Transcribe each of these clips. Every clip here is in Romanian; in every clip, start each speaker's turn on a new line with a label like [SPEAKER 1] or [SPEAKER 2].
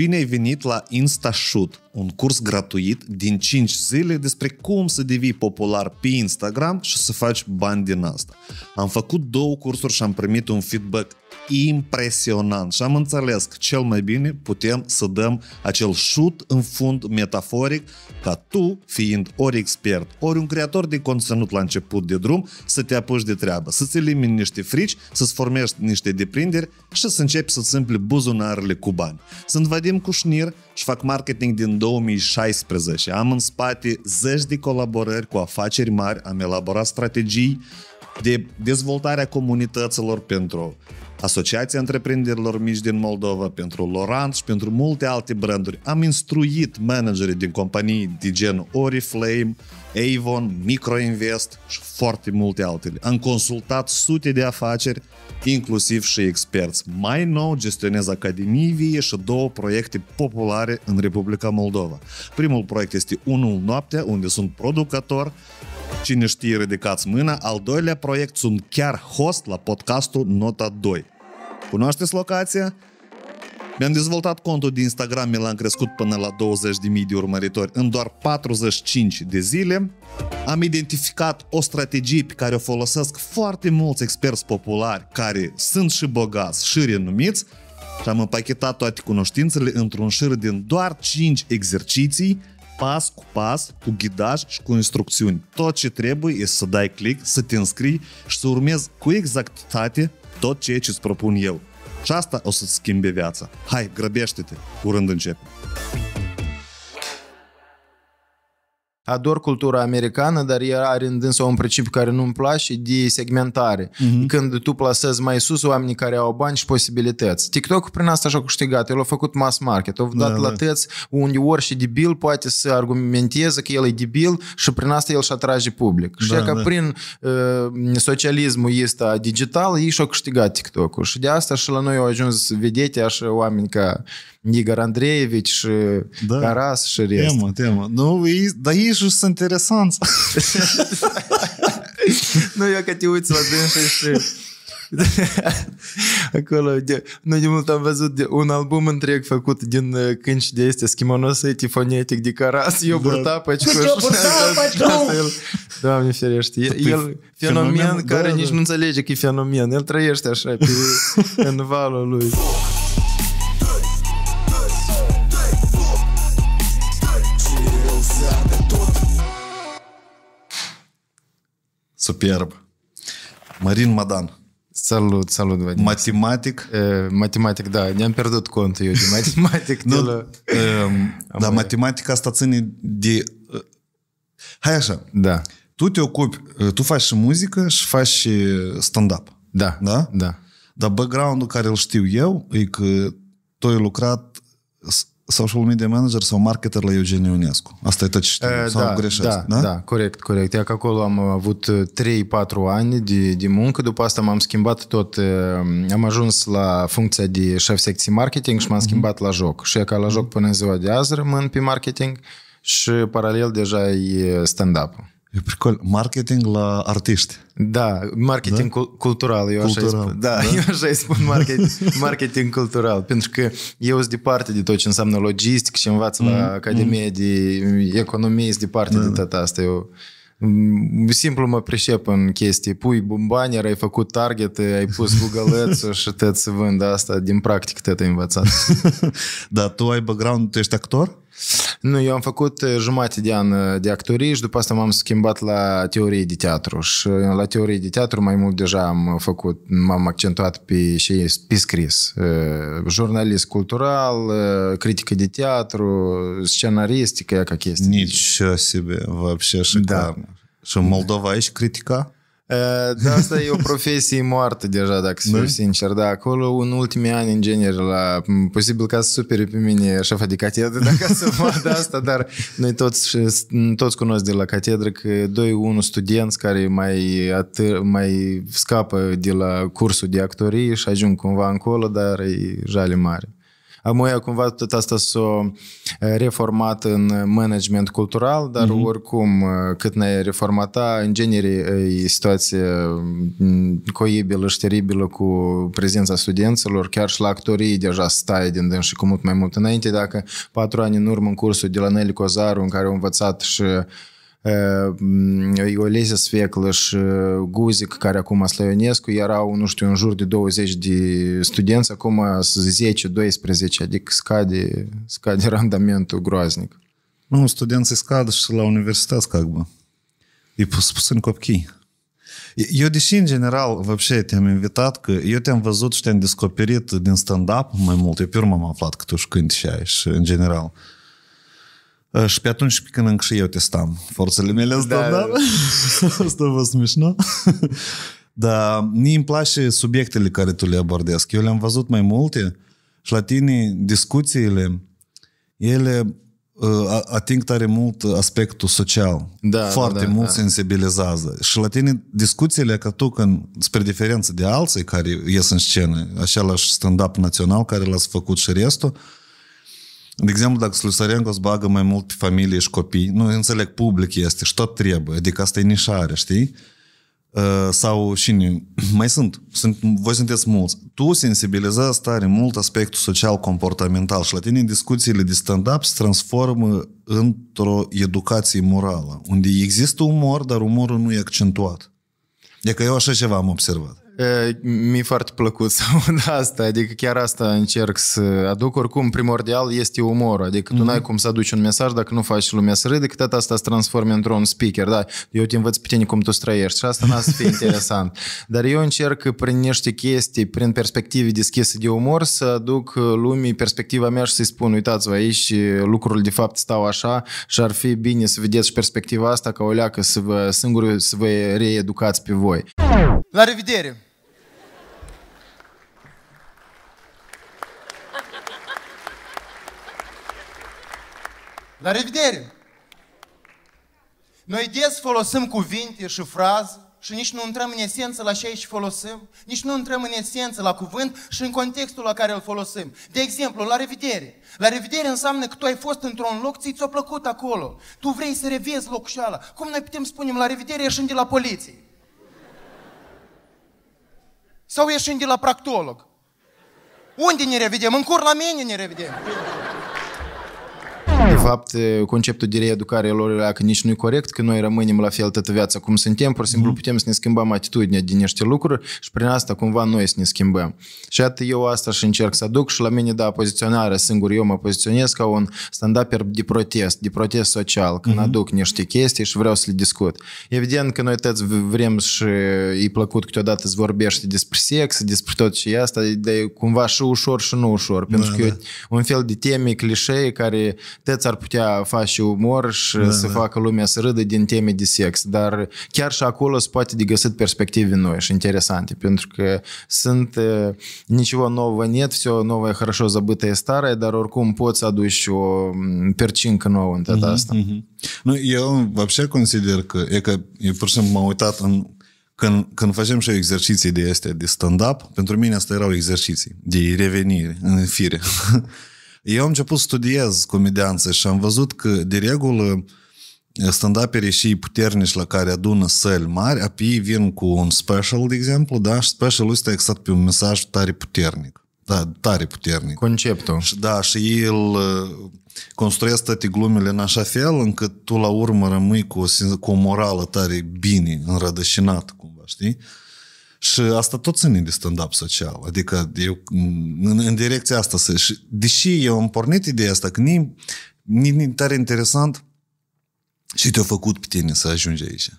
[SPEAKER 1] Bine ai venit la InstaShoot, un curs gratuit din 5 zile despre cum să devii popular pe Instagram și să faci bani din asta. Am făcut două cursuri și am primit un feedback impresionant și am înțeles că cel mai bine putem să dăm acel șut în fund metaforic ca tu, fiind ori expert, ori un creator de conținut la început de drum, să te apuci de treabă, să-ți elimini niște frici, să-ți formești niște deprinderi și să începi să-ți împli buzunarele cu bani. Sunt Vadim Cușnir și fac marketing din 2016. Am în spate zeci de colaborări cu afaceri mari, am elaborat strategii de dezvoltarea comunităților pentru Asociația Întreprinderilor Mici din Moldova, pentru Laurent și pentru multe alte branduri. Am instruit managerii din companii de gen Oriflame, Avon, Microinvest și foarte multe altele. Am consultat sute de afaceri, inclusiv și experți. Mai nou gestionez Academii Vie și două proiecte populare în Republica Moldova. Primul proiect este Unul Noaptea, unde sunt producător Cine știe, ridicați mâna. Al doilea proiect sunt chiar host la podcastul Nota 2. Cunoașteți locația? Mi-am dezvoltat contul de Instagram, mi l-am crescut până la 20.000 de urmăritori în doar 45 de zile. Am identificat o strategie pe care o folosesc foarte mulți experți populari care sunt și bogați și renumiți și am împachetat toate cunoștințele într-un șir din doar 5 exerciții pas cu pas, cu ghidaj și cu instrucțiuni. Tot ce trebuie este să dai click, să te înscrii și să urmezi cu exactitate tot ceea ce îți propun eu. Și asta o să-ți schimbe viața. Hai, grăbește-te! Curând începem!
[SPEAKER 2] ador cultura americană, dar ea are în dânsa un principiu care nu-mi place de segmentare. Uh-huh. Când tu plasezi mai sus oamenii care au bani și posibilități. TikTok prin asta și-a câștigat. El a făcut mass market. a dat da, la da. tăți unde ori și debil poate să argumenteze că el e debil și prin asta el și atrage public. și da, că da. prin uh, socialismul ăsta digital ei și-au câștigat TikTok-ul. Și de asta și la noi au ajuns vedete așa oameni ca Igor Andreevici și
[SPEAKER 1] da. Caras și rest. Temă, temă. Nu, ei, dar ei sunt interesanți.
[SPEAKER 3] nu, eu că te uiți la dânsă și...
[SPEAKER 2] Acolo, de, nu de mult am văzut de, un album întreg făcut din uh, cânci de este schimonosete fonetic de caras, eu da. burta păciuș. Doamne ferește, el, el fenomen, fenomen care da, nici da. nu înțelege că e fenomen, el trăiește așa pe, în valul lui.
[SPEAKER 1] Superb. Marin Madan. Salut, salut, Vadim. Matematic? E, matematic, da. Ne-am pierdut contul eu de matematic. nu, la... e, da, matematica asta ține de... Uh, hai așa. Da. Tu te ocupi, uh, tu faci și muzică și faci și stand-up. Da. Da? Da. Dar background-ul care îl știu eu e că tu ai lucrat social media manager sau marketer la Eugenie Unescu. Asta e tot ce știu, sau da, greșesc, da, da? Da, corect, corect. Iar acolo am
[SPEAKER 2] avut 3-4 uh, ani de, de muncă, după asta m-am schimbat tot, uh, am ajuns la funcția de șef secție marketing și m-am mm-hmm. schimbat la joc. Și ca la joc mhm. până în ziua de azi rămân pe marketing și paralel deja e stand-up. E pricol, marketing la artiști. Da, marketing da? cultural, eu cultural, așa spun. Da, da, eu așa spun marketing, marketing cultural, pentru că eu sunt departe de tot ce înseamnă logistic și învață mm, la Academie mm. de Economie, sunt departe da, de tot asta. Eu mm, simplu mă pricep în chestii. Pui banner, ai făcut target, ai pus Google Ads și te să vând asta. Din practică te-ai învățat. da, tu ai background, tu ești actor? Nu, eu am făcut jumate de an de actorie și după asta m-am schimbat la teorie de teatru și la teorie de teatru mai mult deja am făcut, m-am accentuat pe, și pe scris. Jurnalist cultural, critică de teatru, scenaristică, ca chestii. Ничего себе, вообще шикарно. Да. Что, Moldova еще критика? Eh, dar asta e o profesie moartă deja, dacă să fiu sincer. Da, acolo în ultimii ani, în general, posibil ca să supere pe mine șefa de catedră, dacă să văd asta, dar noi toți, toți cunosc de la catedră că doi unul studenți care mai, atâr, mai scapă de la cursul de actorie și ajung cumva încolo, dar e jale mare. Amoia cumva tot asta s-a eh, reformat în management cultural, dar mm-hmm. oricum eh, cât ne ai reformat, inginerii eh, e situație mm, coibilă și teribilă cu prezența studenților, chiar și la actorii deja stai din dâns și cu mult mai mult înainte. Dacă patru ani în urmă în cursul de la Nelly Cozaru, în care au învățat și Iolezis Sveclă și Guzic, care acum sunt la Ionescu, erau, nu știu, în jur de 20 de studenți, acum sunt 10-12, adică scade, scade randamentul
[SPEAKER 1] groaznic. Nu, studenții scad și la universități, E pus, pus în copchi. Eu, deși, în general, вообще, te-am invitat, că eu te-am văzut și te-am descoperit din stand-up mai mult. Eu pe urmă am aflat că tu și cânti și ai și, în general, Ă, și pe atunci când încă și eu testam forțele mele, asta, da, da. asta vă smișnă, Dar mie îmi place subiectele care tu le abordezi. Eu le-am văzut mai multe și la tine discuțiile, ele uh, ating tare mult aspectul social. Da, da, Foarte da, mult da. sensibilizează. Și la tine discuțiile ca tu, când, spre diferență de alții care ies în scenă, același stand-up național care l-ați făcut și restul, de exemplu, dacă Slusarenko îți bagă mai mult pe familii și copii, nu înțeleg, public este și tot trebuie, adică asta e nișare, știi? Uh, sau și mai sunt, sunt, voi sunteți mulți. Tu sensibilizezi tare mult aspectul social-comportamental și la tine discuțiile de stand-up se transformă într-o educație morală, unde există umor, dar umorul nu e accentuat. E că eu așa ceva am observat mi-e foarte plăcut să aud
[SPEAKER 2] asta, adică chiar asta încerc să aduc. Oricum, primordial este umorul, adică mm-hmm. tu mhm. n-ai cum să aduci un mesaj dacă nu faci lumea să râde, cât asta se transforme într-un speaker, da, eu te învăț pe tine cum tu străiești și asta n-a să fie interesant. Dar eu încerc prin niște chestii, prin perspective deschise de umor, să aduc lumii perspectiva mea și să-i spun, uitați-vă aici, lucrurile de fapt stau așa și ar fi bine să vedeți și perspectiva asta ca o leacă să vă singuri să vă reeducați pe voi.
[SPEAKER 3] La revedere! La revedere! Noi des folosim cuvinte și fraze și nici nu intrăm în esență la ce și folosim, nici nu intrăm în esență la cuvânt și în contextul la care îl folosim. De exemplu, la revedere. La revedere înseamnă că tu ai fost într-un loc, ți ți-a plăcut acolo. Tu vrei să revezi locul și ala. Cum noi putem spune la revedere ieșind de la poliție? Sau ieșind de la practolog. Unde ne revedem? În cur la mine ne revedem
[SPEAKER 2] fapt, conceptul de reeducare lor era că nici nu e corect, că noi rămânem la fel toată viața cum suntem, pur și simplu mm-hmm. putem să ne schimbăm atitudinea din niște lucruri și prin asta cumva noi să ne schimbăm. Și atât eu asta și încerc să aduc și la mine, da, poziționarea singur, eu mă poziționez ca un stand-up de protest, de protest social, când mm-hmm. aduc niște chestii și vreau să le discut. Evident că noi toți vrem și e plăcut câteodată să vorbești despre sex, despre tot și asta, de cumva și ușor și nu ușor, da, pentru da, că da. e un fel de teme, clișee care toți s-ar putea face umor și da, să da. facă lumea să râdă din teme de sex, dar chiar și acolo se poate de găsit perspective noi și interesante, pentru că sunt uh, ничего нового nouă e новое хорошо e stare. dar oricum poți aduci o percincă nouă în tot mhm, asta. Mhm.
[SPEAKER 1] Nu, eu вообще consider că, e că, eu pur și simplu m-am uitat în când, când facem și exerciții de este de stand-up, pentru mine asta erau exerciții de revenire în fire. Eu am început să studiez comedianță și am văzut că, de regulă, stand și puternici la care adună săli mari, apoi vin cu un special, de exemplu, da? Și specialul ăsta exact pe un mesaj tare puternic. Da, tare puternic. Conceptul. Și, da, și el uh, construiesc toate glumele în așa fel încât tu la urmă rămâi cu o, cu o morală tare bine înrădășinată, cumva, știi? Și asta tot ține de stand-up social. Adică eu, în, în direcția asta, să, și, deși eu am pornit ideea asta, că nu tare interesant și te-a făcut pe tine să ajungi aici.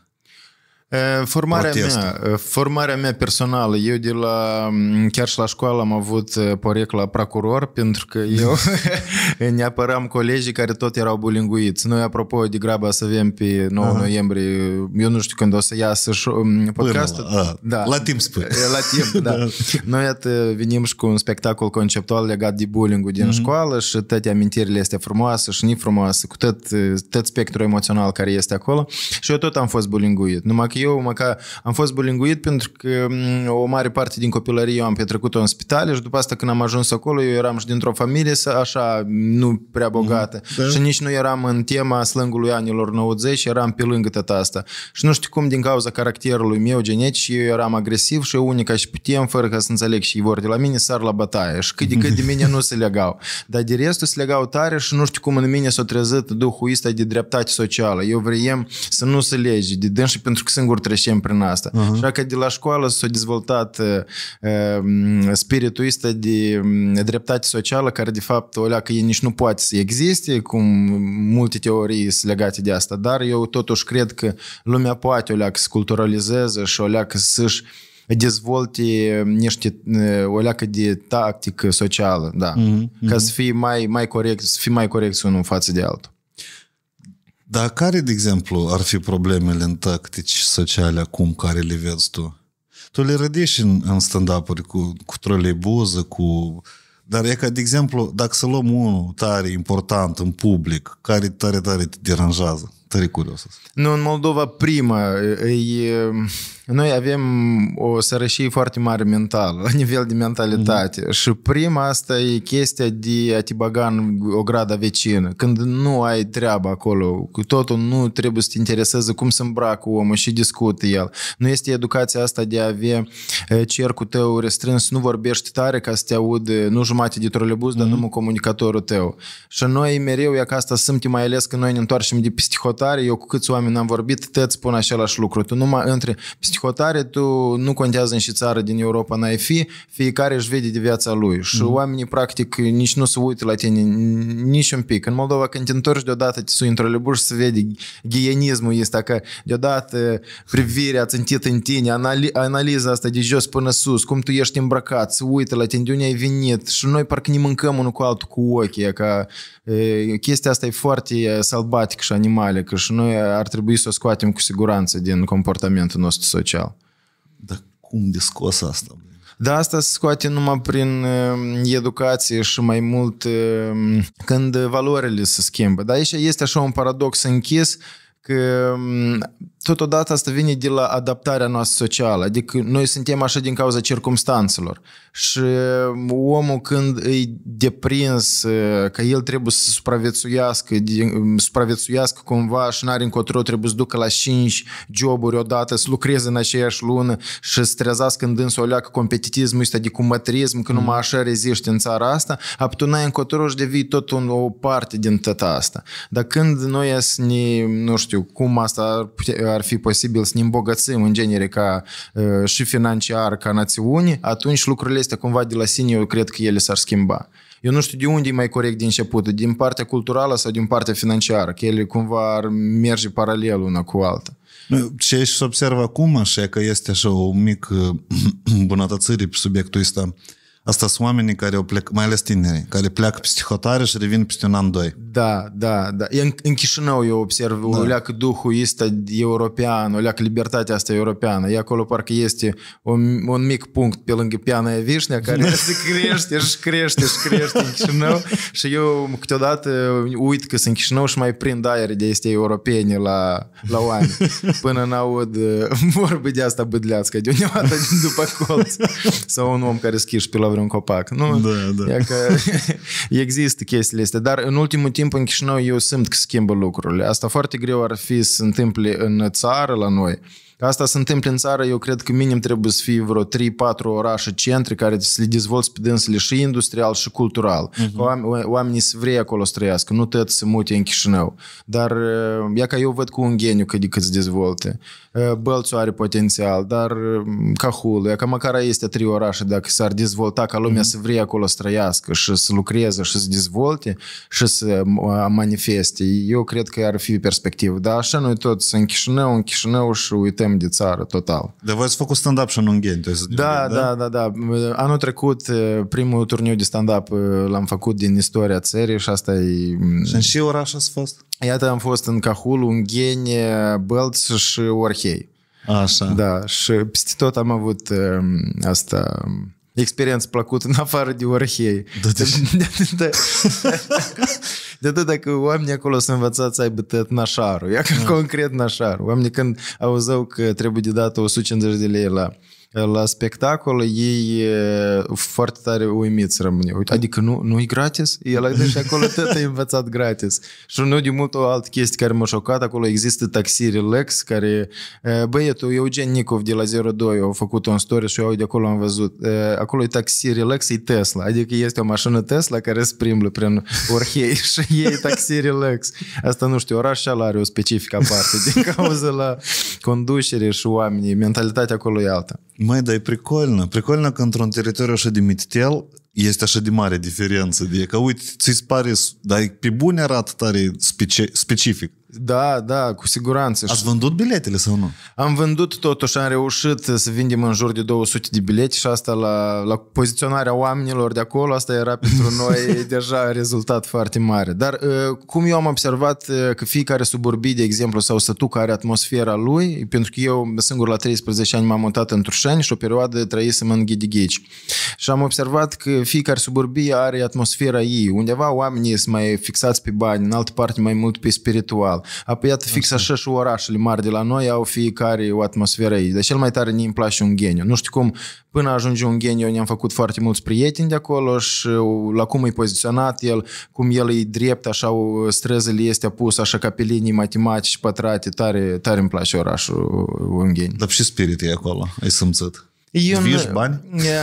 [SPEAKER 2] Eh, formarea mea, eh, formarea mea personală, eu de la, mm, chiar și la școală am avut eh, porec la procuror, pentru că eu ne apăram colegii care tot erau bulinguiți. Noi, apropo, de graba să avem pe 9 Aha. noiembrie, eu nu știu când o să iasă podcastul. Mm, Până la, da. la timp
[SPEAKER 1] spui. La timp, da.
[SPEAKER 2] da. Noi, iată, venim și cu un spectacol conceptual legat de bullying din mm-hmm. școală și toate amintirile este frumoase și nefrumoase, cu tot, tot spectrul emoțional care este acolo. Și eu tot am fost bulinguit, numai că eu măcar am fost bulinguit pentru că o mare parte din copilărie eu am petrecut-o în spitale și după asta când am ajuns acolo, eu eram și dintr-o familie așa nu prea bogată mm-hmm. și nici nu eram în tema slângului anilor 90 eram pe lângă tata asta. Și nu știu cum din cauza caracterului meu genetic eu eram agresiv și unica și putem fără ca să înțeleg și vor de la mine sar la bătaie și cât de cât de mine nu se legau. Dar de restul se legau tare și nu știu cum în mine s-a trezit duhul ăsta de dreptate socială. Eu vrem să nu se lege de și pentru că sunt singur trecem prin asta. Uh-huh. Așa că de la școală s-a dezvoltat uh, spiritul ăsta de mm, dreptate socială, care de fapt o leacă ei nici nu poate să existe, cum multe teorii sunt legate de asta, dar eu totuși cred că lumea poate o leacă să culturalizeze și o leacă să-și dezvolte mm, niște eh, o leacă de tactică socială, da, mm-hmm. ca mhm. să fii mai, mai corect, să fii mai corect unul față de
[SPEAKER 1] altul. Dar care, de exemplu, ar fi problemele în tactici sociale acum care le vezi tu? Tu le rădești în, în stand-up-uri cu, cu troleibuză, cu... Dar e ca, de exemplu, dacă să luăm unul tare important în public, care tare, tare te deranjează, tare curios.
[SPEAKER 2] Nu, în Moldova prima e... Noi avem o sărășie foarte mare mentală, la nivel de mentalitate. Mm-hmm. Și prima asta e chestia de a te băga în o gradă vecină. Când nu ai treabă acolo, totul nu trebuie să te intereseze cum se îmbracă omul și discută el. Nu este educația asta de a avea cercul tău restrâns, nu vorbești tare ca să te audă, nu jumate de trolebuz, mm-hmm. dar mhm. numai comunicatorul tău. Și noi mereu e ca asta suntem, mai ales că noi ne întoarcem de pistihotare, eu cu câți oameni am vorbit, te spun același lucru. Tu numai între hotare, tu nu contează în ce țară din Europa n-ai fi, fiecare își vede de viața lui și mm-hmm. oamenii practic nici nu se uită la tine nici un pic. În Moldova când te întorci deodată te sui într-o lebuș se vede ghienismul este că deodată privirea țintită în tine, analiza asta de jos până sus, cum tu ești îmbrăcat, se uită la tine, de unde ai venit și noi parcă ne mâncăm unul cu altul cu ochii, că chestia asta e foarte sălbatică și animalică și noi ar trebui să o scoatem cu siguranță din comportamentul nostru social special. Dar cum de scos asta? Da asta se scoate numai prin eh, educație și mai mult eh, când valorile se schimbă. Dar aici este așa un paradox închis că mm, totodată asta vine de la adaptarea noastră socială, adică noi suntem așa din cauza circumstanțelor și omul când îi deprins că el trebuie să supraviețuiască, supraviețuiască cumva și n-are încotro, trebuie să ducă la 5 joburi odată, să lucreze în aceeași lună și să trezească în dânsul o leacă competitismul ăsta de cumătrism, că numai așa reziști în țara asta, apoi tu n-ai încotro și devii tot un, o parte din tăta asta. Dar când noi ești ne, nu știu, cum asta ar putea, ar fi posibil să ne îmbogățim în genere ca și financiar, ca națiuni, atunci lucrurile astea cumva de la sine eu cred că ele s-ar schimba. Eu nu știu de unde e mai corect din început, din partea culturală sau din partea financiară, că ele cumva ar merge paralel una cu alta.
[SPEAKER 1] Ce se observă acum, așa că este așa o mică bunătățire pe subiectul ăsta, uh, Asta sunt oamenii care au plecat, mai ales tinerii, care pleacă peste hotare și revin peste un an, doi. Da, da,
[SPEAKER 2] da. În, în Chișinău eu observ, da. o leacă duhul ăsta european, o leacă libertatea asta europeană. E acolo parcă este un, un mic punct pe lângă piana e vișnea care da. se crește și crește și crește în Chișinău și eu câteodată uit că sunt Chișinău și mai prind aer de este europene la, la oameni până n-aud uh, vorbe de asta bădlească de undeva după colț sau un om care schiși pe la vreun un copac. Nu? Da, da. Că există chestiile astea, dar în ultimul timp în Chișinău eu simt că schimbă lucrurile. Asta foarte greu ar fi să se întâmple în țară la noi, ca asta se întâmplă în țară, eu cred că minim trebuie să fie vreo 3-4 orașe centri care să le dezvolți pe dânsele și industrial și cultural. Uh-huh. Mhm. Oameni, oamenii să vrei acolo să trăiască, nu tot să mute în Chișinău. Dar ea ca eu văd cu un geniu cât de cât se dezvolte. Bălțu are potențial, dar Cahul, ea ca măcar este trei orașe, dacă s-ar dezvolta ca lumea uh-huh. să vrei acolo să trăiască și să lucreze și să dezvolte și să manifeste, eu cred că ar fi perspectivă. Dar așa noi toți în Chișinău, în Chișinău și uităm sistem de
[SPEAKER 1] țară total. De voi ați făcut stand-up și în Ungheni.
[SPEAKER 2] Da, da, da, da, da. Anul trecut, eh, primul turniu de stand-up eh, l-am făcut din istoria țării și asta e... Mm, și în ce oraș ați fost? Iată, am fost în Cahul, Ungheni, Bălți și Orhei. Așa. Da, și peste tot am avut eh, asta experiență plăcută în afară de Orhei. Da, deci- da. da, da. de atât dacă oamenii acolo sunt învățați să aibă tăt nașarul, ia că mm. concret nașarul. Oamenii când auzau că trebuie de dat 150 de lei la la spectacol, ei e foarte tare uimiți Uite, Adică nu, nu e gratis? El a și acolo tot e învățat gratis. Și nu de mult o altă chestie care m-a șocat, acolo există taxi relax care... Băietul Eugen Nicov de la 02 a făcut un story și eu de acolo am văzut. Acolo e taxi relax, e Tesla. Adică este o mașină Tesla care se primblă prin Orhei și e taxi relax. Asta nu știu, orașul are o specifică aparte din cauza la conducere și
[SPEAKER 1] oamenii. Mentalitatea acolo e alta. Mai dar e pricolnă. Pricolnă că într-un teritoriu așa de mititeel este așa de mare diferență. De că, uite, ți-i pare, dar pe bune arată tare speci- specific. Da, da, cu siguranță. Ați vândut biletele sau nu? Am vândut
[SPEAKER 2] totuși, am reușit să vindem în jur de 200 de bilete și asta la, la poziționarea oamenilor de acolo, asta era pentru noi deja rezultat foarte mare. Dar uh, cum eu am observat uh, că fiecare suburbii, de exemplu, sau sătu are atmosfera lui, pentru că eu singur la 13 ani m-am mutat în Turșeni și o perioadă trăisem în Ghidighici. Și am observat că fiecare suburbii are atmosfera ei. Undeva oamenii sunt mai fixați pe bani, în altă parte mai mult pe spiritual cultural. Apoi iată fix așa și orașele mari de la noi au fiecare o atmosferă ei. Deci cel mai tare ne îmi place un geniu. Nu știu cum, până ajunge un geniu, eu ne-am făcut foarte mulți prieteni de acolo și la cum e poziționat el, cum el e drept, așa străzile este pus așa ca pe linii matematici, pătrate, tare, tare îmi place orașul un geniu.
[SPEAKER 1] Dar și spirit e acolo, ai simțit.
[SPEAKER 2] E un, bani?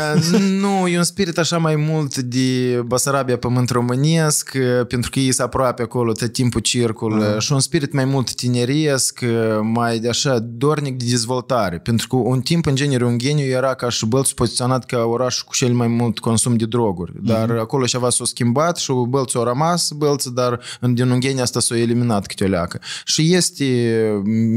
[SPEAKER 2] Nu, e un spirit așa mai mult de Basarabia Pământ Românesc, pentru că ei se aproape acolo, tot timpul circul, uh-huh. Mm. și un spirit mai mult tineriesc, mai de așa dornic de dezvoltare, pentru că un timp în genere un geniu era ca și Bălț poziționat ca orașul cu cel mai mult consum de droguri, mm-hmm. dar uh-huh. acolo ceva s-a schimbat și Bălțul a rămas Bălț, dar din un geniu asta s-a eliminat câte o leacă. Și este,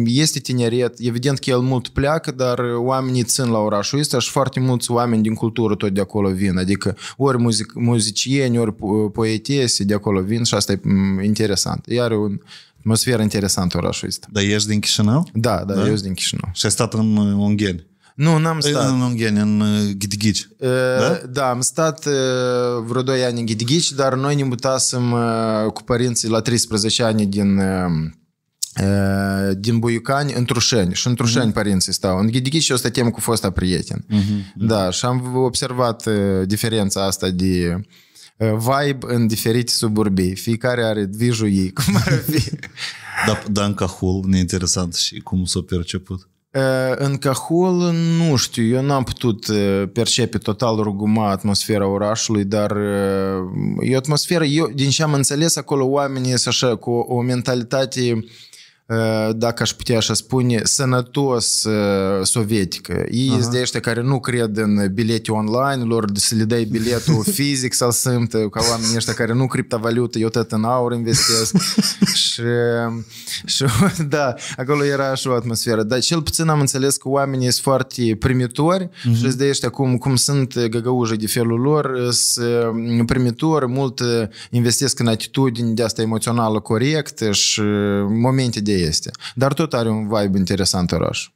[SPEAKER 2] este tineret, evident că el mult pleacă, dar oamenii țin la orașul și ăsta și foarte mulți oameni din cultură tot de acolo vin, adică ori muzic, muzicieni, ori poetiese de acolo vin și asta e interesant. Iar un atmosferă interesantă orașul ăsta. Dar ești
[SPEAKER 1] din Chișinău? Da, da, da? eu sunt din Chișinău. Și ai stat în uh, Ungheni? Nu, n-am păi, stat. În Ungheni, în uh, Ghidghici.
[SPEAKER 2] Uh, da? da, am stat vreo 2 ani în Ghidghici, dar noi ne mutasem cu părinții la 13 ani din din Buiucani în Trușeni și în Trușeni mm-hmm. părinții stau. În și ăsta temă cu fosta prieten. Mm-hmm. Da, și am observat diferența asta de э, vibe în diferite suburbii. Fiecare are vijul ei, cum ar fi.
[SPEAKER 1] da, da, în Cahul, neinteresant și cum s-a perceput.
[SPEAKER 2] Э, în Cahul, nu știu, eu n-am putut э, percepe total ruguma atmosfera orașului, dar e o atmosferă, eu din ce am înțeles, acolo oamenii sunt așa, cu o mentalitate dacă aș putea așa spune, sănătos sovietică. Ei sunt de ăștia care nu cred în bilete online, lor să le dai biletul fizic să-l simtă, ca oamenii ăștia care nu criptovalută, eu tot în aur investesc. și, și, da, acolo era așa o atmosferă. Dar cel puțin am înțeles că oamenii sunt foarte primitori uh-huh. și de ăștia cum, cum sunt găgăuși de felul lor, sunt primitori, mult investesc în atitudini de asta emoțională corectă
[SPEAKER 1] și momente de este. Dar tot are un vibe interesant oraș.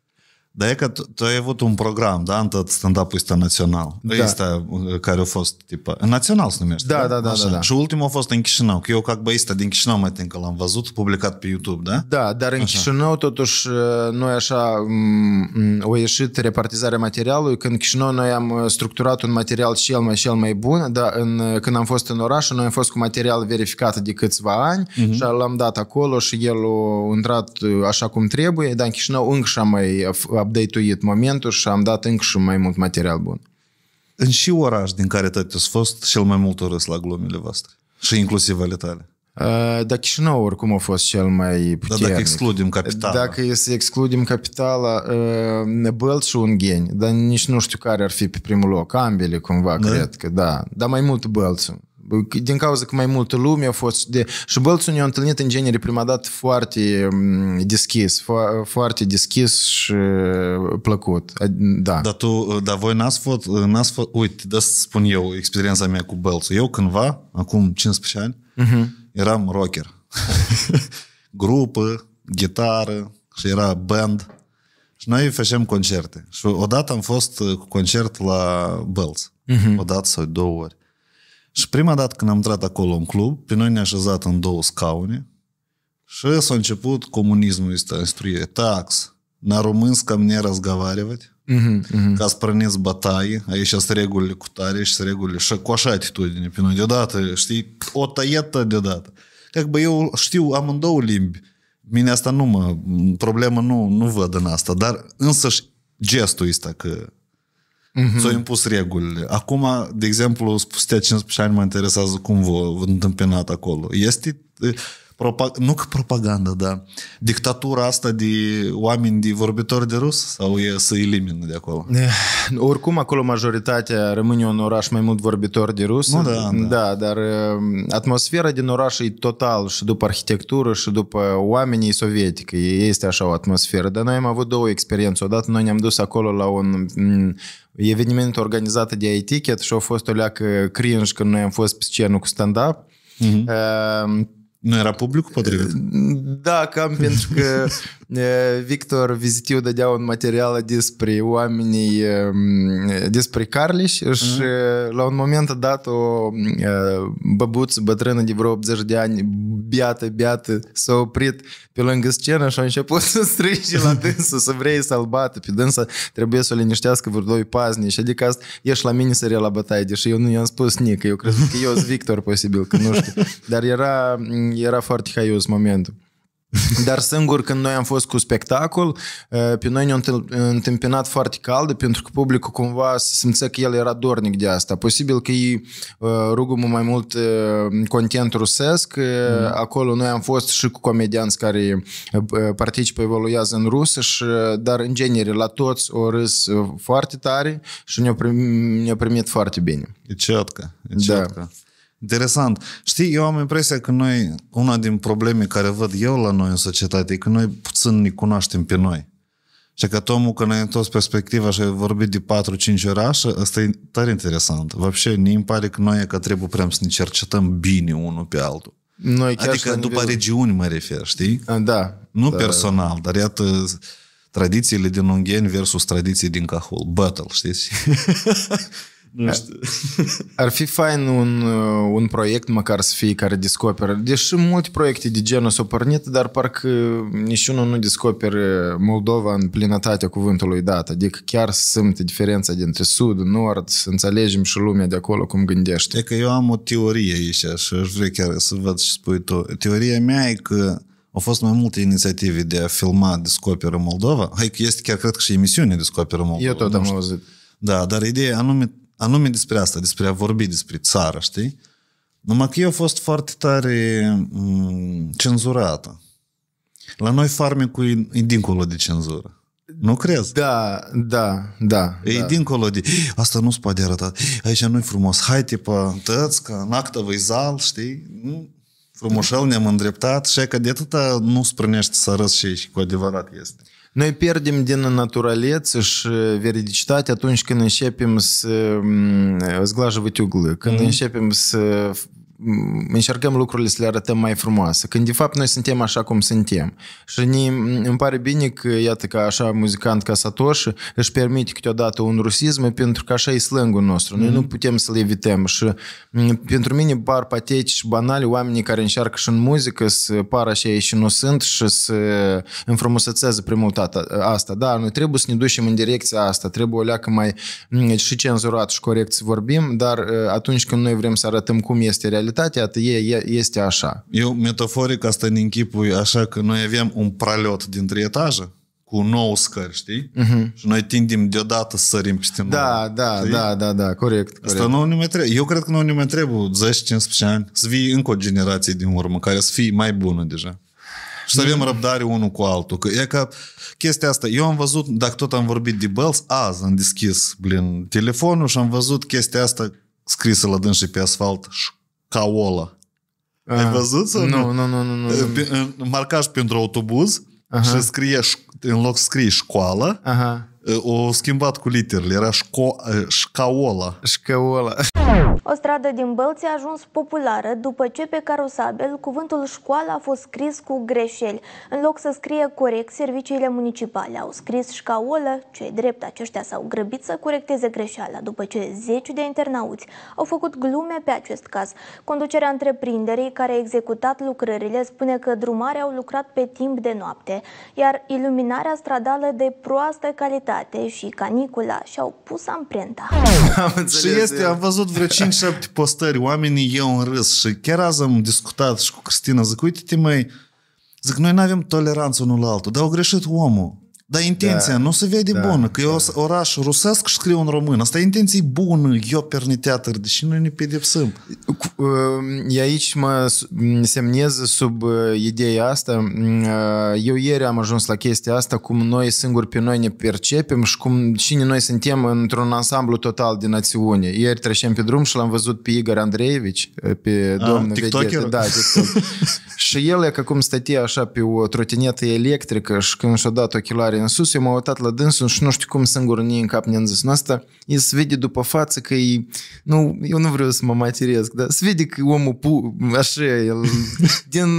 [SPEAKER 1] Dar e că tu ai avut un program, da, în tot stand-up-ul ăsta național. Da. Ăsta uh, care a fost, tipa, național se numește. Da, da, da. Da, da, da. Și ultimul a fost în Chișinău, că eu ca băista din Chișinău mai tâncă că l-am văzut, publicat pe YouTube, da? Da, dar în așa.
[SPEAKER 2] Chișinău totuși uh, noi așa o mm, mm, ieșit repartizarea materialului, când în Chișinău noi am uh, structurat un material cel mai cel mai bun, dar în, când am fost în oraș, noi am fost cu material verificat de câțiva ani uh-huh. și l-am dat acolo și el a intrat așa cum trebuie, dar în Chișinău încă și mai a update-uit momentul și am dat încă și mai mult material bun. În și oraș din care tot ați fost cel mai mult râs la glumele voastre? Și inclusiv ale tale? Uh, dar Chișinău oricum a fost cel mai da, puternic. Dar dacă excludem capitala. Dacă să excludem capitala, uh, Bălți și Ungheni, dar nici nu știu care ar fi pe primul loc. Ambele cumva, da? cred că, da. Dar mai mult Bălți din cauza că mai multă lume a fost de... Și Bălțul ne-a întâlnit în genere prima dată foarte mm, deschis, fo- foarte deschis și uh, plăcut. Da.
[SPEAKER 1] Dar tu, uh, dar voi n-ați fost, uh, n-ați fost uite, da să spun eu experiența mea cu Bălțul Eu cândva, acum 15 ani, uh-huh. eram rocker. Grupă, gitară și era band. Și noi făceam concerte. Și odată am fost cu concert la Bălț. Uh-huh. Mhm. Odată sau două ori. Și prima dată când am intrat acolo în club, pe noi ne-a așezat în două scaune și s-a început comunismul ăsta, instruie tax, на румынском не разговаривать, Uh-huh, uh Ca să prăniți bătaie, aici sunt regulile cu tare și regulile și cu așa atitudine pe noi deodată, știi, o tăietă deodată. Как deci, бы eu știu amândouă limbi. Mine asta nu mă, problemă nu, nu văd în asta, dar însăși gestul ăsta că Mm-hmm. S-au impus regulile. Acum, de exemplu, spustea 15 ani mă interesează cum vă întâmpinat acolo. Este Uh, Propa- nu că propaganda, da. Dictatura asta de oameni de vorbitori de rus sau e să elimină de acolo? Oricum, acolo majoritatea rămâne un oraș mai mult vorbitor
[SPEAKER 2] de rus. Nu, da, da. da, dar um, atmosfera din oraș e total și după arhitectură și după oamenii sovietică. Este așa o atmosferă. Dar noi am avut două experiențe. Odată noi ne-am dus acolo la un eveniment organizat de etichet și a fost o leacă cringe când noi am fost pe scenă cu stand-up. Uh-huh. Uh, nu era publicul potrivit? Da, cam pentru că Victor Vizitiu dădea un material despre oamenii, despre Carliș și mm-hmm. la un moment a dat o băbuță bătrână de vreo 80 de ani, biată, biată, s-a oprit pe lângă scenă și a început să strige la dânsă, să vrei să-l bată pe dânsă, trebuie să o liniștească vreo doi paznici, adică asta ești la mine să la bătaie, deși eu nu i-am spus nic, eu cred că eu sunt Victor posibil, că nu știu, dar era, era foarte haios momentul. Dar singur când noi am fost cu spectacol, eh, pe noi ne-a întâmpinat foarte cald pentru că publicul cumva simțea că el era dornic de asta. Posibil că ei eh, rugă mai mult eh, content rusesc. mm Acolo noi am fost și cu comedianți care participă, evoluează în rusă, și, dar în genere la toți o râs foarte tare și ne au primit, ne primit foarte bine. E ciotcă.
[SPEAKER 1] E da. ciotcă. Da. Interesant. Știi, eu am impresia că noi, una din probleme care văd eu la noi în societate, e că noi puțin ne cunoaștem pe noi. Și că Tomu, când ai întors perspectiva și ai vorbit de 4-5 orașe, asta e tare interesant. Văpșe, ne pare că noi că trebuie prea să ne cercetăm bine unul pe altul.
[SPEAKER 2] Noi chiar adică după
[SPEAKER 1] nivel... regiuni mă refer, știi? A, da. Nu da. personal, dar iată tradițiile din Ungheni versus tradiții din Cahul. Battle, știți? Nu știu. Ar fi
[SPEAKER 2] fain un, uh, un proiect măcar să fie care descoperă. Deși multe proiecte de genul s-au pornit, dar parcă niciunul nu descoperă Moldova în plinătatea cuvântului dat. Adică chiar sunt diferența dintre sud, nord, să înțelegem și lumea de acolo cum
[SPEAKER 1] gândește. E că eu am o teorie aici și aș vrea chiar să văd și spui tu. Teoria mea e că au fost mai multe inițiative de a filma Descoperă Moldova. Hai că este chiar, cred că și emisiune Descoperă Moldova. Eu tot am auzit. Da, dar ideea anume anume despre asta, despre a vorbi despre țară, știi? Numai că eu a fost foarte tare m- mm, cenzurată. La noi farmecul e, e dincolo de cenzură. Nu crezi? Da, da, da. E da. dincolo de, asta nu poate arăta. aici nu-i frumos, hai tipa, tăți, că în actă vă zal, știi? Frumoșel ne-am îndreptat și că de atâta nu sprânește să arăți și, și cu adevărat este. Noi pierdem din naturalețe
[SPEAKER 2] și veridicitate atunci când începem să mm, zglajăvăt uglă, când mm. începem să încercăm lucrurile să le arătăm mai frumoase, când de fapt noi suntem așa cum suntem. Și ne, îmi pare bine că, iată, că așa muzicant ca Satoshi își permite câteodată un rusism pentru că așa e slangul nostru, noi mm-hmm. nu putem să le evităm și pentru mine par pateci și banale oamenii care încearcă și în muzică să par așa și nu sunt și să înfrumusețeze prea mult asta. Da, noi trebuie să ne ducem în direcția asta, trebuie o leacă mai și cenzurat și corect să vorbim, dar uh, atunci când noi vrem să arătăm cum este realitatea, realitatea e, e, este așa.
[SPEAKER 1] Eu metaforic asta ne închipui așa că noi avem un praliot dintre etaje cu nou scări, știi? Uh-huh. Și noi tindem deodată să sărim peste 9. Da, da, știi? da, da, da, corect. corect. Asta nu ne mai trebuie. Eu cred că nu ne mai trebuie 10-15 ani să vii încă o generație din urmă care să fie mai bună deja. Și să avem mm. răbdare unul cu altul. Că e ca chestia asta. Eu am văzut, dacă tot am vorbit de Bells, azi am deschis, blin, telefonul și am văzut chestia asta scrisă la și pe asfalt caolă. Ah. Ai văzut? Sau nu, nu, nu, nu. nu, nu. Marcaj pentru autobuz Aha. și scrie, în loc scrie școală, Aha. o schimbat cu literele, era șco, șcaola. Șcaola. O
[SPEAKER 3] stradă din Bălți a ajuns populară după ce pe carosabil cuvântul școală a fost scris
[SPEAKER 1] cu greșeli. În loc să scrie corect, serviciile municipale au scris școală, cei drept aceștia s-au grăbit să corecteze greșeala după ce zeci de internauți au făcut glume pe acest caz. Conducerea întreprinderii care a executat lucrările spune că drumare au lucrat pe timp de noapte, iar iluminarea stradală de proastă calitate și canicula și-au pus amprenta. Am înțeles, și este, am văzut vreo șapte postări, oamenii iau în râs și chiar azi am discutat și cu Cristina, zic, uite-te mai, zic, noi nu avem toleranță unul la altul, dar au greșit omul. Dar intenția da, nu se vede da, bună, că da. eu oraș rusesc și scriu în român. Asta e intenție bună, perni teatr, deși noi ne pedepsim. Um, e aici mă semnez sub uh, ideea
[SPEAKER 2] asta. Mm, uh, eu ieri am ajuns la chestia asta, cum noi singuri pe noi ne percepem și cum cine noi suntem într-un ansamblu total de națiune. Ieri trecem pe drum și l-am văzut pe Igor Andreevici, uh, pe A, ah, domnul vedete. Da, TikTok. și el e ca cum stătea așa pe o trotinetă electrică și când și-a dat ochelari în sus, eu m-am uitat la dânsul și nu știu cum singur în în cap ne-am zis. Asta e se vede după față că e... Nu, eu nu vreau să mă materiesc, dar se vede că omul pu, așa, el, din...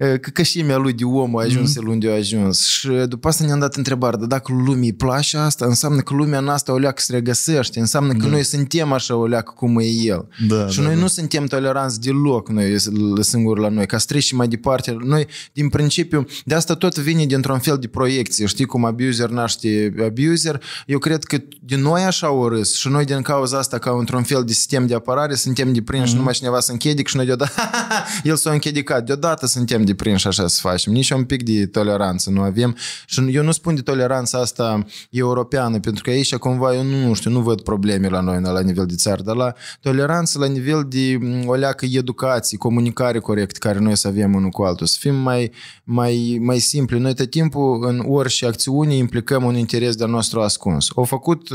[SPEAKER 2] Eh, că căcășimea lui de om a ajuns mm-hmm. unde a ajuns. Și eh, după asta ne-am dat întrebarea, dacă lumii place asta, înseamnă că lumea în asta o leacă se regăsește, înseamnă că da. noi suntem așa o leacă cum e el. Da, și da, noi da. nu suntem toleranți deloc, noi singuri la noi, ca să și mai departe. Noi, din principiu, de asta tot vine dintr-un fel de proiecție, știi cum abuser naște abuser. Eu cred că din noi așa o râs și noi din cauza asta, ca într-un fel de sistem de apărare, suntem deprinși, mm-hmm. numai cineva să închedic și noi deodată, el s-a închedicat, deodată suntem de prinși așa să facem, nici un pic de toleranță nu avem. Și eu nu spun de toleranța asta europeană, pentru că aici cumva eu nu știu, nu văd probleme la noi la nivel de țară, dar la toleranță la nivel de mm, o leacă educație, comunicare corect care noi să avem unul cu altul, să fim mai, mai, mai simpli. Noi tot timpul în orice acțiune implicăm un interes de nostru ascuns. O făcut,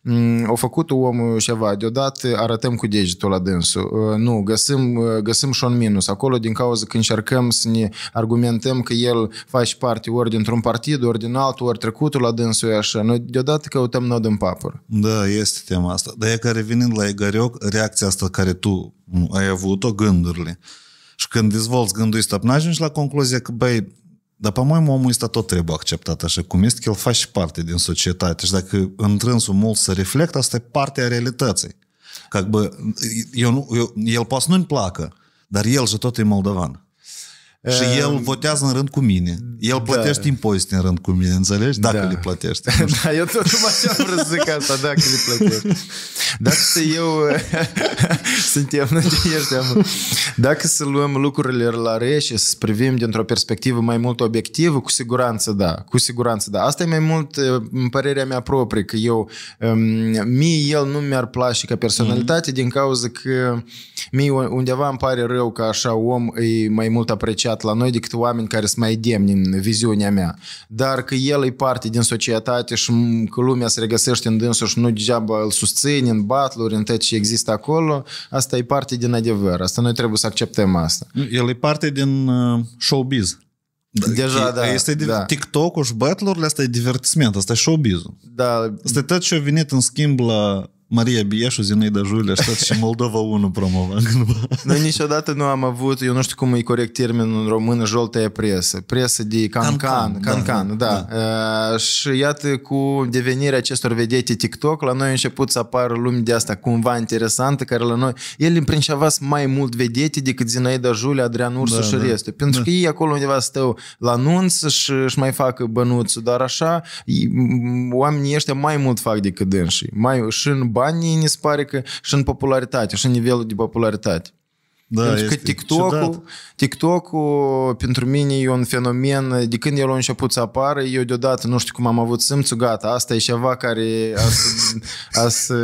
[SPEAKER 2] mm, o făcut omul ceva, deodată arătăm cu degetul la dânsul. Uh, nu, găsim, uh, găsim și un minus acolo din cauza că încercăm să ne argumentăm că el face parte ori dintr-un partid, ori din altul, ori trecutul la dânsul e așa.
[SPEAKER 1] Noi deodată căutăm nod în papur. Da, este tema asta. Dar e că revenind la Egarioc, reacția asta care tu ai avut-o, gândurile. Și când dezvolți gândul ăsta, n ajungi la concluzia că, băi, dar pe mine omul ăsta tot trebuie acceptat așa cum este, că el face parte din societate și dacă întrânsul mult să reflectă, asta e parte a realității. că, bă, eu nu, eu, el poate să nu-mi placă, dar el și tot e moldovan. Și el ehm, votează în rând cu mine. El da. plătește da. impozite în rând cu mine, înțelegi? Dacă da. le plătește.
[SPEAKER 2] da, eu tot așa vreau să zic asta, dacă le plătește. Dacă să eu suntem ăștia, Dacă să luăm lucrurile la rece și să privim dintr-o perspectivă mai mult obiectivă, cu siguranță da. Cu siguranță da. Asta e mai mult eh, în părerea mea proprie, că eu ehm, mie el nu mi-ar place ca personalitate mm-hmm. din cauza că mie undeva îmi pare rău că așa om e mai mult apreciat asociat la noi decât oameni care sunt mai demni în viziunea mea, dar că el e parte din societate și că lumea se regăsește în dânsul și nu degeaba îl susține în batluri, în tot ce există acolo, asta e parte din adevăr. Asta noi trebuie să acceptăm asta.
[SPEAKER 1] El e parte din showbiz. Da, Deja, da. Este da. TikTok-ul și battle-urile, asta e divertisment, asta e showbiz-ul. Da. Asta e tot ce a venit în schimb la Maria Bieșu, Zinaida Julia, știți, și Moldova 1 promova Nu
[SPEAKER 2] Noi niciodată nu am avut, eu nu știu cum e corect termenul în română, joltea presă, presă de cancan, cancan, da. da. da. Uh, și iată, cu devenirea acestor vedete TikTok, la noi a început să apară lumi de asta cumva interesantă, care la noi, el prin ceva mai mult vedete decât Zinaida Julia, Adrian da, Ursu da, și da. restul. Pentru da. că ei acolo undeva stau la anunț și își mai facă bănuțul, dar așa, oamenii ăștia mai mult fac decât dânsii. Mai, și în banii ne se că și în popularitate, și în nivelul de popularitate. Da, Pentru că TikTok-ul, TikTok-ul pentru mine e un fenomen, de când el a început să apară, eu deodată nu știu cum am avut simțul, gata, asta e ceva care a să, a să,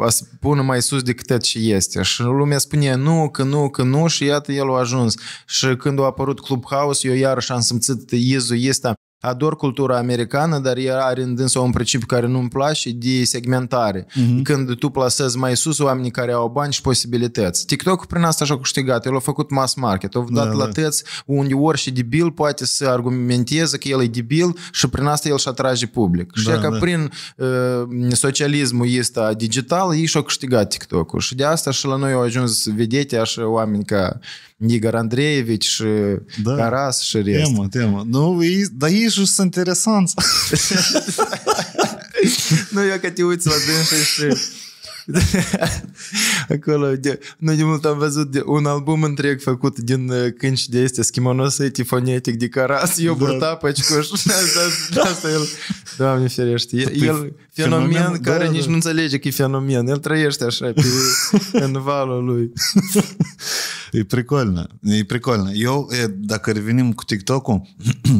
[SPEAKER 2] a să pună mai sus decât ce este. Și lumea spune nu, că nu, că nu și iată el a ajuns. Și când a apărut Clubhouse, eu iarăși am simțit izul ăsta ador cultura americană, dar ea are în dânsă un principiu care nu-mi place de segmentare. Uh-huh. Când tu plasezi mai sus oamenii care au bani și posibilități. TikTok-ul prin asta și-a câștigat. El a făcut mass market. A dat da, la da. tăți unde ori și debil poate să argumenteze că el e debil și prin asta el și atrage public. Și da, că da. prin uh, socialismul ăsta digital ei și-au câștigat TikTok-ul. Și de asta și la noi au ajuns vedete așa oameni ca Игорь Андреевич, э, да.
[SPEAKER 1] Карас, Шерест. Тема, тема. Ну, и, да есть же интересанс.
[SPEAKER 3] Ну, я хотел один
[SPEAKER 2] Acolo, de, noi de mult am văzut un album întreg făcut din uh, cânci de este schimonoseti fonetic de caras, eu da. burta da,
[SPEAKER 3] păcicuș. Da, da, asta el,
[SPEAKER 2] doamne ferește, el, păi păi el fenomen, fenomen care da, nici da. nu înțelege că e fenomen. El trăiește așa pe,
[SPEAKER 1] în valul lui. E pricolnă, e pricolnă. Eu, dacă revenim cu TikTok-ul,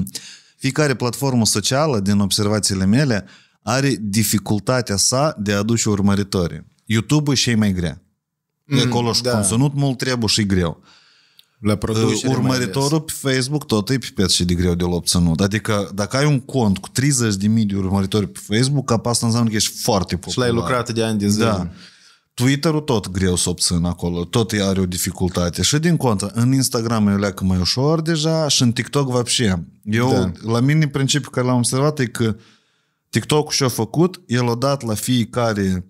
[SPEAKER 1] fiecare platformă socială, din observațiile mele, are dificultatea sa de a aduce urmăritorii. YouTube-ul și mai grea.
[SPEAKER 3] e mm, acolo și da.
[SPEAKER 1] conținut mult trebuie și greu. La uh, Urmăritorul pe Facebook tot e pipet și de greu de obținut. Adică dacă ai un cont cu 30 de mii de urmăritori pe Facebook, ca asta înseamnă că ești foarte popular. Și l-ai lucrat de ani de da. zile. Da. Twitter-ul tot greu să obțin acolo, tot are o dificultate. Și din contă, în Instagram eu leacă mai ușor deja și în TikTok și Eu, da. la mine principiul care l-am observat e că TikTok-ul și-a făcut, el a dat la fiecare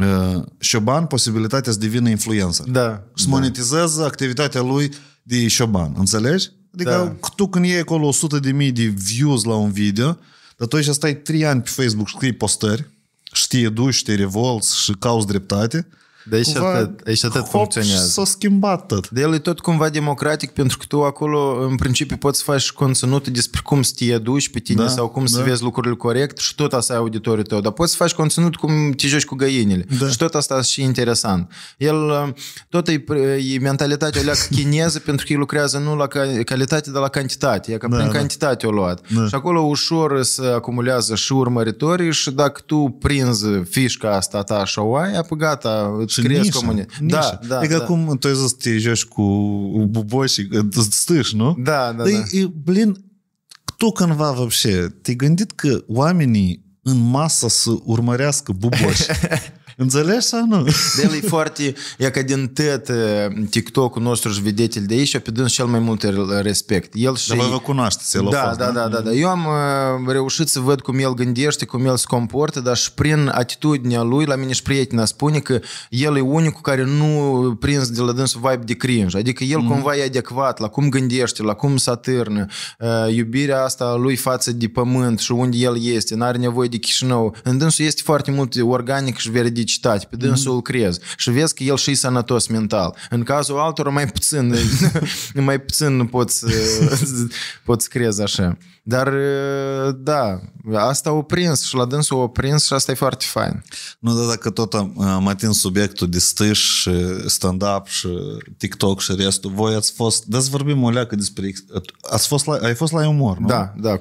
[SPEAKER 1] uh, э, șoban posibilitatea să devină influencer. Da. Să da. monetizeze da. activitatea lui de șoban. Înțelegi? Adică da. tu când iei acolo 100 de mii de views la un video, dar tu ești stai 3 ani pe Facebook, scrii postări, știi, duci, te revolți și cauți dreptate, de aici cumva, atât, aici atât funcționează. s-a schimbat tot. De el e tot cumva democratic, pentru că tu acolo, în
[SPEAKER 2] principiu, poți să faci conținut despre cum să te educi pe tine da, sau cum da. să vezi lucrurile corect și tot asta e auditoriul tău. Dar poți să faci conținut cum te joci cu găinile. Da. Și tot asta e și interesant. El, tot e, e mentalitatea leacă chineză, pentru că el lucrează nu la calitate, dar la cantitate. E ca da, prin da. cantitate o luat. Da. Și acolo ușor se acumulează și urmăritorii și dacă tu prinzi fișca asta ta și o ai, apă gata, și Crezi nișa. Comunie. nișa. Da, da, adică da.
[SPEAKER 1] acum tu ai zis să te joci cu buboi și stâși, nu? Da, da, Dar păi, da. E, blin, tu cândva, вообще, te-ai gândit că oamenii în masă să urmărească buboși? Înțelegi sau nu? De el e
[SPEAKER 2] foarte, e ca din tăt TikTok-ul nostru și vedetele de aici, pe dâns cel mai mult respect.
[SPEAKER 1] El și... Dar vă, cunoașteți, el da, fost, da, da, da,
[SPEAKER 2] da. Eu am reușit să văd cum el gândește, cum el se comportă, dar și prin atitudinea lui, la mine și prietena spune că el e unicul care nu prins de la dâns vibe de cringe. Adică el mm-hmm. cumva e adecvat la cum gândește, la cum târnă, iubirea asta lui față de pământ și unde el este, n-are nevoie de Chișinău. În dânsul este foarte mult organic și de citat, pe dânsul mm-hmm. crez și vezi că el și sănătos mental. În cazul altora mai puțin, mai puțin poți, poți crezi așa. Dar da, asta o prins și la
[SPEAKER 1] dânsul o prins și asta e foarte fain. Nu, dar dacă tot am, am atins subiectul de stâș și stand-up și TikTok și restul, voi ați fost, dați vorbim o leacă despre, ați fost la, ai fost la umor, nu? Da, da,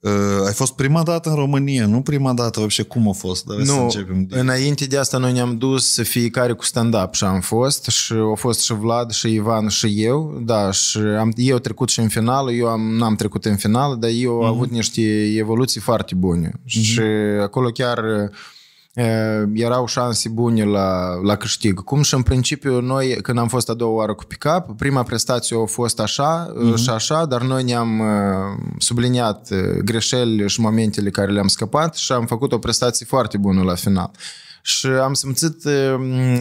[SPEAKER 1] Uh, ai fost prima dată în România, nu prima dată, și cum a fost? Dar nu, să începem.
[SPEAKER 2] înainte de asta noi ne-am dus fiecare cu stand-up și am fost și au fost și Vlad, și Ivan, și eu, da, și am, eu trecut și în final, eu am, n-am trecut în final, dar eu uh-huh. am mhm. avut niște evoluții foarte bune uh-huh. și acolo chiar uh, erau șanse bune la, la câștig. Cum și în principiu noi, când am fost a doua oară cu pick-up, prima prestație a fost așa mm-hmm. și așa, dar noi ne-am subliniat greșelile și momentele care le-am scăpat și am făcut o prestație foarte bună la final. Și am simțit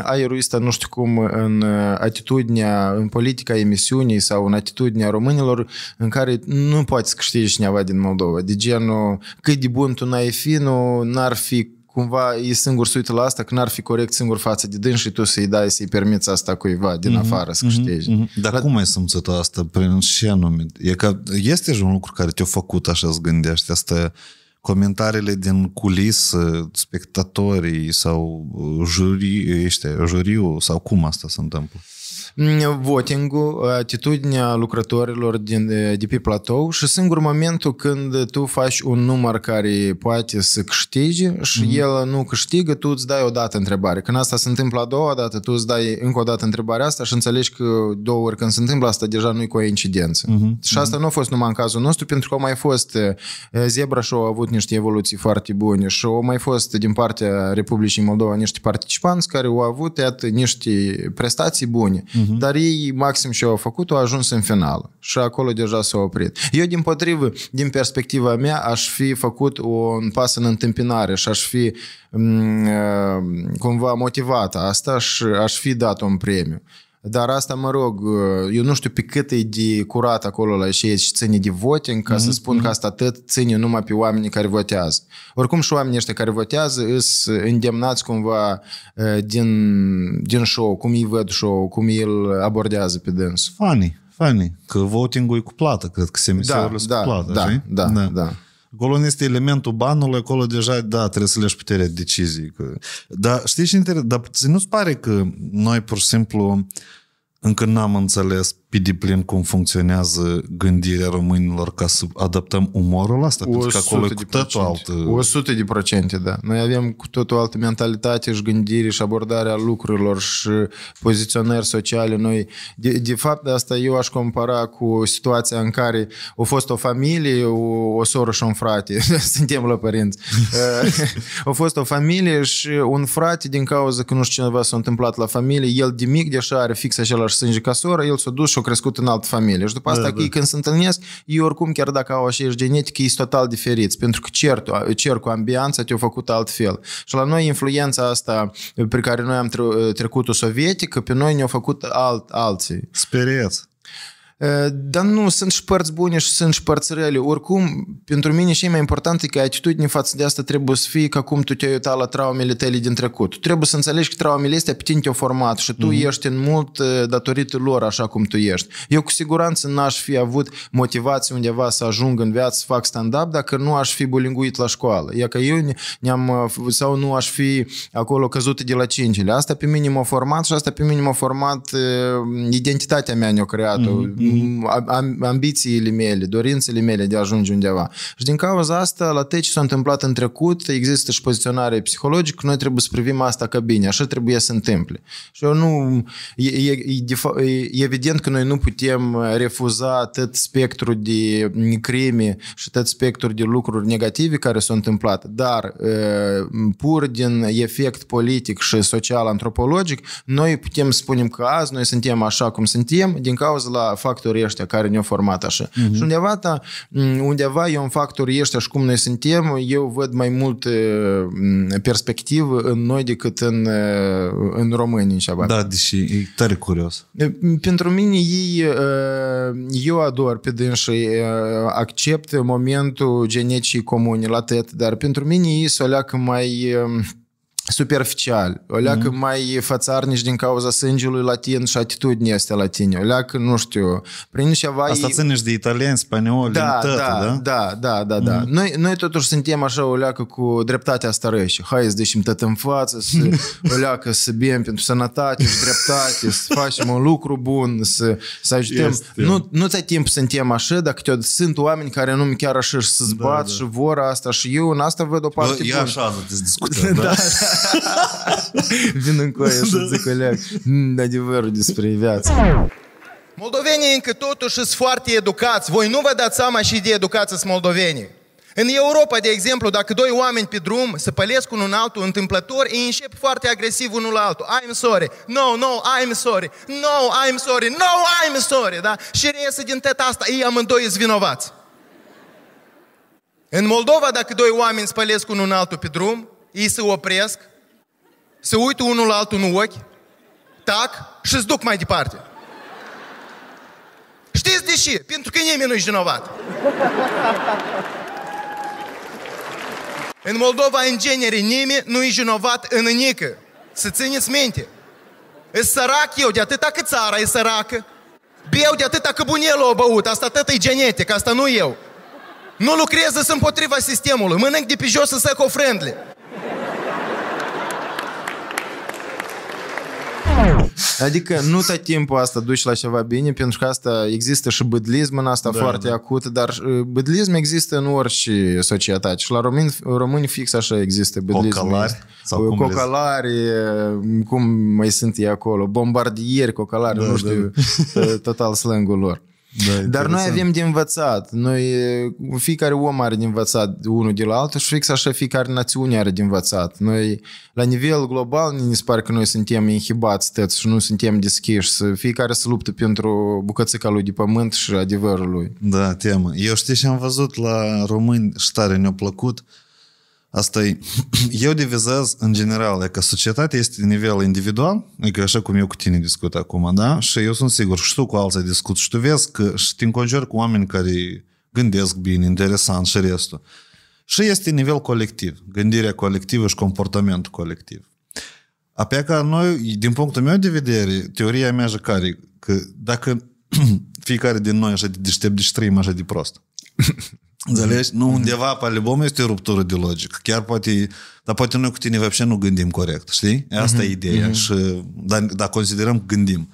[SPEAKER 2] aerul ăsta, nu știu cum, în atitudinea, în politica emisiunii sau în atitudinea românilor în care nu poți să câștigi cineva din Moldova. De genul, cât de bun tu n-ai fi, nu n-ar fi cumva e singur se uită la asta, că n-ar fi corect singur față de dâns și tu să-i dai, să-i permiți asta cuiva din mm-hmm, afară
[SPEAKER 1] să mhm. câștigi. Mm-hmm. Dar la... cum ai simțit asta? Prin ce anume? E că este și un lucru care te-a făcut așa să gândești. Asta comentariile din culis, spectatorii sau uh, juri, ăștia, juriu, sau cum asta se întâmplă?
[SPEAKER 2] voting-ul, atitudinea lucrătorilor din, de pe platou și singur momentul când tu faci un număr care poate să câștige și mm-hmm. el nu câștigă, tu îți dai o dată întrebare. Când asta se întâmplă a doua dată, tu îți dai încă o dată întrebarea asta și înțelegi că două ori când se întâmplă asta deja nu-i coincidență. Mm-hmm. Și asta mm-hmm. nu a fost numai în cazul nostru, pentru că au mai fost Zebra și au avut niște evoluții foarte bune și au mai fost din partea Republicii Moldova niște participanți care au avut iată, niște prestații bune. Mm-hmm uh-huh. dar ei maxim ce au făcut, au ajuns în final și acolo deja s-au oprit. Eu, din potrivă, din perspectiva mea, aș fi făcut un pas în întâmpinare și aș fi m- mm, uh, cumva motivat asta și aș fi dat un premiu. Dar asta, mă rog, uh, eu nu știu pe cât e de curat acolo la și și ține de voting, ca mm-hmm. să mhm, spun că mhm. asta atât ține numai pe oamenii care votează. Oricum și oamenii ăștia care votează îs îndemnați cumva uh, din, din show, cum îi văd show, cum îl abordează pe dânsul. Funny, funny, că voting-ul e cu plată,
[SPEAKER 1] cred că se da, da, cu plată, da, da, da, da, da, da. Acolo nu este elementul banului, acolo deja, da, trebuie să le puterea de decizii. Dar știi ce interesant? Dar nu-ți pare că noi pur și simplu încă n-am înțeles pe deplin cum funcționează gândirea românilor ca să adaptăm umorul ăsta? Pentru că acolo e cu totul altă... Uh, 100 de procente, da.
[SPEAKER 2] Noi avem cu totul altă mentalitate și gândire și abordarea lucrurilor și poziționări sociale. Noi, de, de fapt, de asta eu aș compara cu situația în care a fost o familie, o, o soră și un frate. Suntem la părinți. a fost o familie și un frate, din cauza că nu știu cineva s-a întâmplat la familie, el de mic deja are fix același sânge ca soră, el s-a dus și și-au crescut în altă familie. Și după da, asta, da, da. ei când se întâlnesc, ei oricum, chiar dacă au aceeași genetică, ei sunt total diferiți, pentru că cer cu ambianța te au făcut altfel. Și la noi influența asta pe care noi am trecut-o sovietică, pe noi ne-au făcut alt, alții. Speriați. Dar э, nu, sunt și părți bune și sunt și părți rele. Oricum, pentru mine cel mai important e că atitudine față de asta trebuie să fie ca cum tu te-ai uitat la traumele tale din trecut. Tu trebuie să înțelegi că traumele astea pe tine te-au format și tu mm-hmm. ești în mult datorită lor așa cum tu ești. Eu cu siguranță n-aș fi avut motivație undeva să ajung în viață să fac stand-up dacă nu aș fi bulinguit la școală. E că eu ne-am, uh, sau nu aș fi acolo căzut de la cincile. Asta pe mine m-a format și asta pe mine m-a format identitatea mea ne-a creat Mm-hmm ambițiile mele, dorințele mele de a ajunge undeva. Și din cauza asta, la te ce s-a întâmplat în trecut, există și poziționare psihologică, noi trebuie să privim asta ca bine, așa trebuie să întâmple. Și eu nu, e, e, e, e evident că noi nu putem refuza atât spectrul de crime și atât spectrul de lucruri negative care s-au întâmplat, dar pur din efect politic și social-antropologic, noi putem spune spunem că azi noi suntem așa cum suntem din cauza la fapt factorii ăștia care ne-au format așa. Mm-hmm. Și undeva, ta, da, undeva eu în factorii ăștia și cum noi suntem, eu văd mai mult perspectivă în noi decât în, în români în Da, deși
[SPEAKER 1] e tare curios.
[SPEAKER 2] Pentru mine ei, eu ador pe dânsă accept momentul geneticii comune la TET, dar pentru mine ei se s-o mai superficial, o leacă mm-hmm. mai fățarnici din cauza sângelui latin și atitudinea la tine. o leacă, nu știu, prin ceva... Asta e... ținești
[SPEAKER 1] de italien, spaniol, da, tătă, da?
[SPEAKER 2] Da, da, da, da. Mm-hmm. Noi, noi totuși suntem așa o leacă cu dreptatea stărășii. Hai să deșim tot în față, să o leacă să bem pentru sănătate și dreptate, să facem un lucru bun, să, să ajutăm. Este. Nu, nu ți timp suntem așa, dar câteodată sunt oameni care nu chiar așa să-ți da, bat da. și vor asta și eu în asta văd o parte eu, bună. Eu așa,
[SPEAKER 1] nu discutăm, da. da. da.
[SPEAKER 2] Vin coaie și da. zic coleg, mm, adevărul despre viață.
[SPEAKER 3] Moldovenii încă totuși sunt foarte educați. Voi nu vă dați seama și de educație sunt moldovenii. În Europa, de exemplu, dacă doi oameni pe drum se pălesc unul în altul întâmplător, ei încep foarte agresiv unul la altul. I'm sorry, no, no, I'm sorry, no, I'm sorry, no, I'm sorry, da? Și reiese din teta asta, ei amândoi sunt vinovați. În Moldova, dacă doi oameni se pălesc unul în altul pe drum, ei se opresc, se uită unul la altul în ochi, tac și îți duc mai departe. Știți de ce? Pentru că nimeni nu i vinovat. În Moldova, în genere, nimeni nu e vinovat în nică. Să țineți minte. E sărac eu de atâta că țara e săracă. Beau de atâta că bunelul o băut. Asta tot e genetic, asta nu eu. Nu lucrez, sunt împotriva sistemului. Mănânc de pe jos, sunt eco-friendly.
[SPEAKER 2] Adică nu tot timpul asta duci la ceva bine, pentru că asta există și bădlism în asta da, foarte da. acut, dar uh, bădlism există în orice societate. Și la români, români fix așa există bădlism. Cocalari? Sau cum cocalari, uh, cum mai sunt ei acolo, bombardieri, cocalari, da, nu da. știu da. total slangul lor. Da, Dar noi avem de învățat. Noi, fiecare om are de învățat unul de la altul și fix așa fiecare națiune are de învățat. Noi, la nivel global, ne pare că noi suntem inhibați tăți și nu suntem deschiși. Fiecare se luptă pentru bucățica lui de pământ și adevărul lui. Da,
[SPEAKER 1] temă. Eu știi și am văzut la români și tare ne-a plăcut Asta e. Eu divizez în general, e că societatea este nivel individual, e că așa cum eu cu tine discut acum, da? Și eu sunt sigur, și tu cu alții discut, și tu vezi că și te înconjori cu oameni care gândesc bine, interesant și restul. Și este nivel colectiv, gândirea colectivă și comportamentul colectiv. Apea că noi, din punctul meu de vedere, teoria mea și care, că dacă fiecare din noi așa de deștept, deci trăim așa de prost. Înțelegi? Nu, mhm. undeva pe album este o ruptură de logic. Chiar poate, dar poate noi cu tine вообще nu gândim corect, știi? Mhm. Asta e ideea. Mhm. Și, dar, dar considerăm gândim.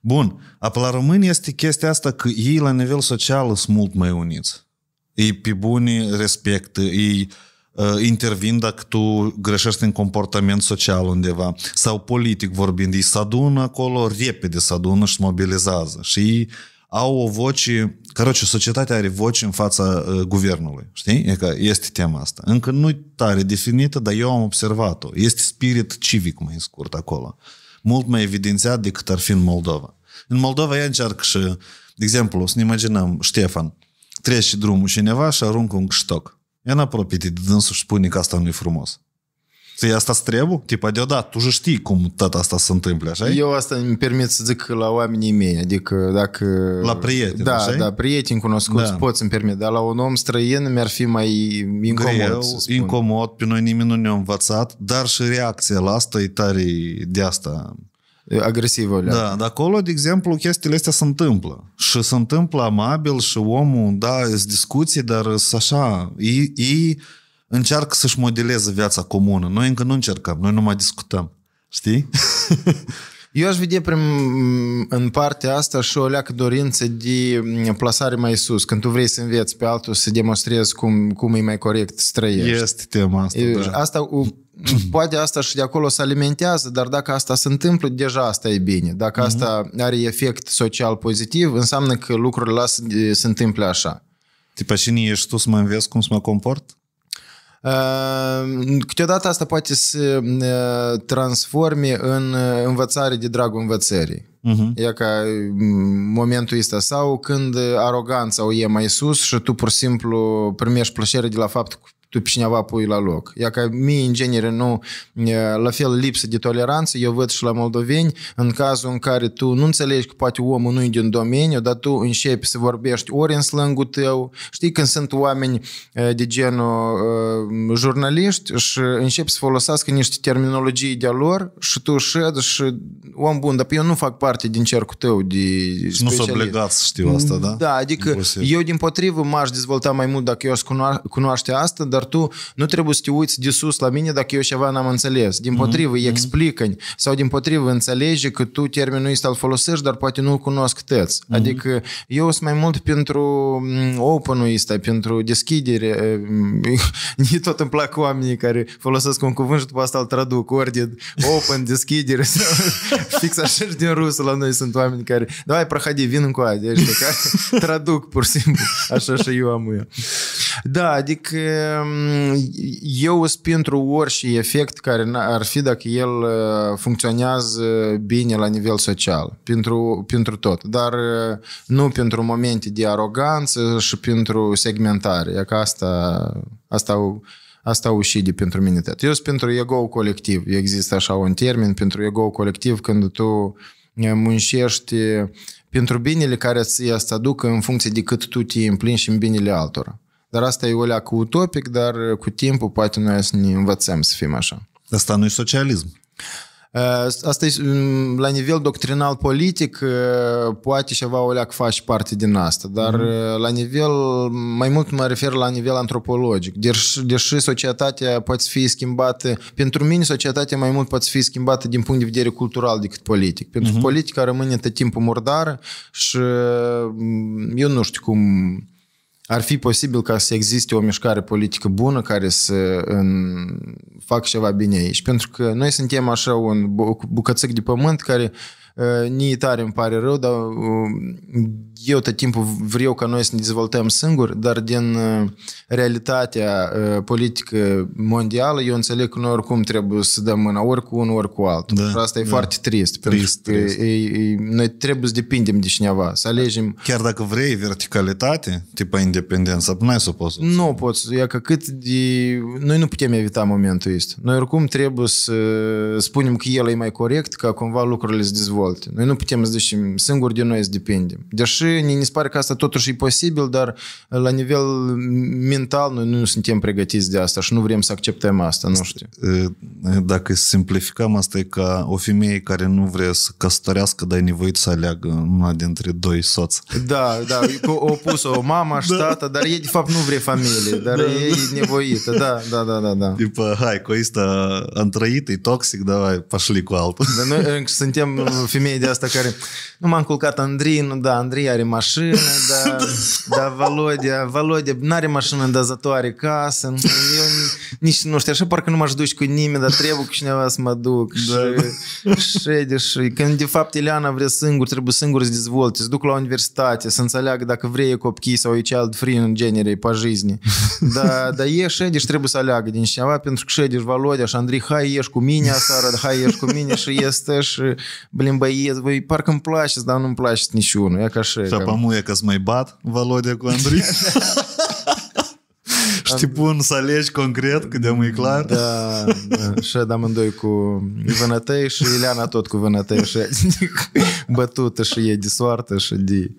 [SPEAKER 1] Bun. Apoi la români este chestia asta că ei la nivel social sunt mult mai uniți. Ei pe buni respectă, ei uh, intervin dacă tu greșești în comportament social undeva sau politic vorbind, ei se adună acolo, repede se adună și mobilizează și ei au o voce Căroci, societatea are voci în fața uh, guvernului. Știi? E că este tema asta. Încă nu tare definită, dar eu am observat-o. Este spirit civic, mai scurt, acolo. Mult mai evidențiat decât ar fi în Moldova. În Moldova ea încearcă și, de exemplu, să ne imaginăm, Ștefan, trece drumul cineva și aruncă un ștoc. E în apropie de dânsul și spune că asta nu e frumos. Și asta trebuie? Tipa, deodată, tu știi cum tot asta se întâmplă, așa Eu
[SPEAKER 2] asta îmi permit să zic la oamenii mei, adică dacă... La prieteni, Da, așa da, prieteni cunoscuți da.
[SPEAKER 1] pot să-mi permit, dar la un om străin mi-ar fi mai incomod, Greu, incomod, pe noi nimeni nu ne-a învățat, dar și reacția la asta e tare de asta agresivă. Da, dar acolo, de exemplu, chestiile astea se întâmplă. Și se întâmplă amabil și omul, da, sunt discuții, dar sunt așa, ei, ei încearcă să-și modeleze viața comună. Noi încă nu încercăm, noi nu mai discutăm. Știi? Eu aș vedea
[SPEAKER 2] prin, în partea asta și o leacă dorință de mm, plasare mai sus. Când tu vrei să înveți pe altul, să demonstrezi cum, cum e mai corect să trăiești. Este tema asta, e, da. Asta poate asta și de acolo se alimentează, dar dacă asta se întâmplă, deja asta e bine. Dacă uh-huh. asta are efect social pozitiv, înseamnă că lucrurile se întâmplă
[SPEAKER 1] așa. Tipa și ești tu să mă înveți cum să mă comport?
[SPEAKER 2] Ehm, câteodată asta poate să transforme în învățare de dragul învățării. Uh-huh. E ca momentul ăsta. Sau când aroganța o e mai sus și tu pur și simplu primești plăcere de la faptul tu pe cineva pui la loc. Ia ca mie, în genere, nu, la fel lipsă de toleranță, eu văd și la moldoveni, în cazul în care tu nu înțelegi că poate omul nu e din domeniu, dar tu începi să vorbești ori în slângul tău, știi când sunt oameni de genul jurnaliști și începi să folosească niște terminologii de-a lor și tu șed și om bun, dar eu nu fac parte din cercul tău de specialist. Nu sunt obligat să știu asta, da? Da, adică Imposibil. eu din potrivă m-aș dezvolta mai mult dacă eu aș cunoaște asta, dar dar tu nu trebuie să te uiți de sus la mine dacă eu ceva n-am înțeles. Din mhm, potrivă, mm-hmm. explică sau din potrivă înțelege că tu termenul ăsta îl folosești, dar poate nu-l cunosc tăți. Mm-hmm. Adică eu sunt mai mult pentru open-ul ăsta, pentru deschidere. Nici tot îmi plac oamenii care folosesc un cuvânt și după asta îl traduc. Ori de open, deschidere, fix așa și din rusă la noi sunt oameni care, dai, prahadi, vin în coadă, deci, traduc pur și simplu, așa și eu am eu. Da, adică eu sunt pentru orice efect care ar fi dacă el uh, funcționează bine la nivel social, pentru, pentru tot, dar uh, nu pentru momente de aroganță și pentru segmentare, că asta, asta asta de pentru mine tot. Eu sunt pentru ego colectiv. Există așa un termen pentru ego colectiv când tu uh, muncești pentru binele care ți se aducă în funcție de cât tu te împlini și în binele altora. Dar asta e o cu utopic, dar cu timpul poate noi să ne învățăm să fim așa. Asta nu e socialism. Asta e, mm, la nivel doctrinal politic, poate ceva o leac faci parte din asta, dar mm-hmm. la nivel, mai mult mă refer la nivel antropologic. Deși, deși deci societatea poate fi schimbată, pentru mine societatea mai mult poate fi schimbată din punct de vedere cultural decât politic. Pentru mm-hmm. politica rămâne tot timpul murdară și mm, eu nu știu cum ar fi posibil ca să existe o mișcare politică bună care să în, fac ceva bine aici. Pentru că noi suntem așa un bucățic de pământ care uh, Nii tare îmi pare rău, dar eu tot timpul vreau ca noi să ne dezvoltăm singuri, dar din realitatea politică mondială, eu înțeleg că noi oricum trebuie să dăm mâna ori cu unul, ori cu altul. Da, asta e da. foarte trist, trist pentru că trist. E, e, noi trebuie să depindem de cineva, să alegem... Chiar dacă vrei verticalitate, tipa independență, nu ai să poți Nu poți, e că cât de... Noi nu putem evita momentul ăsta. Noi oricum trebuie să spunem că el e mai corect, că cumva lucrurile se dezvoltă celelalte. Noi nu putem să zicem, singuri de noi să depindem. Deși ne, ne pare că asta totuși e posibil, dar uh, la nivel mental noi nu suntem pregătiți de asta și nu vrem să acceptăm asta, nu știu.
[SPEAKER 1] Uh, dacă simplificăm, asta e ca o femeie care nu vrea să căsătorească, dar e nevoit să aleagă una dintre doi soți.
[SPEAKER 2] Da, da, cu opusă, o mama și da. tata, dar ei de fapt nu vrea familie, dar da. ei e nevoită, da,
[SPEAKER 1] da, da, da. da. Tipa, hai, cu ăsta am trăit, e toxic, давай, pașli cu altul. Dar noi
[SPEAKER 2] încă suntem femeie de asta care nu m-am culcat Andrei, nu da, Andrei are mașină, da, da, Valodia, Valodia n-are mașină, dar zătoare are casă, eu nici nu știu, așa parcă nu m-aș duci cu nimeni, dar trebuie cu cineva să mă duc. Și, da. și, și, când de fapt Ileana vrea singur, trebuie singur să dezvolte, să duc la universitate, să înțeleagă dacă vrei copii sau e child free în genere, pe жизни. Da, da e șediș, trebuie să aleagă din cineva, pentru că șediș Valodea și Andrei, hai ieși cu mine aseară, hai ieși cu mine și este și, blin, băieți,
[SPEAKER 1] voi parcă îmi placeți, dar nu-mi placeți niciunul, e ca așa. Și apamuie că mai bat Valodea cu Andrei. și te pun să alegi concret, că de mai clar. Da,
[SPEAKER 2] da. și amândoi cu vânătăi și Ileana tot cu vânătăi și
[SPEAKER 1] bătută și e de soartă și de...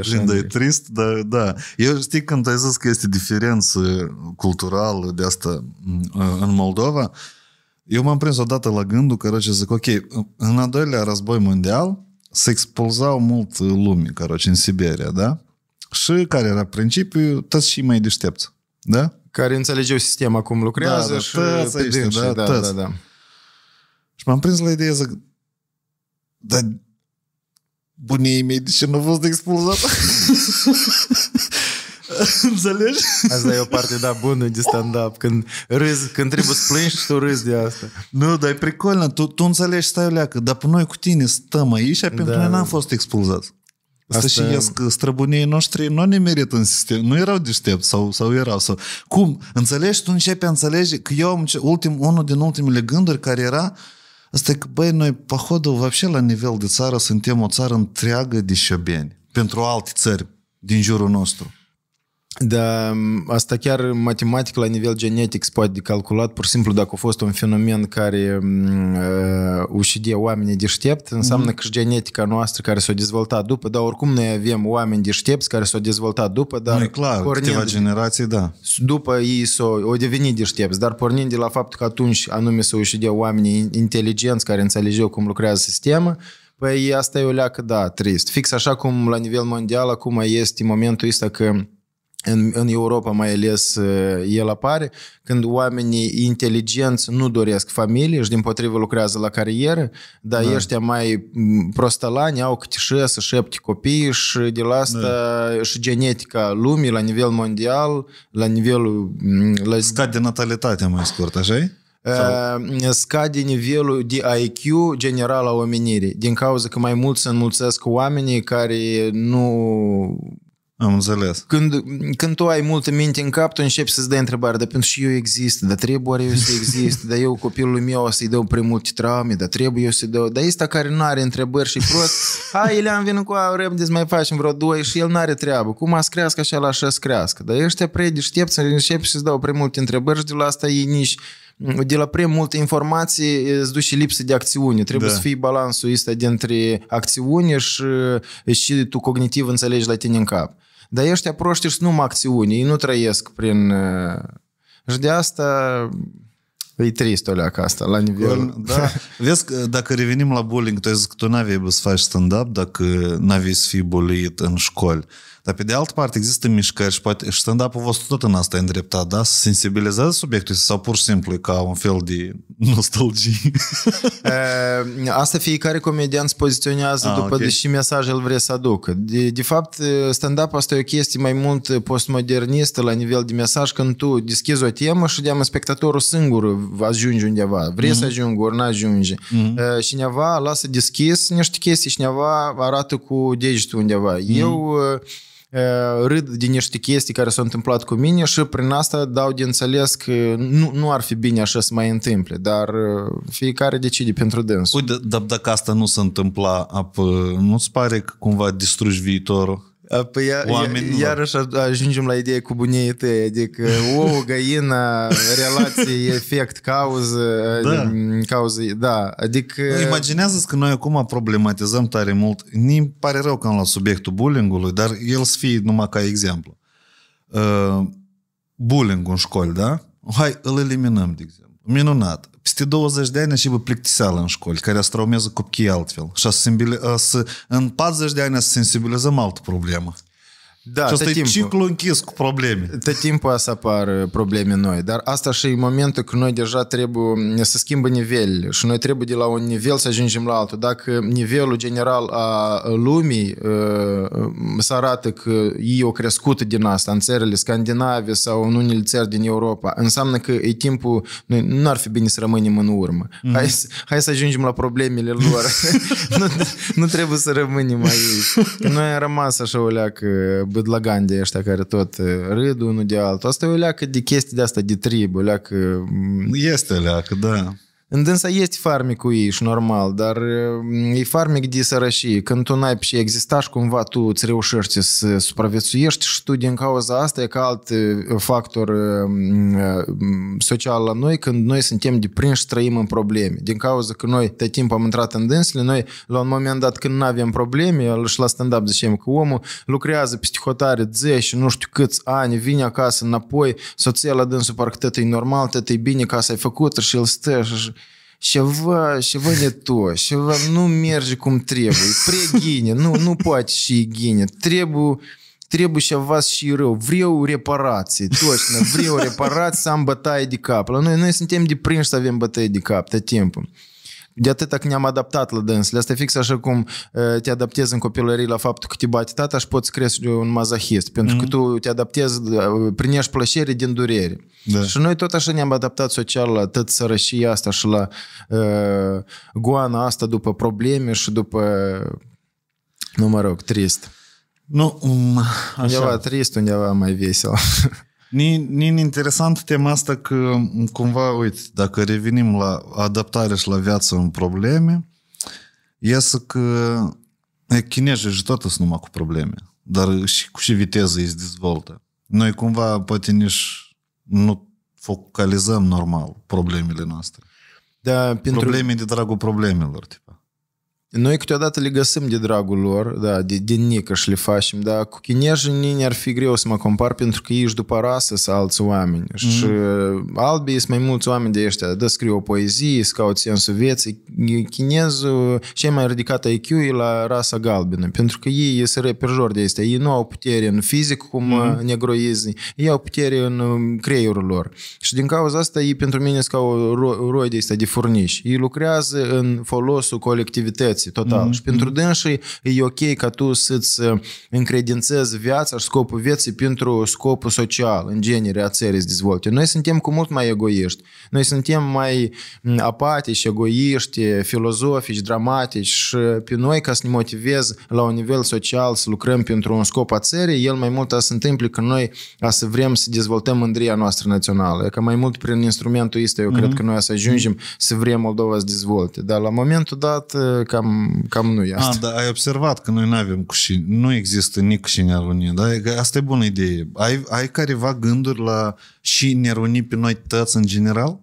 [SPEAKER 1] Plin de trist, dar da. Eu știi când ai zis că este diferență culturală de asta mm, în Moldova, eu m-am prins odată la gândul că răce zic, ok, în al doilea război mondial se expulzau mult lume, care în Siberia, da? Și care era principiul? Tăți și mai deștepți. Da? Care înțelegeau sistemul cum lucrează da, da, și tăți, pe dânsi, da, da, tăți. da, da. Și m-am prins la ideea, zic, dar bunii mei de ce nu au fost expulzat? Înțelegi? Asta e o parte, da, bună de stand-up. Când râzi, când trebuie să plângi și tu râzi de asta. Nu, dar e pricolnă. Tu, tu înțelegi, stai o leacă, dar pe noi cu tine stăm aici, pentru da. noi n-am fost expulzați. Asta... Să și ies că străbunii noștri nu ne merit în sistem, nu erau deștept sau, sau erau. Sau... Cum? Înțelegi? Tu începi înțelegi că eu am ultim, unul din ultimele gânduri care era asta e că, băi, noi, походу, вообще la nivel de țară suntem o țară întreagă de șobieni pentru alte țări din jurul nostru. Da, asta chiar matematic la nivel genetic se poate de calculat,
[SPEAKER 2] pur și simplu dacă a fost un fenomen care uh, ușide oamenii deștept, mhm. înseamnă mm-hmm. că și genetica noastră care s-a dezvoltat după, dar oricum noi avem oameni deștepți care s-au dezvoltat
[SPEAKER 1] după, dar... Nu, e clar, pornind, câteva generații, da.
[SPEAKER 2] După ei s-au au devenit deștepți, dar pornind de la faptul că atunci anume s-au ușide oamenii inteligenți care înțelegeau cum lucrează sistemul, păi asta e o leacă, da, trist. Fix așa cum la nivel mondial acum este momentul ăsta că în, în Europa mai ales el apare, când oamenii inteligenți nu doresc familie și din potrivă lucrează la carieră, dar da. ăștia mai prostălani au câte șase, șapte copii și de la asta da. și genetica lumii la nivel mondial, la nivelul... La... Scade natalitatea mai scurt, așa -i? scade nivelul de IQ general a omenirii, din cauza că mai mulți se înmulțesc oamenii care nu am înțeles. Când, când tu ai multe minte în cap, tu începi să-ți dai întrebare, dar pentru și eu există, dar trebuie oare eu să exist, dar eu copilului meu o să-i dau prea multe traume, dar trebuie eu să-i dau, dar ăsta care nu are întrebări și prost, hai, am venit cu repede deci mai facem vreo doi și el nu are treabă, cum a crească așa la așa să crească, dar ăștia predeștepți, începi să-ți dau prea multe întrebări și de la asta ei nici de la prea multe informații îți duci și lipsă de acțiune. Trebuie da. să fii balansul ăsta dintre acțiune și, și tu cognitiv înțelegi la tine în cap. Dar ești proști sunt numai acțiuni, ei nu trăiesc prin... Uh, și de asta
[SPEAKER 1] E trist o leacă asta, la nivel... Da. Vezi că dacă revenim la bullying, tu ai zis că tu n-aveai să faci stand-up dacă n-aveai să fii bullied în școli. Dar pe de altă parte există mișcări și poate și stand-up-ul vostru tot în asta e îndreptat, da? Să sensibilizează subiectul sau pur și simplu ca un fel de nostalgie.
[SPEAKER 2] E, asta fiecare comedian se poziționează A, ah, după okay. deși mesaj el vrea să aducă. De, de fapt, stand-up asta e o chestie mai mult postmodernistă la nivel de mesaj când tu deschizi o temă și deamă spectatorul singur ajunge undeva. Vrei mm-hmm. să mhm. ajungă, ori n-ajunge. Mm-hmm. E, cineva lasă deschis niște chestii, cineva arată cu degetul undeva. Mm-hmm. Eu râd de niște chestii care s-au întâmplat cu mine și prin asta dau de înțeles că nu, nu ar fi bine așa să mai întâmple, dar fiecare decide pentru dâns. Uite, dar dacă asta nu se
[SPEAKER 1] întâmpla, ap, nu-ți pare că cumva distrugi viitorul?
[SPEAKER 2] Păi ia, ia, iarăși ajungem la ideea cu bunei tăi, adică ou,
[SPEAKER 1] găină, relație,
[SPEAKER 2] efect, cauză, da. Adică, cauză, da, adică...
[SPEAKER 1] Imaginează-ți că noi acum problematizăm tare mult, ne pare rău că am la subiectul bullying dar el să fie numai ca exemplu. Uh, bullying în școli, da? Hai, îl eliminăm, de exemplu. Minunat peste 20 de ani și vă plictiseală în școli, care astraumează traumează copiii altfel. Și să, în 40 de ani să sensibilizăm altă problemă.
[SPEAKER 2] Da, și asta e ciclu închis cu probleme. Tot timpul să apar uh, probleme noi, dar asta și e momentul când noi deja trebuie um, să schimbă nivel și noi trebuie de la un nivel să ajungem la altul. Dacă nivelul general a lumii uh, um, să arată că ei au crescut din asta în țările Scandinavie sau în unele țări din Europa, înseamnă că e timpul, noi nu ar fi bine să rămânem în urmă. Mm-hmm. Hai, hai să ajungem la problemele lor. nu, nu trebuie să rămânem aici. Noi am rămas așa o leacă bădlagani ăștia care tot râd unul de altul. Asta e o leacă de chestii de asta, de trib, o leacă... Este leacă, da. Însă este farmic cu ei și normal, dar mm, e farmic de sărășie. Când tu n-ai și exista cumva tu îți reușești să supraviețuiești și tu din cauza asta e ca alt factor mm, social la noi când noi suntem deprinși și trăim în probleme. Din cauza că noi de timp am intrat în dânsile, noi la un moment dat când nu avem probleme și la stand-up zicem că omul lucrează pe stihotare 10 nu știu câți ani, vine acasă înapoi, soția la dânsul parcă tot e normal, tot e bine ca să ai făcut și el stă și ceva, ceva de to, ceva nu merge cum trebuie, pregine, nu, nu poate și ghine, trebuie, trebuie ceva și rău, vreau reparații, точно, vreau reparații să am bătaie de cap. La noi, noi suntem deprinși să avem bătaie de cap tot timpul. De atâta că ne-am adaptat la dânsul. Asta fix așa cum uh, te adaptezi în copilărie la faptul că te bate tata și poți crește un mazahist. Pentru mm-hmm. că mhm. tu te adaptezi, uh, primești plăcere din durere. Da. Și noi tot așa ne-am adaptat social la tot sărășia asta și la uh, goana asta după probleme și după, nu mă rog, trist.
[SPEAKER 1] Nu, um, așa. Undeva trist, undeva mai vesel. Ni, ni interesant tema asta că mm, cumva, uite, dacă revenim la adaptare și la viață în probleme, iasă că chinezii și toată sunt numai cu probleme, dar și cu ce viteză îi dezvoltă. Noi cumva poate nici nu focalizăm normal problemele noastre. Da, pentru... Probleme de dragul problemelor. Tipa. Noi
[SPEAKER 2] câteodată le găsim de dragul lor, da, de, de nică și le facem, dar cu chinejii ne-ar fi greu să mă compar pentru că ei își după rasă să alți oameni. Mm-hmm. Și uh, albii sunt mai mulți oameni de ăștia, dă scriu o poezie, să caut sensul vieții. Chinezul, cei mai ridicat IQ e la rasa galbenă, pentru că ei sunt reperjori de astea. Ei nu au putere în fizic cum mm-hmm. ei au putere în uh, creierul lor. Și din cauza asta ei pentru mine sunt ca o roi de astea de furnici. Ei lucrează în folosul colectivității vieții, total. Mm-hmm. Și pentru dânsii e ok ca tu să-ți uh, încredințezi viața și scopul vieții pentru scopul social, în genere, a țării să dezvolte. Noi suntem cu mult mai egoiști. Noi suntem mai mm, apatici, egoiști, filozofici, dramatici și pe noi, ca să ne motivez la un nivel social să lucrăm pentru un scop a țării, el mai mult a să întâmple că noi a să vrem să dezvoltăm mândria noastră națională. Că mai mult prin instrumentul ăsta, eu mm-hmm. cred că noi a să ajungem să vrem Moldova să dezvolte. Dar la momentul dat, uh, cam cam, cam nu e asta.
[SPEAKER 1] A, da, ai observat că noi nu avem cu nu există nici și nerunie, da? Asta e bună idee. Ai, ai careva gânduri la și nerunii pe noi tăți în general?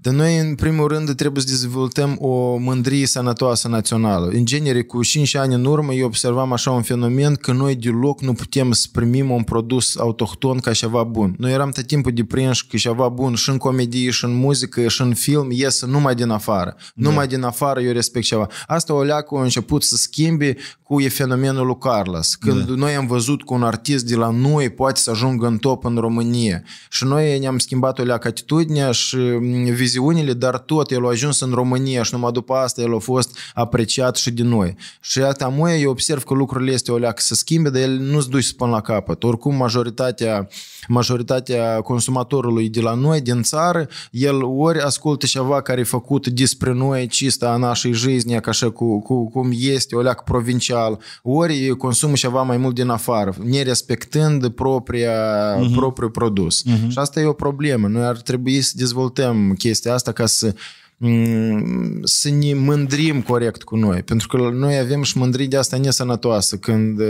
[SPEAKER 2] Dar noi, în primul rând, trebuie să dezvoltăm o mândrie sănătoasă națională. În genere, cu 5 ani în urmă, eu observam așa un fenomen că noi deloc nu putem să primim un produs autohton ca ceva bun. Noi eram tot timpul deprinși că ceva bun și în comedie, și în muzică, și în film iese numai din afară. Da. Numai din afară eu respect ceva. Asta o leacă a început să schimbi cu e fenomenul lui Carlos. Când da. noi am văzut că un artist de la noi poate să ajungă în top în România. Și noi ne-am schimbat o leacă atitudinea și mm, televiziunile, dar tot el a ajuns în România și numai după asta el a fost apreciat și din noi. Și atamue eu observ că lucrurile este o leacă să schimbe, dar el nu se duce până la capăt. Oricum, majoritatea, majoritatea consumatorului de la noi, din țară, el ori ascultă ceva care e făcut despre noi, cista a nașii jizni, ca așa cu, cu, cum este, o leacă provincial, ori consumă ceva mai mult din afară, nerespectând propria, uh-huh. propriul produs. Uh-huh. Și asta e o problemă. Noi ar trebui să dezvoltăm chestia chestia asta ca să mm, să ne mândrim corect cu noi, pentru că noi avem și mândrii de asta nesănătoasă când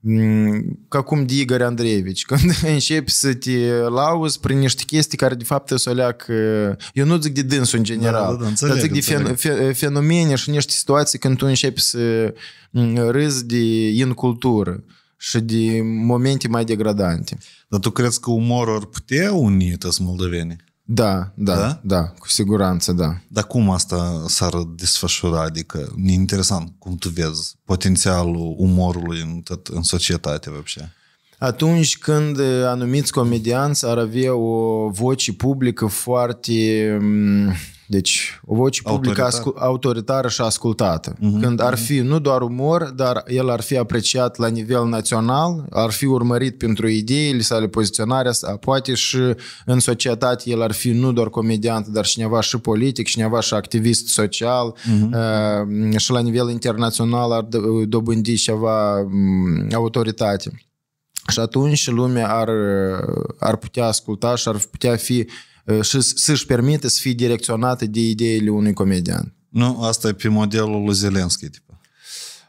[SPEAKER 2] mm, ca cum de Igor Andreevici, când începi să te lauzi prin niște chestii care de fapt să o leacă, eu nu zic de dânsul în da, general, da, da, da, înțeleg, dar zic de fen, fenomene și niște situații când tu începi să mm, râzi de incultură și de momente mai
[SPEAKER 1] degradante. Dar tu crezi că umorul ar putea uni toți moldovenii? Da, da, da, da, cu siguranță, da. Dar cum asta s-ar desfășura? Adică, e interesant cum tu vezi potențialul umorului în, tot, în societate, вообще.
[SPEAKER 2] Atunci când anumiți comedianți ar avea o voce publică foarte mm, deci o voce publică autoritară, autoritară și ascultată. Uh-huh, când ar mhm. fi nu doar umor, dar el ar fi apreciat la nivel național, ar fi urmărit pentru ideile sale, poziționarea sa, poate și în societate el ar fi nu doar comediant, dar cineva și politic, cineva și activist social uh-huh. uh, și la nivel internațional ar dobândi ceva mm, autoritate. Și atunci lumea ar, ar putea asculta și ar putea fi Eh, și să-și permite să fie direcționată de ideile unui comedian.
[SPEAKER 1] Nu, asta e pe modelul lui Zelenski, tipa.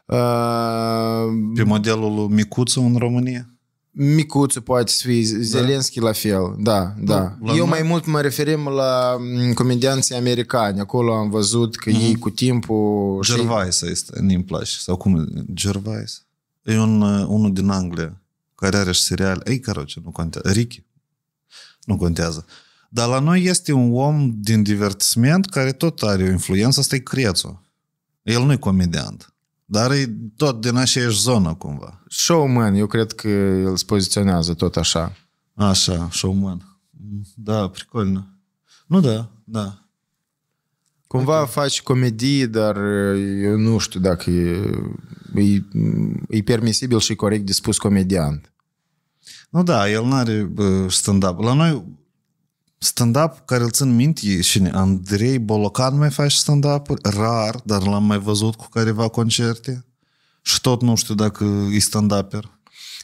[SPEAKER 1] Uh, eh, pe modelul lui Micuțu în România?
[SPEAKER 2] Micuțu poate fi, Zelenski da. la fel, da, da. La Eu mai mult mă referim la mm, comedianții americani, acolo am văzut că uh-huh. ei mhm. cu timpul...
[SPEAKER 1] Gervais este, nu place, sau cum, Gervais. E un, uh, unul din Anglia care are și serial, ei, care nu contează, Ricky, nu contează. Uh, dar la noi este un om din divertisment care tot are o influență, asta e Crețu. El nu e comediant. Dar e tot din aceeași zonă, cumva. Showman, eu cred că el se poziționează tot așa. Așa, showman. Da, pricolnă. Nu da, da.
[SPEAKER 2] Cumva okay. faci comedii, dar eh, eu nu știu dacă e, e, e permisibil și corect de spus comediant.
[SPEAKER 1] Nu da, el nu are stand-up. La noi stand-up care îl țin minte e cine? Andrei Bolocan mai face stand up Rar, dar l-am mai văzut cu careva concerte. Și tot nu știu dacă e stand-upper.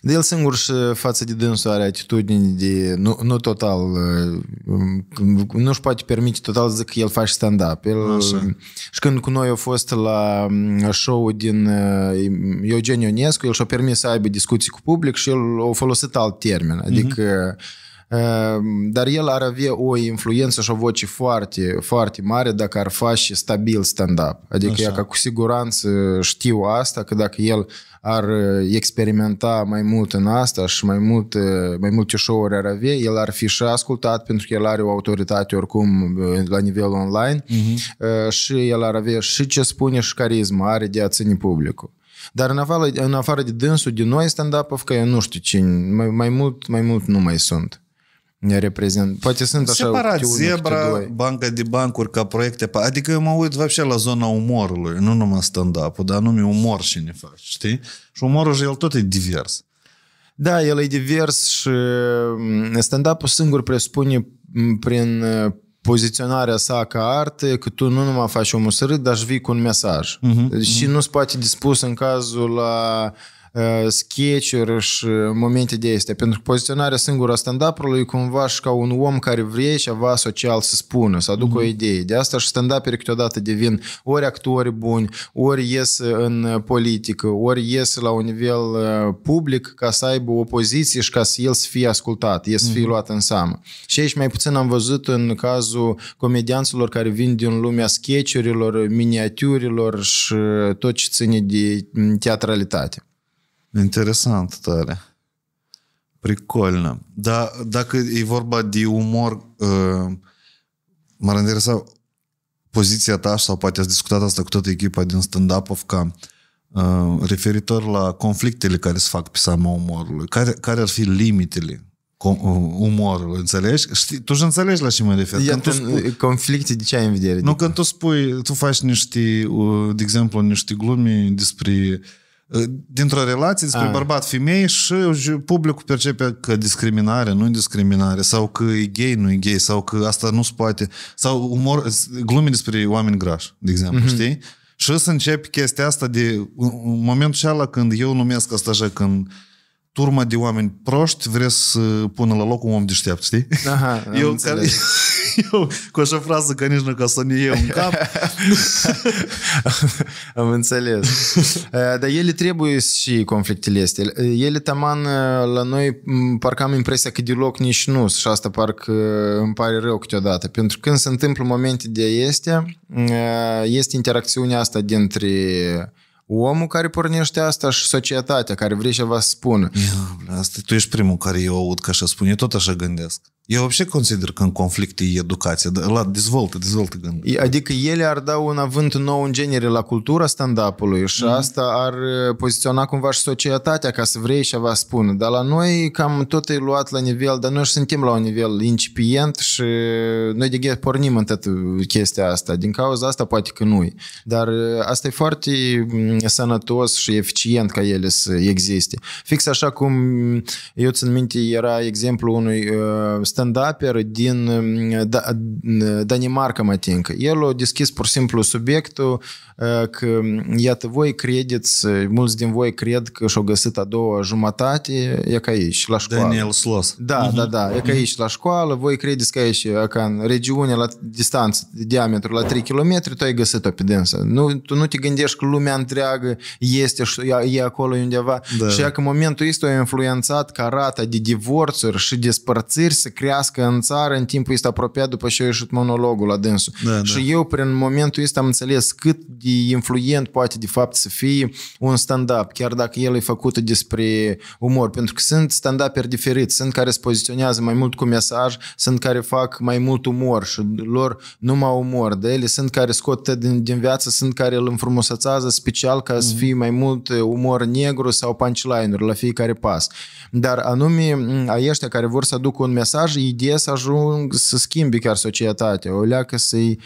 [SPEAKER 1] De el singur și
[SPEAKER 2] față de dânsul are atitudini de, nu, nu total, uh, nu-și poate permite total să zic că el face stand-up. El, și când cu noi a fost la mm, show din uh, Eugen Ionescu, el și-a permis să aibă discuții cu public și el a folosit alt termen. Mhm. Adică uh-huh Ehm, dar el ar avea o influență și o voce foarte, foarte mare dacă ar face stabil stand-up. Adică Așa. ea ca cu siguranță știu asta, că dacă el ar eh, experimenta mai mult în asta și mai, mult, eh, mai multe show-uri ar avea, el ar fi și ascultat pentru că el are o autoritate oricum eh, la nivel online uh-huh. și el ar avea și ce spune și carisma are de a ține publicul. Dar în afară, în afară de dânsul, din noi stand up ul că eu nu știu cine, mai, mai, mult, mai mult nu mai sunt ne reprezint. Poate sunt așa Separat, unul, Zebra,
[SPEAKER 1] Banca de Bancuri ca proiecte, adică eu mă uit și la zona umorului, nu numai stand-up-ul, dar anume umor și ne faci, știi? Și umorul el tot e divers. Da, el e
[SPEAKER 2] divers și mm, stand-up-ul singur presupune mm, prin uh, poziționarea sa ca artă, că tu nu numai faci omul să râd, dar și vii cu un mesaj. Uh-huh. Și uh-huh. nu-ți poate dispus în cazul la uh, sketch-uri și momente de astea. Pentru că poziționarea singură a stand-up-ului cumva și ca un om care vrea ceva social să spună, să aducă mm-hmm. o idee. De asta și stand-up-uri câteodată devin ori actori buni, ori ies în politică, ori ies la un nivel public ca să aibă o poziție și ca să el să fie ascultat, el să fie mm-hmm. luat în seamă. Și aici mai puțin am văzut în cazul comedianților care vin din lumea sketch miniaturilor și tot ce
[SPEAKER 1] ține de teatralitate. Interesant tare. Pricolnă. Dar dacă e vorba de umor, uh, m-ar interesa poziția ta sau poate ați discutat asta cu toată echipa din stand up of ca uh, referitor la conflictele care se fac pe seama umorului. Care, care ar fi limitele uh, umorului, înțelegi? Știi, tu și înțelegi la ce mă refer. când tu spui, conflicte de ce ai în vedere? Nu, când tu spui, tu faci niște, de exemplu, niște glume despre uh, Э, dintr-o relație despre ah. bărbat-femeie și publicul percepe că discriminare, nu discriminare, sau că e gay, nu e gay, sau că asta nu se poate, sau umor, glume despre oameni grași, de exemplu, mm-hmm. știi? Și să începi chestia asta de în momentul ăla când eu numesc asta așa, când uh, turma de oameni proști vreți să pună la loc un om deștept, știi? Aha, eu, eu cu așa frază că nici nu ca să ne iei în cap. am înțeles.
[SPEAKER 2] Eh, dar ele trebuie și conflictele astea. Eh, ele, taman, eh, la noi mm, parcă am impresia că deloc nici nu și asta parcă îmi pare rău câteodată. Pentru că când se întâmplă momente de este, mm, este interacțiunea asta dintre omul care pornește asta și societatea care vrea să vă
[SPEAKER 1] spună. Ia, asta tu ești primul care eu aud că așa spune, tot așa gândesc. Eu вообще consider că în conflict e educația. La dezvoltă, dezvoltă gând.
[SPEAKER 2] Adică ele ar da un avânt nou în genere la cultura stand-up-ului și mm-hmm. asta ar uh, poziționa cumva și societatea ca să vrei și vă spun. Dar la noi cam tot e luat la nivel, dar noi suntem la un nivel incipient și noi de pornim în toată chestia asta. Din cauza asta poate că nu Dar uh, asta e foarte mm, sănătos și eficient ca ele să existe. Fix așa cum mm, eu țin minte era exemplu unui uh, stand-uper din Danimarca Matinca. El a deschis pur și simplu subiectul că, iată, voi credeți, mulți din voi cred că și-au găsit a doua jumătate, e ca aici, la școală. Daniel Slos. Da, uh-huh. da, da, e ca aici, la școală, voi credeți că aici, ca în regiune, la distanță, diametru, la 3 km, tu ai găsit-o pe dânsă. Nu, tu nu te gândești că lumea întreagă este și e acolo undeva. Da. Și că momentul ăsta a influențat ca rata de divorțuri și despărțiri să crească crească în țară în timpul este apropiat după ce a ieșit monologul la dânsul. Da, da. și da. eu prin momentul ăsta am înțeles cât de influent poate de fapt să fie un stand-up, chiar dacă el e făcut despre umor, pentru că sunt stand up diferiți, sunt care se poziționează mai mult cu mesaj, sunt care fac mai mult umor și lor numai umor de ele, sunt care scot din, din viață, sunt care îl înfrumusețează special ca mm-hmm. să mhm. fie mai mult umor negru sau punchline-uri la fiecare pas. Dar anume, a care vor să aducă un mesaj, idee să ajung să schimbi chiar societatea, o
[SPEAKER 1] leacă să-i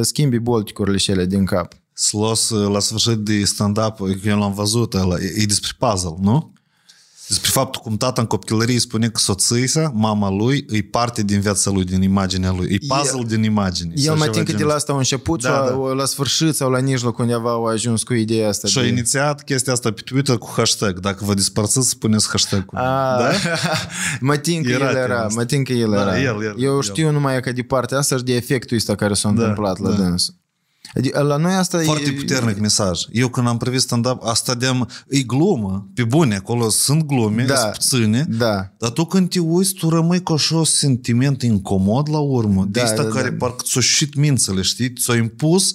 [SPEAKER 1] schimbi bolticurile cele din cap. Slos, la sfârșit de stand-up, eu l-am văzut, ăla, e despre puzzle, nu? despre faptul cum tata în copilărie spune că sa, mama lui, e parte din viața lui, din imaginea lui, e puzzle el, din imagine. El mai timp de la asta
[SPEAKER 2] au început, da, sau da. la sfârșit sau la mijloc undeva au ajuns cu ideea asta. Și de...
[SPEAKER 1] inițiat chestia asta pe Twitter cu hashtag. Dacă vă dispărțiți, spuneți hashtag-ul.
[SPEAKER 2] A, ah. da? mă tin că el da, era. Mă tin că el era. Da, el, el, Eu știu numai că de partea asta și de efectul ăsta
[SPEAKER 1] care s-a da, întâmplat da. la dânsul. Adică La noi asta Foarte e... Foarte puternic e, mesaj. Eu când am privit stand-up, asta de E glumă, pe bune, acolo sunt glume, da, ține, da. dar tu când te uiți, tu rămâi cu așa sentiment incomod la urmă. Da, de asta da, care da. parcă ți-o șit mințele, știi? Ți-o impus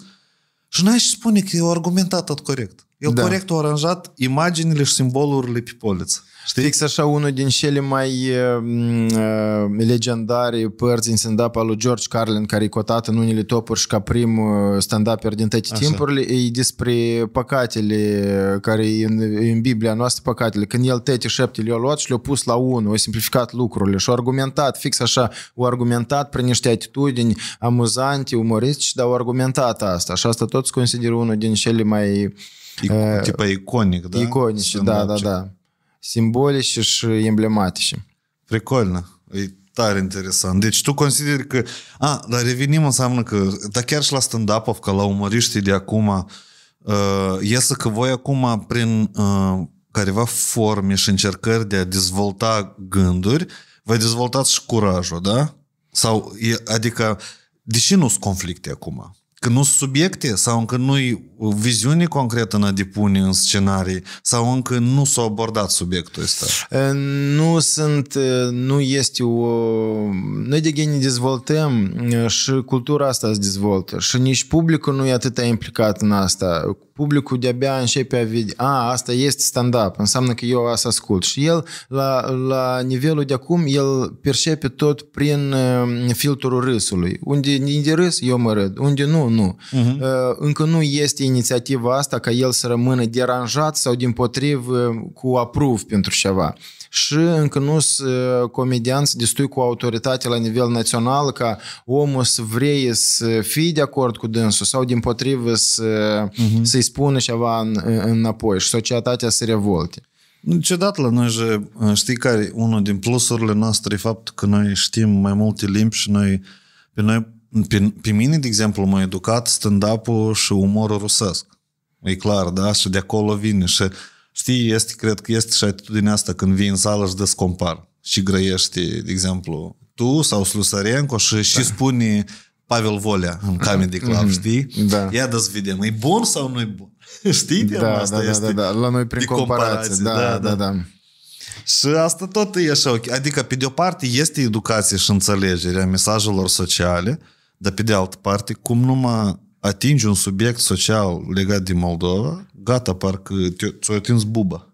[SPEAKER 1] și n-ai și spune că e argumentat tot corect. El da. corect a aranjat imaginile și simbolurile pe poliță. Știi? Fix așa unul din cele
[SPEAKER 2] mai mm, uh, legendare părți în stand-up al lui George Carlin, care e cotat în unele topuri și ca prim uh, stand-uper din toate timpurile, e despre păcatele care e în, e în Biblia noastră, păcatele. Când el tete șepte le-a luat și le-a pus la unul, a simplificat lucrurile și a argumentat, fix așa, a argumentat prin niște atitudini amuzante, umoristici, dar a argumentat asta. Și asta toți consideră unul din cele mai
[SPEAKER 1] Ic- tipa iconic, da? Iconici, da, da, da. Simbolice și emblematice. Precolnă. tare interesant. Deci tu consideri că... A, dar revenim înseamnă că... Dar chiar și la stand-up ca la umoriștii de acum, uh, iasă că voi acum prin uh, careva forme și încercări de a dezvolta gânduri, voi dezvoltați și curajul, da? Sau, e, adică, deși nu sunt conflicte acum? că nu sunt subiecte sau încă nu-i viziune concretă în a depune în scenarii sau încă nu s-a abordat subiectul ăsta?
[SPEAKER 2] Nu sunt, nu este o... Noi de genii dezvoltăm și cultura asta se dezvoltă și nici publicul nu e atât implicat în asta publicul de-abia începe a vedea, a, asta este stand-up, înseamnă că eu asta ascult. Și el, la, la nivelul de acum, el percepe tot prin uh, filtrul râsului. Unde e râs, eu mă râd. Unde nu, nu. Uh-huh. Încă nu este inițiativa asta ca el să rămână deranjat sau din potriv uh, cu aprov pentru ceva și încă nu sunt uh, comedianți destui cu autoritate la nivel național ca omul să vrei să fii de acord cu dânsul sau din potrivă să, uh-huh. să-i spună ceva în,
[SPEAKER 1] înapoi și societatea să revolte. Ciudat la noi, je, uh, știi care unul din plusurile noastre e faptul că noi știm mai multe limbi și noi, pe, noi, pe, pe mine, de exemplu, m-a educat stand-up-ul și umorul rusesc. E clar, da? Și de acolo vine. Și Știi, este, cred că este și atitudinea asta când vii în sală și descompar și grăiești, de exemplu, tu sau Slusarenco și, și da. spune Pavel Volea în Comedy Club, mm-hmm. știi? Da. Ia da vedem, e bun sau nu e bun? știi? Da, asta da, da este da, da, da, la noi prin comparație. Da, da, da. da. da. Și asta tot e așa, adică pe de-o parte este educație și înțelegerea mesajelor sociale, dar pe de altă parte, cum numai atingi un subiect social legat din Moldova, gata, parcă ți-o atins buba.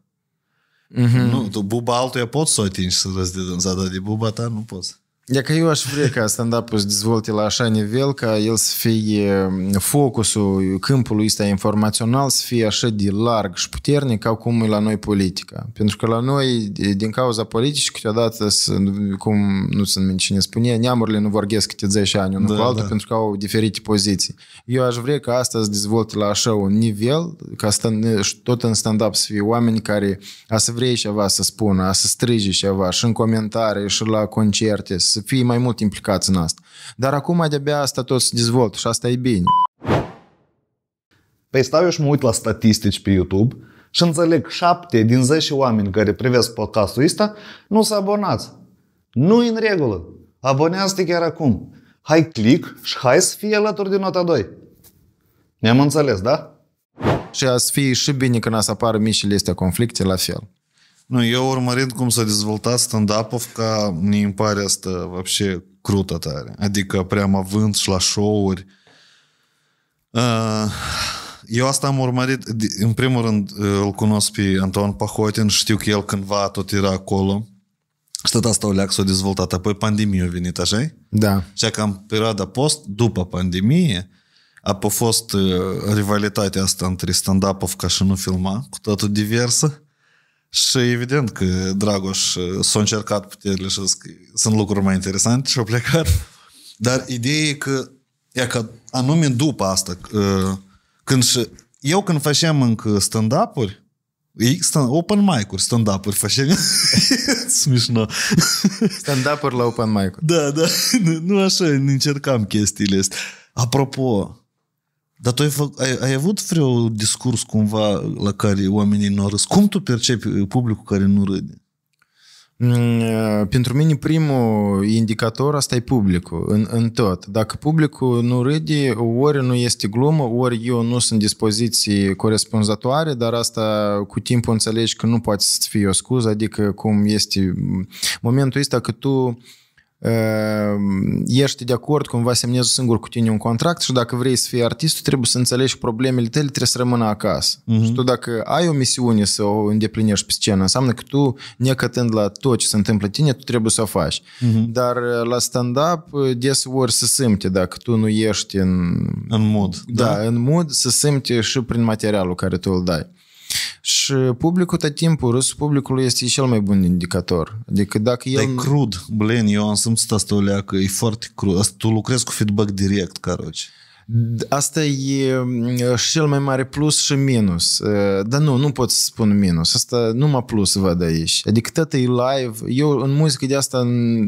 [SPEAKER 1] Mm-hmm. Nu, tu buba altuia poți să o atingi să răzi în zada de buba ta nu poți. Dacă eu aș vrea ca stand-up-ul să dezvolte la așa nivel
[SPEAKER 2] ca el să fie focusul câmpului ăsta informațional să fie așa de larg și puternic ca cum e la noi politica. Pentru că la noi, din cauza politicii, câteodată, cum nu sunt mine cine spune, neamurile nu vorbesc câte 10 ani unul da, cu altul da. pentru că au diferite poziții. Eu aș vrea ca asta să dezvolte la așa un nivel, ca stand- tot în stand-up să fie oameni care a să vrei ceva să spună, a să strige ceva și în comentarii și la concerte, să fie mai mult implicați în asta. Dar acum de-abia asta tot
[SPEAKER 1] se dezvoltă și asta e bine. Păi stau eu și mă uit la statistici pe YouTube și înțeleg 7 din 10 oameni care privesc podcastul ăsta nu s-au abonat. Nu în regulă. Abonează-te chiar acum. Hai click și hai să fii alături din nota 2. Ne-am înțeles, da? Și a fi și
[SPEAKER 2] bine când să apară mișile este conflicte la fel.
[SPEAKER 1] Ну, eu urmărind cum s-a dezvoltat stand-up-ul, ca mi îmi pare asta вообще круто tare. Adică prea având și la show-uri. Ah, eu asta am urmărit, în primul rând eh, îl cunosc pe Anton Pahotin, știu că el cândva tot era acolo. Și tot asta o leac s-a dezvoltat. Apoi pandemia a venit, da. așa Da. Și că în perioada post, după pandemie, a fost eh, rivalitatea asta între stand up ca și nu filma, cu totul diversă. Și evident că Dragoș s-a încercat puterile și sunt lucruri mai interesante și au plecat. Dar ideea e că, e că anume după asta, când și, eu când făceam încă stand-up-uri, open mic-uri, stand-up-uri facem. Smișno. stand-up-uri la open mic-uri. Da, da. Nu așa, încercam chestiile astea. Apropo, dar tu ai, fă, ai, ai avut vreo discurs cumva la care oamenii nu râs? Cum tu percepi uh, publicul care nu râde? Mm,
[SPEAKER 2] uh, pentru mine primul indicator asta e publicul, în, în tot. Dacă publicul nu râde, ori nu este glumă, ori eu nu sunt dispoziții corespunzătoare, dar asta cu timpul înțelegi că nu poate să fie o scuză, adică cum este mm, momentul ăsta că tu uh, ești de acord cumva semnezi singur cu tine un contract și dacă vrei să fii artist, trebuie să înțelegi problemele tale, trebuie să rămână acasă. Uh-huh. Și tu dacă ai o misiune să o îndeplinești pe scenă, înseamnă că tu, necătând la tot ce se întâmplă tine, tu trebuie să o faci. Uh-huh. Dar la stand-up deseori se simte dacă tu nu ești în... În mood. Da, da? în mood se simte și prin materialul care tu îl dai. Și publicul tot timpul, râsul publicului este cel mai bun indicator. Adică dacă el... Dar e crud,
[SPEAKER 1] blin, eu am simțit asta o leacă, e foarte crud. Asta, tu lucrezi cu feedback direct, caroci. Asta
[SPEAKER 2] e mm, și cel mai mare
[SPEAKER 1] plus și minus.
[SPEAKER 2] Dar nu, nu pot să spun minus. Asta numai plus văd aici. Adică tot e live. Eu în muzică de asta,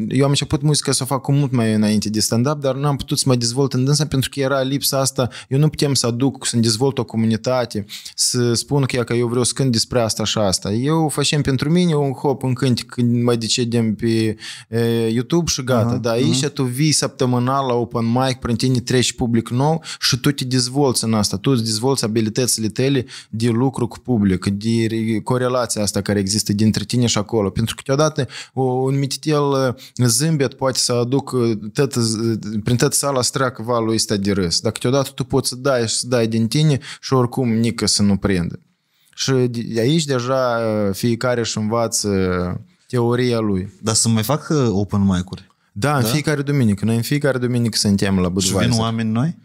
[SPEAKER 2] eu am început muzica să o fac cu mult mai înainte de stand-up, dar nu am putut să mă dezvolt în dânsa pentru că era lipsa asta. Eu nu putem să aduc, să dezvolt o comunitate, să spun că, că eu vreau să cânt despre asta și asta. Eu facem pentru mine un hop în cânt când mă decedem pe e, YouTube și gata. Uh-huh, dar aici uh-huh. tu vii săptămânal la open mic, prin tine treci public nou nou și tu te dezvolți în asta, tu îți dezvolți abilitățile tale de lucru cu public, de corelația asta care există dintre tine și acolo. Pentru că câteodată un mititel zâmbet poate să aduc tăt, prin tot sala streacă valul ăsta de râs. Dar câteodată tu poți să dai și să dai din tine și oricum nică să nu prinde. Și aici deja fiecare își învață teoria lui. Dar să mai fac open mic-uri? Da, în da? fiecare duminică. Noi în fiecare duminică suntem la Budweiser. Și vin oameni noi?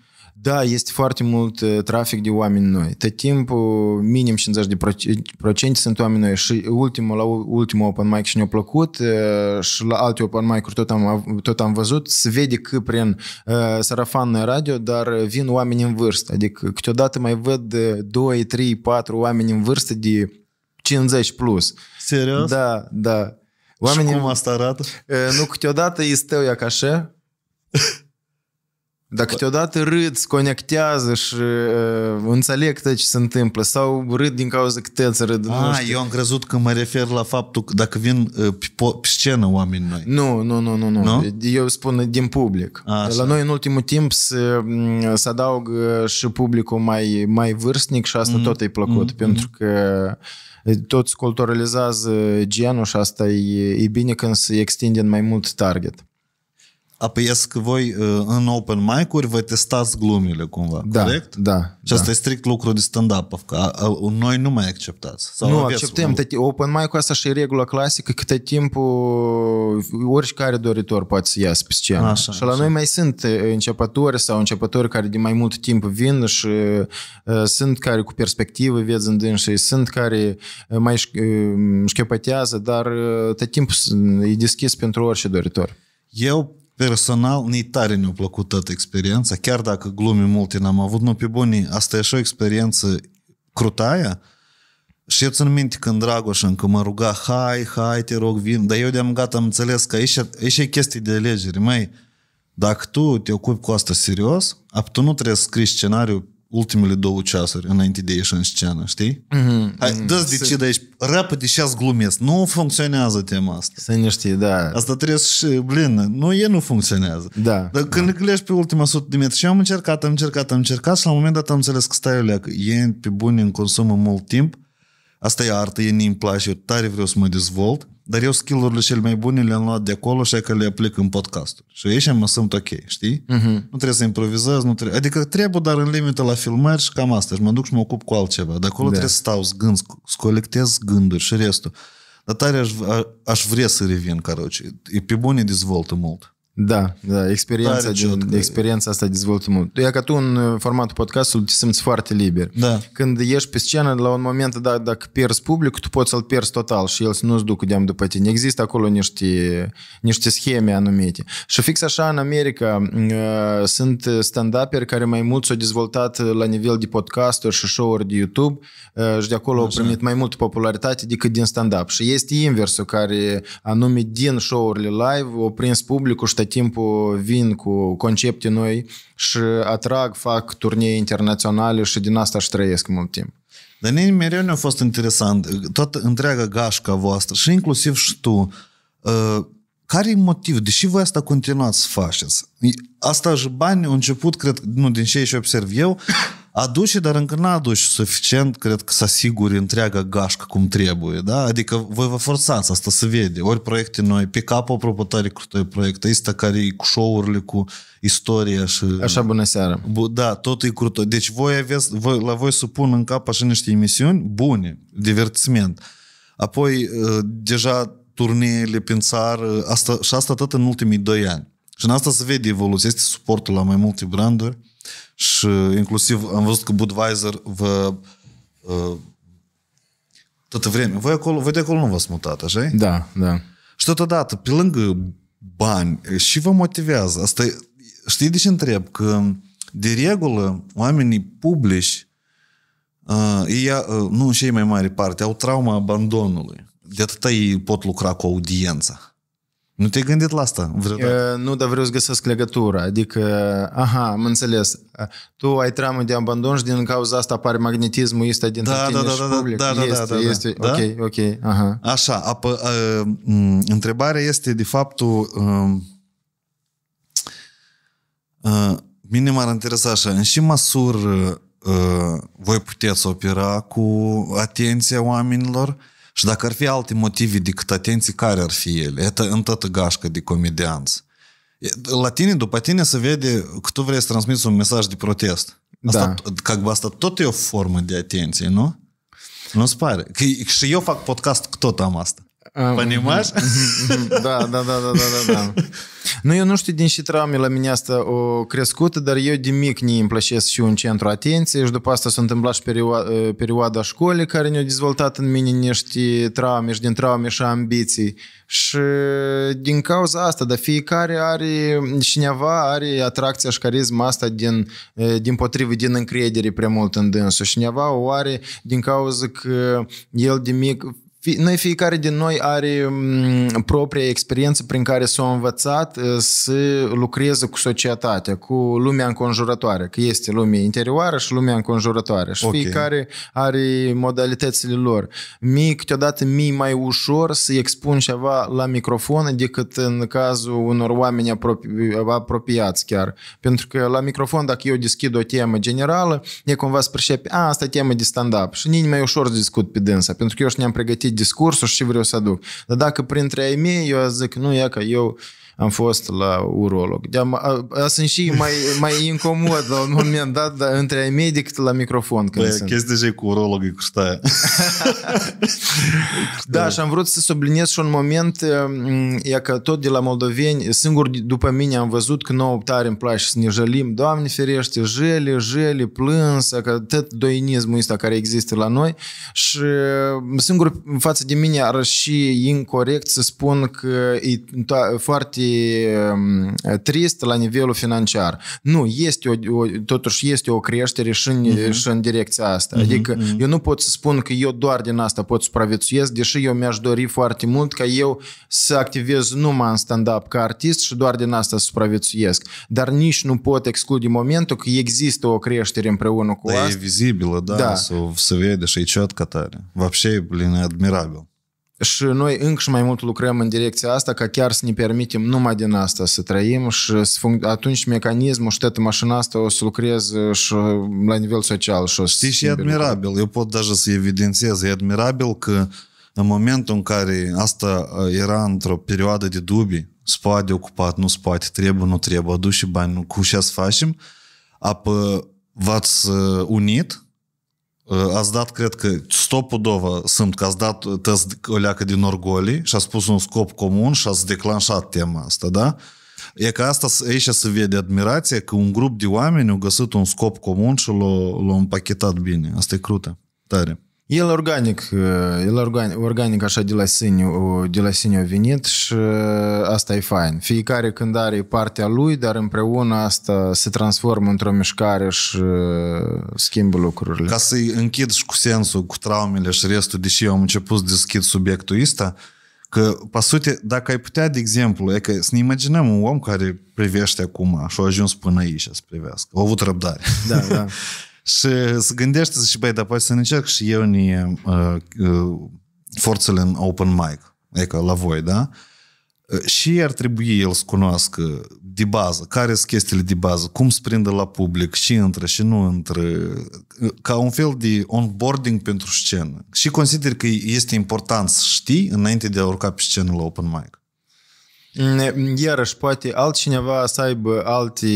[SPEAKER 2] Da, este foarte mult uh, trafic de oameni noi. Tot timpul, minim 50% sunt oameni noi și ultimul, la ultimul open mic și ne-a plăcut uh, și la alte open mic-uri tot am, tot am văzut, se vede că prin uh, sarafan radio, dar vin oameni în vârstă. Adică câteodată mai văd 2, 3, 4 oameni în vârstă de 50 plus. Serios? Da, da. Oamenii, și cum asta arată? Uh, nu, câteodată îi stau ea ca așa, Dar câteodată râd, conectează și uh, înțeleg tot ce se întâmplă. Sau râd din cauza că tăți râd. A, ah, eu
[SPEAKER 1] am crezut că mă refer la faptul că dacă vin uh, pe, pe scenă oameni noi.
[SPEAKER 2] Nu, nu, nu, nu.
[SPEAKER 1] nu. No? Eu spun din public. A, așa. La noi în ultimul timp se,
[SPEAKER 2] se adaugă și publicul mai, mai vârstnic și asta mm. tot e plăcut. Mm. Pentru că toți culturalizează genul și asta e, e bine când se
[SPEAKER 1] extinde în mai mult target apăiesc că voi uh, în open mic-uri vă testați glumile cumva, da, corect? Da, Și asta da. e strict lucru de stand-up, că noi nu mai acceptați. Sau nu, acceptăm.
[SPEAKER 2] Nu? Open mic-ul asta și e regula clasică, câte timp oricare doritor poate să iasă pe scenă. Așa, și la așa. noi mai sunt uh, începători sau începători care de mai mult timp vin și uh, sunt care cu perspectivă vieți în și sunt care uh, mai șchepătează, dar uh, tot timpul e
[SPEAKER 1] deschis pentru orice doritor. Eu Personal, ne tare ne-a plăcut toată experiența, chiar dacă glume multe n-am avut, nu pe bune, asta e și o experiență crutaia, și eu țin minte când Dragoș încă mă ruga, hai, hai, te rog, vin. Dar eu de-am gata am înțeles că aici, e chestii de alegere. Mai, dacă tu te ocupi cu asta serios, tu nu trebuie să scrii scenariul ultimele două ceasuri înainte de ieși în scenă, știi? Mm-hmm. Hai, mhm. dă-ți decide aici, repede și azi glumesc. Nu funcționează tema asta. Să nu știi, da. Asta trebuie și, blin, nu, e nu funcționează. Da. Dar când da. glești pe ultima sută de metri și eu am încercat, am încercat, am încercat și la un moment dat am înțeles că stai o leacă. e pe bun, îmi consumă mult timp, asta e artă, e mi îmi eu tare vreau să mă dezvolt, dar eu skill-urile cele mai bune le-am luat de acolo și că le aplic în podcast Și ieșim, mă sunt ok, știi? Uh-huh. Nu trebuie să improvizez, nu trebuie... Adică trebuie, dar în limită la filmări și cam asta. Și mă duc și mă ocup cu altceva. De acolo da. trebuie să stau, să gând, să colectez gânduri și restul. Dar tare aș, a, aș vrea să revin, caroci. E pe bune dezvoltă mult. Da, da, experiența, din, ciotcă. experiența asta dezvoltă
[SPEAKER 2] mult. E ca tu în uh, formatul podcastului te simți foarte liber. Da. Când ieși pe scenă, la un moment dat, da, dacă pierzi public, tu poți să-l pierzi total și el să nu-ți ducă de după tine. Există acolo niște, niște scheme anumite. Și fix așa în America uh, sunt stand-uperi care mai mult s-au dezvoltat la nivel de podcasturi și show-uri de YouTube uh, și de acolo așa. au primit mai multă popularitate decât din stand-up. Și este inversul care anume din show-urile live au prins publicul și timpul vin cu concepte noi și
[SPEAKER 1] atrag, fac turnee internaționale și din asta și trăiesc mult timp. Dar mie mereu ne-a fost interesant, uh, toată întreaga gașca voastră și inclusiv și tu, uh, care e motivul? Deși voi asta continuați să faceți? Asta și bani au început, cred, nu din ce și observ eu, aduce, dar încă nu aduce suficient, cred că să asiguri întreaga gașcă cum trebuie, da? Adică voi vă forțați, asta se vede. Ori proiecte noi, pe capul ul propătare cu proiecte, este care e cu show-urile, cu istoria și... Așa, bună seara. Bu- da, totul e curto. Deci voi aveți, voi, la voi supun în cap așa niște emisiuni bune, divertisment. Apoi, ă, deja turneele prin țară, asta, și asta tot în ultimii doi ani. Și în asta se vede evoluția, este suportul la mai multe branduri. Și inclusiv am văzut că Budweiser vă uh, ă, tot vremea, voi, acolo, voi de acolo nu v-ați mutat, așa Da, da. Și totodată, pe lângă bani, și vă motivează. Asta e, știi de ce întreb? Că de regulă, oamenii publici, uh, ei, uh, nu în cei mai mari parte, au trauma abandonului. De atâta ei pot lucra cu audiența. Nu te-ai gândit la asta Uh,
[SPEAKER 2] nu, dar vreau să găsesc legătura. Adică, aha, am înțeles. Tu ai tramă de abandon și din cauza asta apare magnetismul ăsta din da, tine da, da, și da, da, Da, da, este, da, da, este, da? Ok,
[SPEAKER 1] ok, aha. Așa, apă, uh, întrebarea este de faptul... Uh, um, uh, mine m-ar interesa așa, în ce măsură uh, voi puteți opera cu atenția oamenilor uh, și dacă ar fi alte motive decât atenții, care ar fi ele? este în toată gașcă de comedianți. La tine, după tine, se vede că tu vrei să transmiți un mesaj de protest. Asta, da. Ca asta tot e o formă de atenție, nu? Nu-ți pare? Că și eu fac podcast, tot am asta. Понимаешь? Da, da, da, da, da, da, da.
[SPEAKER 2] Nu, eu nu știu din ce la mine asta o crescută, dar eu de mic ne împlășesc și un centru atenției și după asta s-a întâmplat și perioada, perioada școlii care ne-a dezvoltat în mine niște traume și din traume și ambiții. Și din cauza asta, dar fiecare are, cineva are atracția și carisma asta din, din potrivă, din încredere prea mult în dânsul. Cineva o are din cauza că el de mic noi fiecare din noi are mm, propria experiență prin care s-a învățat uh, să lucreze cu societatea, cu lumea înconjurătoare, că este lumea interioară și lumea înconjurătoare și okay. fiecare are modalitățile lor. Mie câteodată mi mai ușor să expun ceva la microfon decât în cazul unor oameni apropi- apropiați chiar. Pentru că la microfon, dacă eu deschid o temă generală, e cumva să percepe, a, asta e temă de stand-up și nici mai ușor să discut pe dânsa, pentru că eu și ne-am pregătit discursul, și ce vreau să aduc. Dar dacă printre ai mei eu zic, nu, ia că eu am fost la urolog. De sunt și mai, mai incomod la un moment dat, dar între ai medic la microfon. Când chestia
[SPEAKER 1] deja cu urolog e cu da,
[SPEAKER 2] da, și am vrut să subliniez și un moment, um, e că tot de la moldoveni, singur după mine am văzut că nouă tare îmi place să ne jălim, Doamne ferește, jeli, jeli, plânsă, că tot doinismul ăsta care există la noi și um, singur față de mine ar și incorrect să spun că e foarte trist la nivelul financiar. Nu, este o, o, totuși este o creștere și în, uh-huh. și în direcția asta. Uh-huh, adică uh-huh. eu nu pot să spun că eu doar din asta pot supraviețuiesc, deși eu mi-aș dori foarte mult ca eu să activez numai în stand-up ca artist și doar din asta să supraviețuiesc. Dar nici nu pot exclude momentul că există o creștere împreună cu da, asta. e
[SPEAKER 1] vizibilă, da, da. Să, s-o vede și e четко tare. blin, e admirabil.
[SPEAKER 2] Și noi încă și mai mult lucrăm în direcția asta ca chiar să ne permitem numai din asta să trăim și să func- atunci mecanismul și toată mașina asta o
[SPEAKER 1] să lucrez și la nivel social. Și o să Știi, și e admirabil. Lucru. Eu pot deja să evidențiez. E admirabil că în momentul în care asta uh, era într-o perioadă de dubii, spate ocupat, nu spate, trebuie, nu trebuie, aduce bani, cu ce să facem, apă v-ați uh, unit Ă, ați dat, cred că, stopudovă sunt că ați dat ă, tăzi o leacă din orgolii și ați pus un scop comun și ați declanșat tema asta, da? E că asta aici se vede admirație că un grup de oameni au găsit un scop comun și l-au împachetat bine. Asta e crută. Tare.
[SPEAKER 2] El organic, el organic, organic așa de la, sine, de la sine a venit și asta e fain. Fiecare când are partea lui, dar împreună asta se transformă într-o
[SPEAKER 1] mișcare și schimbă lucrurile. Ca să-i închid și cu sensul, cu traumele și restul, deși eu am început să deschid subiectul ăsta, că, pe sute, dacă ai putea, de exemplu, e că să ne imaginăm un om care privește acum și a ajuns până aici să privească, a avut răbdare. Da, da. Și se gândește zice, băi, dar poate să încerc și eu ni uh, uh, forțele în open mic, adică la voi, da? Uh, și ar trebui el să cunoască de bază, care sunt chestiile de bază, cum se prinde la public, și intră, și nu intră, uh, ca un fel de onboarding pentru scenă. Și consider că este important să știi înainte de a urca pe scenă la open mic.
[SPEAKER 2] Iarăși, poate altcineva să aibă alte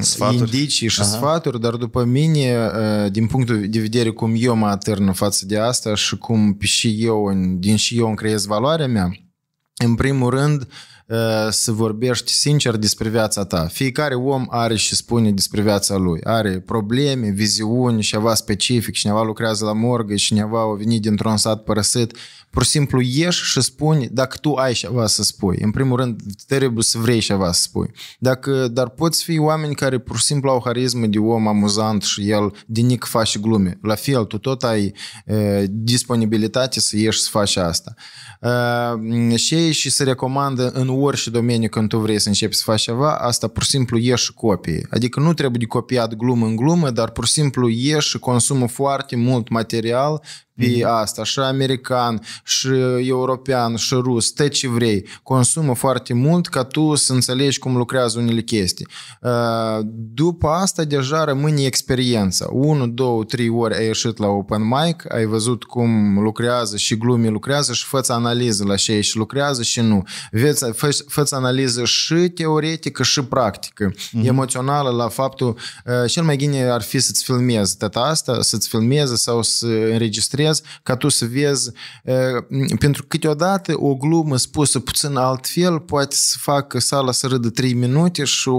[SPEAKER 2] sfaturi. indicii și Aha. sfaturi, dar după mine, din punctul de vedere cum eu mă atârn față de asta și cum și eu, din și eu îmi creez valoarea mea, în primul rând, uh, Uh, să vorbești sincer despre viața ta. Fiecare om are și spune despre viața lui. Are probleme, viziuni, ceva specific, cineva lucrează la morgă, cineva a venit dintr-un sat părăsit. Pur și simplu ieși și spune, dacă tu ai ceva să spui. În primul rând, trebuie să vrei ceva să spui. Dacă, dar poți fi oameni care pur și simplu au harismă de om amuzant și el din nic face glume. La fel, tu tot ai e, uh, disponibilitate să ieși să faci asta. E, uh, și ei și se recomandă în orice domeniu când tu vrei să începi să faci ceva, asta pur și simplu ieși copii. Adică nu trebuie de copiat glumă în glumă, dar pur și simplu ieși și consumă foarte mult material pe mm-hmm. asta, și american, și european, și rus, te ce vrei, consumă foarte mult ca tu să înțelegi cum lucrează unele chestii. Uh, după asta deja rămâne experiența. 1, 2, 3 ori ai ieșit la open mic, ai văzut cum lucrează și glumii lucrează și făți analiză la ce și lucrează și nu. făți analiză și teoretică și practică, mm-hmm. emoțională la faptul, uh, cel mai bine ar fi să-ți filmezi tata asta, să-ți filmezi sau să înregistrezi vezi, ca tu să vezi, pentru câteodată o glumă spusă puțin altfel poate să facă sala să râdă 3 minute și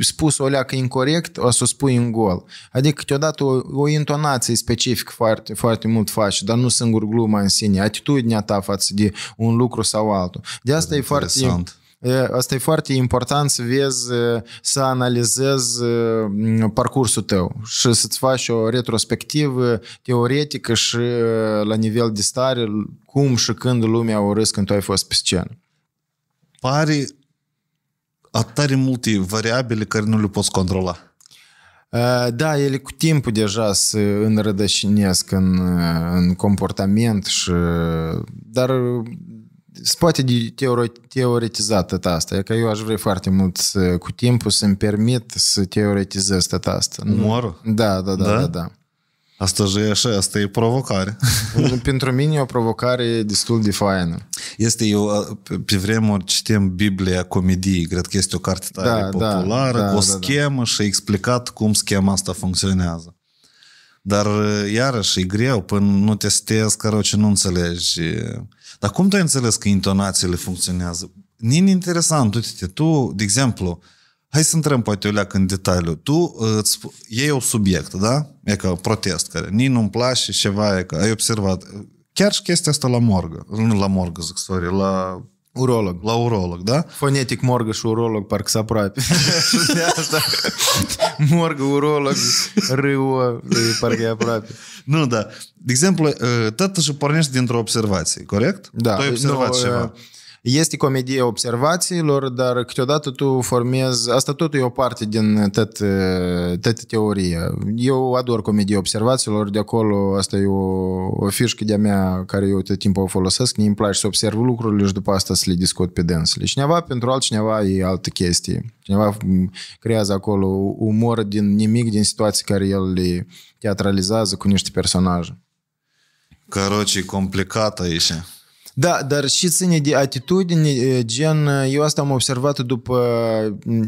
[SPEAKER 2] spus o leacă incorrect o să o spui în gol. Adică câteodată o, o intonație specifică foarte, foarte mult faci, dar nu singur gluma în sine, atitudinea ta față de un lucru sau altul. De asta e, e foarte... Interesant. Asta e foarte important să vezi, să analizezi parcursul tău și să-ți faci o retrospectivă teoretică și la nivel de stare cum și când lumea o râs când tu ai fost pe scenă. Pare atare multe variabile care nu le poți controla. Da, ele cu timpul deja se înrădășinesc în, în comportament, și, dar se poate de teoretizat tot asta. E că eu aș vrea foarte mult să, cu timpul să-mi permit să teoretizez tot asta. Umorul? Da, da, da, da. da, da. Asta e așa, asta e provocare.
[SPEAKER 1] Pentru mine e o provocare destul de faină. Este eu, pe vremuri citem Biblia comediei, cred că este o carte tare da, da populară, da, cu o da, da. schemă da. și explicat cum schema asta funcționează. Dar iarăși e greu până nu testezi, ce nu înțelegi dar cum tu ai înțeles că intonațiile funcționează? Nini, interesant, uite-te, tu, de exemplu, hai să intrăm poate Oleac în detaliu. Tu uh, îți iei un subiect, da? E ca protest, care nici nu-mi place ceva, e că ai observat. Chiar și chestia asta la morgă, nu la morgă, zic, sorry, la Urolog. La urolog, da? Fonetic morgă și urolog, parcă s aproape. de asta. morgă, urolog, râo, ă, parcă e aproape. Nu, da. De exemplu, ă, tată și pornești dintr-o observație, corect? Da. Este comedie
[SPEAKER 2] observațiilor, dar câteodată tu formezi... Asta totul e o parte din tătă, teorie. Eu ador comedie observațiilor, de acolo asta e o, o fișcă de-a mea care eu tot timpul o folosesc. Mi-mi place să observ lucrurile și după asta să le discut pe dânsele. Cineva pentru altcineva e altă chestie. Cineva creează acolo umor din nimic, din situații care el le teatralizează cu niște personaje.
[SPEAKER 1] Короче, complicat aici.
[SPEAKER 2] Da, dar și ține de atitudine, gen, eu asta am observat după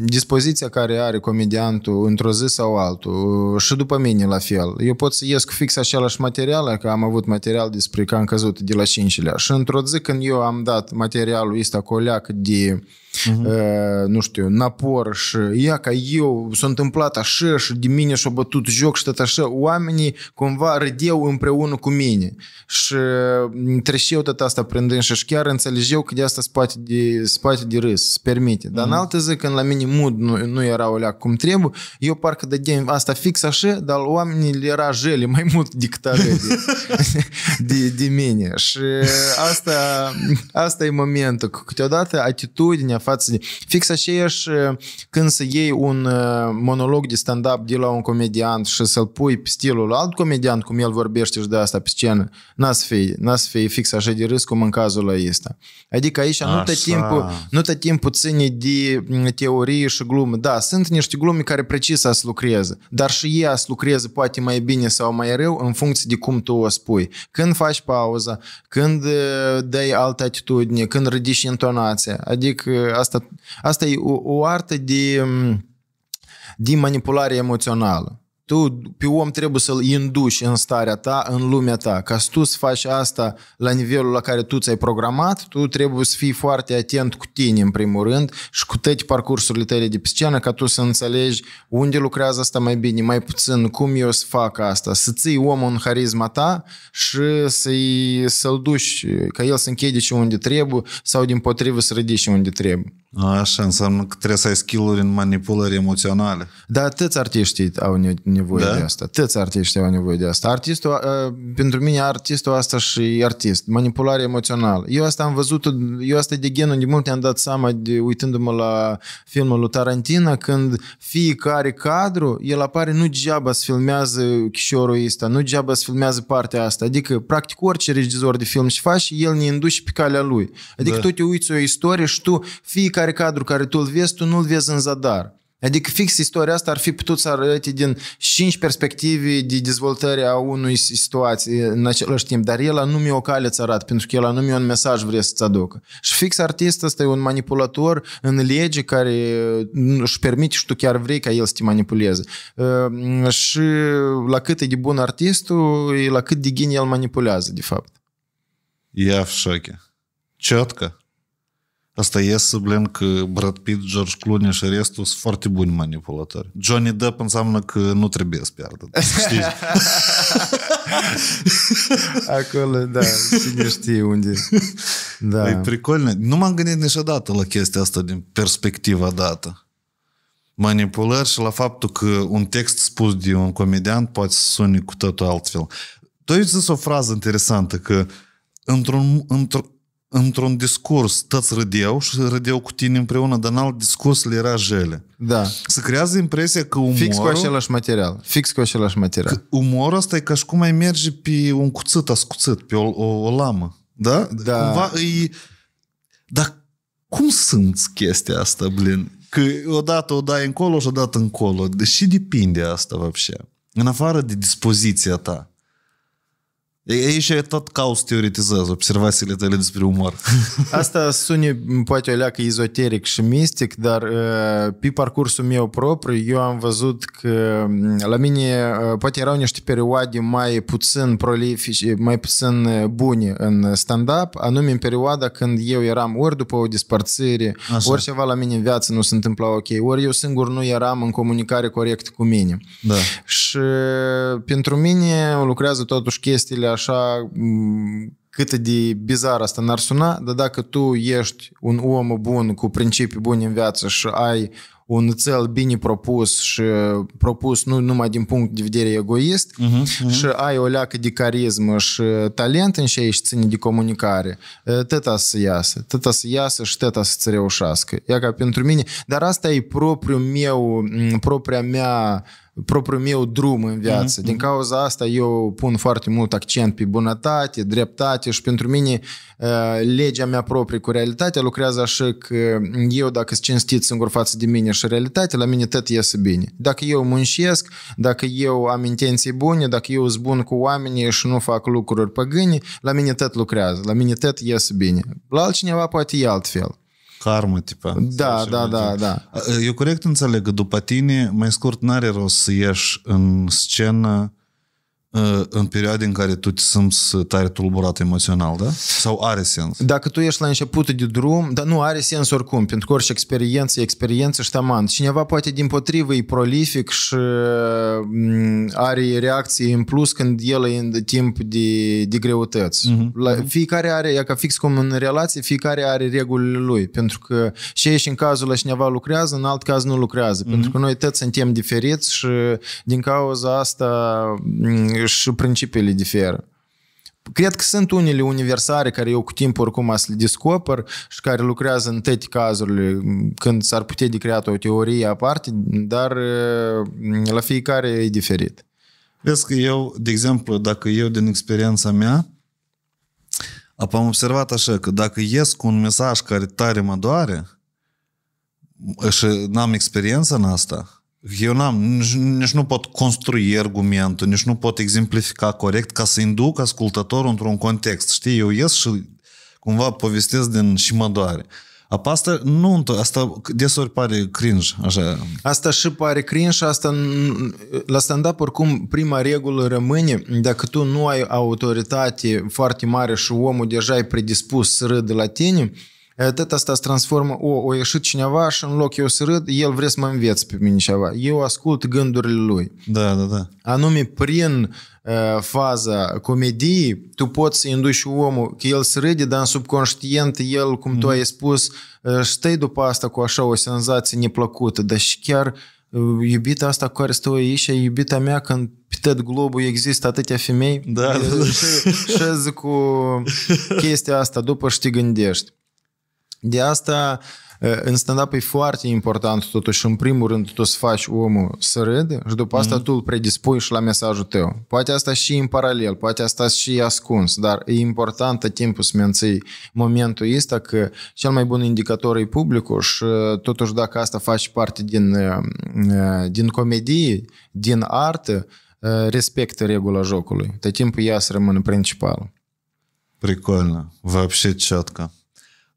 [SPEAKER 2] dispoziția care are comediantul într-o zi sau altul și după mine la fel. Eu pot să ies cu fix același material, că am avut material despre că am căzut de la cincilea și într-o zi când eu am dat materialul ăsta coleac de nu știu, э, napor și ia ca eu s-a întâmplat așa și de mine și-a bătut joc și tot așa, oamenii cumva râdeau împreună cu mine și mm, treceau tot asta prin și chiar înțelegeau că de asta spate de, spate de râs, se permite. Dar uh-huh. Mhmm. în altă zi, când la mine mood nu, nu era o leac cum trebuie, eu parcă dădeam asta fix așa, dar oamenii le era jele mai mult decât are de, de, de mine. Și asta, asta e momentul. Câteodată atitudinea față de... Fix aceeași uh, când să iei un uh, monolog de stand-up de la un comediant și să-l pui pe stilul alt comediant, cum el vorbește și de asta pe scenă, n-a să fie, n-a să fie fix așa de râs cum în cazul ăsta. Adică aici nu tot, timpul, nu tot timpul ține de mm, teorie și glume. Da, sunt niște glume care precis să lucreze, dar și ea să lucreze poate mai bine sau mai rău în funcție de cum tu o spui. Când faci pauza, când uh, dai altă atitudine, când ridici intonația. Adică asta, asta e o, o artă de, mm, de manipulare emoțională tu pe om trebuie să-l induci în starea ta, în lumea ta. Ca să tu să faci asta la nivelul la care tu ți-ai programat, tu trebuie să fii foarte atent cu tine, în primul rând, și cu toate parcursurile tale de pe scenă, ca tu să înțelegi unde lucrează asta mai bine, mai puțin, cum eu să fac asta, să ții omul în harisma ta și să-i, să-l duci, ca el să închide și unde trebuie sau din potrivă să ridici unde trebuie. Așa, înseamnă că trebuie să ai skill-uri în manipulări emoționale. Da, toți artiștii au nevoie da? de asta. Toți artiștii au nevoie de asta. Artistul, pentru mine, artistul asta și artist. Manipulare emoțională. Eu asta am văzut, eu asta de genul, de mult am dat seama de, uitându-mă la filmul lui Tarantino, când fiecare cadru, el apare nu degeaba să filmează chișorul ăsta, nu degeaba să filmează partea asta. Adică, practic, orice regizor de film și faci, el ne induce pe calea lui. Adică da. tu te uiți o istorie și tu fiecare fiecare cadru care tu îl vezi, tu nu-l vezi în zadar. Adică fix istoria asta ar fi putut să arăte din cinci perspective de dezvoltare a unui situații în același timp, dar el mi o cale ți arată, pentru că el anume un mesaj vrea să-ți aducă. Și fix artist ăsta e un manipulator în lege care își permite și tu chiar vrei ca el să te manipuleze. Ă, și la cât e de bun artistul, e la cât de ghin el manipulează, de fapt.
[SPEAKER 1] Я в шоке. Четко. Asta iese, blin, că Brad Pitt, George Clooney și restul sunt foarte buni manipulatori. Johnny Depp înseamnă că nu trebuie să piardă. Știi? Acolo, da, cine știe unde. Da. E păi, pricol, Nu m-am gândit niciodată la chestia asta din perspectiva dată. Manipulări și la faptul că un text spus de un comediant poate să sune cu totul altfel. Tu ai zis o frază interesantă, că într-un, într-un într-un discurs toți râdeau și râdeau cu tine împreună, dar în alt discurs le era jele. Da. Se creează impresia că umorul... Fix cu același material. Fix cu același material. umorul ăsta e ca și cum ai merge pe un cuțit ascuțit, pe o, o, o lamă. Da? Da. Cumva îi... Dar cum sunt chestia asta, blin? Că odată o dai încolo și odată încolo. Deși depinde asta, вообще. În afară de dispoziția ta. Ei și tot caos teoretizează observațiile tale despre umor. Asta sună poate o leacă
[SPEAKER 2] ezoteric și mistic, dar uh, pe parcursul meu propriu eu am văzut că mm, la mine uh, poate erau niște perioade mai puțin prolifice, mai puțin uh, bune în stand-up, anume în perioada când eu eram ori după o dispărțire, Așa. ori ceva la mine în viață nu se întâmpla ok, ori eu singur nu eram în comunicare corect cu mine. Da. Și pentru mine lucrează totuși chestiile așa cât de bizar asta n-ar suna, dar dacă tu ești un om bun cu principii bune în viață și ai un cel bine propus și propus nu numai din punct de vedere egoist uh-huh, uh-huh. și ai o leacă de carismă și talent în ce și ține de comunicare, tăta să iasă, tăta să iasă și tăta să-ți reușească. Ea ca pentru mine, dar asta e propriul meu, propria mea propriul meu drum în viață. Mm-hmm. Din mhm. cauza asta eu pun foarte mult accent pe bunătate, dreptate și pentru mine uh, legea mea proprie cu realitatea lucrează așa că eu dacă sunt cinstit singur față de mine și realitate, la mine tot iese bine. Dacă eu muncesc, dacă eu am intenții bune, dacă eu sunt bun cu oamenii și nu fac lucruri păgâni, la mine tot lucrează, la mine tot iese bine. La altcineva poate e altfel karmă,
[SPEAKER 1] tipa. Da, da, da, da. Eu corect înțeleg că după tine, mai scurt, n-are rost să ieși în scenă Ă, în perioade în care tu te simți tare tulburat emoțional, da? Sau are sens?
[SPEAKER 2] Dacă tu ești la început de drum, dar nu are sens oricum, pentru că orice experiență e experiență și taman. Cineva poate din potrivă e prolific și mm, are reacții în plus când el e în timp de, de greutăți. Uh-huh. La, mhm. fiecare are, ca fix cum în relație, fiecare are regulile lui, pentru că și ei și în cazul la cineva lucrează, în alt caz nu lucrează, uh-huh. pentru că noi toți suntem diferiți și din cauza asta mm, și principiile diferă. Cred că sunt unele universare care eu cu timpul oricum să le descoper și care lucrează în tăti cazurile când s-ar putea de creat o teorie aparte, dar eh, la
[SPEAKER 1] fiecare e diferit. Vezi că eu, de exemplu, dacă eu din experiența mea, am observat așa că dacă ies cu un mesaj care tare mă doare și n-am experiență în asta, eu n-am, nici, nici nu pot construi argumentul, nici nu pot exemplifica corect ca să induc ascultătorul într-un context. Știi, eu ies și cumva povestesc din și mă doare. Apa asta nu, asta desori pare cringe, așa.
[SPEAKER 2] Asta și pare cringe, asta la stand-up oricum prima regulă rămâne, dacă tu nu ai autoritate foarte mare și omul deja e predispus să râdă la tine, uh, tot asta se transformă, o, o ieșit cineva și în loc eu să râd, el vrea să mă înveți pe mine ceva. Eu ascult gândurile lui. Da, da, da. Anume, prin uh, faza comediei, tu poți să induci omul că el se râde, dar în subconștient el, cum mm. tu mhm. ai spus, uh, după asta cu așa o senzație neplăcută, dar și deci chiar iubita asta cu care stă aici, iubita mea, când pe tot globul există atâtea femei, da, da, da. și, și cu chestia asta, după și te gândești. De asta în stand-up e foarte important totuși, în primul rând, tu să faci omul să râde și după asta mm-hmm. tu îl predispui și la mesajul tău. Poate asta și în paralel, poate asta și ascuns, dar e important timpul să menții momentul ăsta că cel mai bun indicator e publicul și totuși dacă asta faci parte din, din comedie, din artă, respectă regula jocului. Tot deci timpul ea să rămână principalul.
[SPEAKER 1] Прикольно, вообще четко.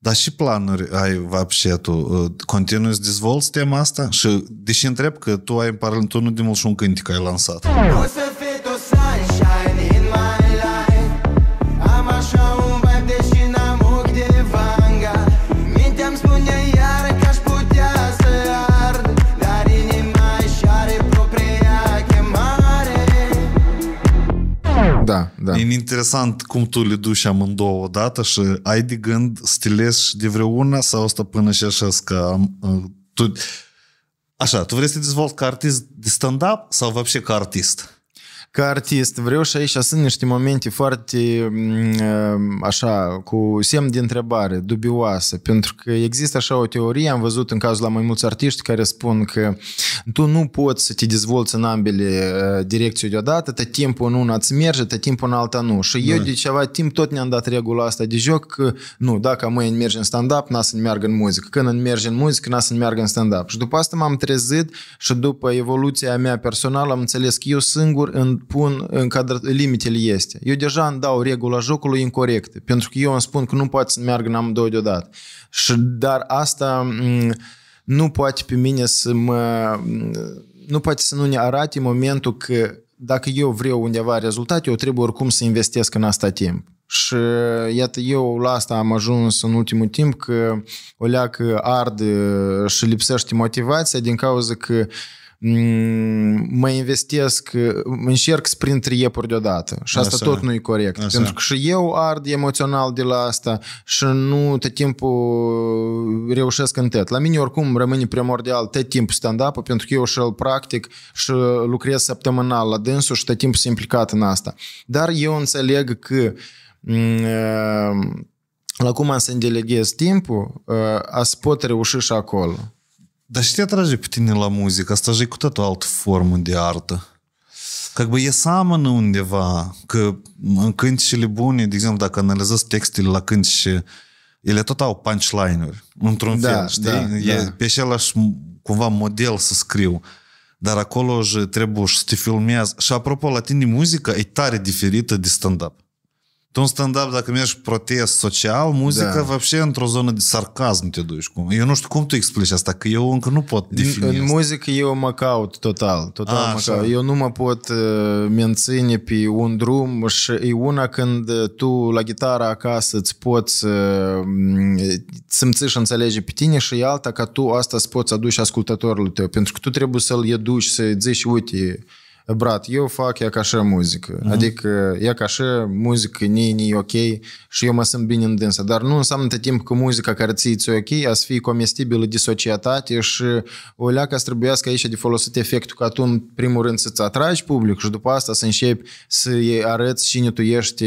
[SPEAKER 1] Dar și planuri ai вообще tu? Uh, Continui să dezvolți tema asta? Și deși întreb că tu ai în parlament unul nu de mult și un cântec ai lansat. Oh. Da. E interesant cum tu le duci amândouă odată și ai de gând să te de vreuna sau asta până și așa că am, tu... Așa, tu vrei să te dezvolți ca artist de stand-up sau вообще ca artist? ca artist vreau și aici sunt niște momente foarte
[SPEAKER 2] mm, uh, așa, cu semn de întrebare, dubioasă, pentru că există așa o teorie, am văzut în cazul la mai mulți artiști care spun că tu nu poți să te dezvolți în ambele uh, direcții deodată, tot timpul în una îți merge, tot timpul în alta nu. Și eu da. de ceva timp tot ne-am dat regula asta de joc că nu, dacă mâine merge în stand-up, n-a să meargă în muzică. Când îmi merge în muzică, n-a să meargă în stand-up. Și după asta m-am trezit și după evoluția mea personală am înțeles că eu singur în pun în cadr limitele este. Eu deja îmi dau regula jocului incorrecte, pentru că eu îmi spun că nu poate să meargă în amândouă deodată. Și, dar asta mm, nu poate pe mine să mă... Nu poate să nu ne arate momentul că dacă eu vreau undeva rezultat, eu trebuie oricum să investesc în asta timp. Și iată, eu la asta am ajuns în ultimul timp că o leacă ard și lipsește motivația din cauza că Э, mă investesc, încerc să prind trei iepuri deodată. Și asta tot nu e corect. Așa. Pentru că și eu ard emoțional de la asta și nu tot timpul uh, reușesc în tet. La mine oricum rămâne primordial tot timpul stand-up pentru că eu și îl practic și lucrez săptămânal la dânsul și tot timpul sunt implicat în asta. Dar eu înțeleg că mm, uh, la cum am să îndeleghez timpul, uh, a pot
[SPEAKER 1] reuși și acolo. Dar și te atrage pe tine la muzică? Asta e cu totul altă formă de artă. Как бы e seamănă undeva, că în cântecele bune, de exemplu, dacă analizezi textele la cântece, ele tot au punchline-uri, într-un da, fel, știi? Da, e da. pe același cumva model să scriu. Dar acolo și trebuie să te filmezi. Și apropo, la tine muzica e tare diferită de stand-up. Tu în stand-up, dacă mergi protest social, muzica da. вообще într-o zonă de sarcasm te duci. Cum. Eu nu știu cum tu explici asta, că eu încă nu pot defini În, în muzică eu mă caut total. total A, mă caut.
[SPEAKER 2] Eu nu mă pot uh, menține pe un drum și e una când uh, tu la gitară acasă îți poți uh, simți și înțelege pe tine și e alta ca tu asta îți poți aduce ascultătorul tău. Pentru că tu trebuie să-l educi, să-i zici, uite, brat, eu fac ea ca așa muzică. Uh-huh. Adică ea ca așa muzică nu e ok și eu mă sunt bine în dânsă. Dar nu înseamnă tot timp că muzica care ți ți ok a să fie comestibilă de societate și o leacă să trebuiască aici de folosit efectul că tu în primul rând să-ți atragi public și după asta să începi să arăți cine tu ești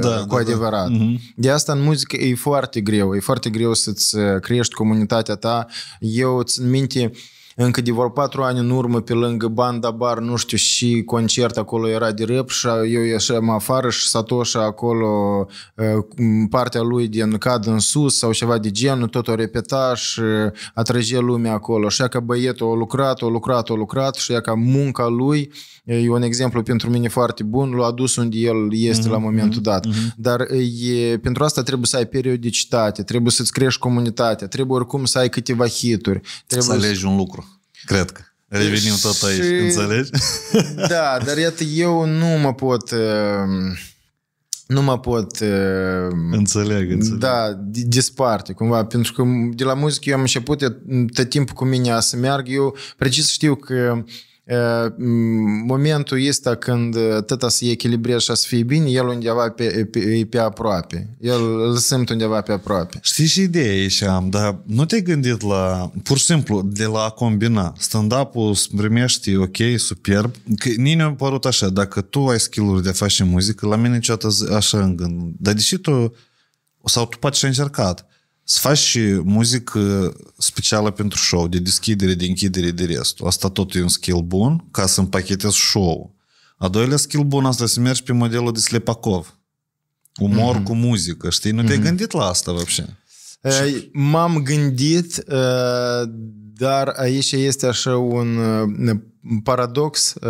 [SPEAKER 2] da, uh, cu da, da. adevărat. Da. Uh-huh. De asta în muzică e foarte greu. E foarte greu să-ți uh, crești comunitatea ta. Eu țin minte încă de vor patru ani în urmă, pe lângă banda bar, nu știu, și concert acolo era de rap și eu ieșeam afară și Satoșa acolo partea lui din cad în sus sau ceva de genul, tot o repeta și atrăge lumea acolo. Și că băietul a lucrat, a lucrat, a lucrat și ca munca lui E un exemplu pentru mine foarte bun, l-a dus unde el este mm-hmm, la mhm, momentul mm-hmm, dat. Mm-hmm. Dar e, pentru asta trebuie să ai periodicitate, trebuie să-ți crești comunitatea, trebuie oricum să ai câteva hituri. Trebuie să alegi
[SPEAKER 1] un lucru, cred că. Revenim tot aici, înțelegi?
[SPEAKER 2] Da, dar iată, eu nu mă pot... Uh, nu mă pot... înțeleg, înțeleg. Da, disparte cumva, pentru că de la muzică eu am început tot timpul cu mine a să meargă. Eu precis știu că momentul э, ăsta când tata э, să echilibrezi și să fie bine, el undeva pe, э, pe, pe aproape.
[SPEAKER 1] El îl simt undeva pe aproape. Știi și ideea aici am, dar nu te-ai gândit la, pur și simplu, de la a combina. Stand-up-ul primești, ok, superb. Că nici nu a părut așa, dacă tu ai skill de a face muzică, la mine niciodată așa în gând. Dar deși tu, sau tu poate și ai încercat, să faci și muzică specială pentru show, de deschidere, de închidere, de restul. Asta tot e un skill bun ca să împachetezi show A doilea skill bun asta să mergi pe modelul de Slepakov. Umor mm-hmm. cu muzică, știi? Nu mm-hmm. te-ai mhm. gândit la asta, вообще? M-am gândit,
[SPEAKER 2] dar aici este așa un paradox uh,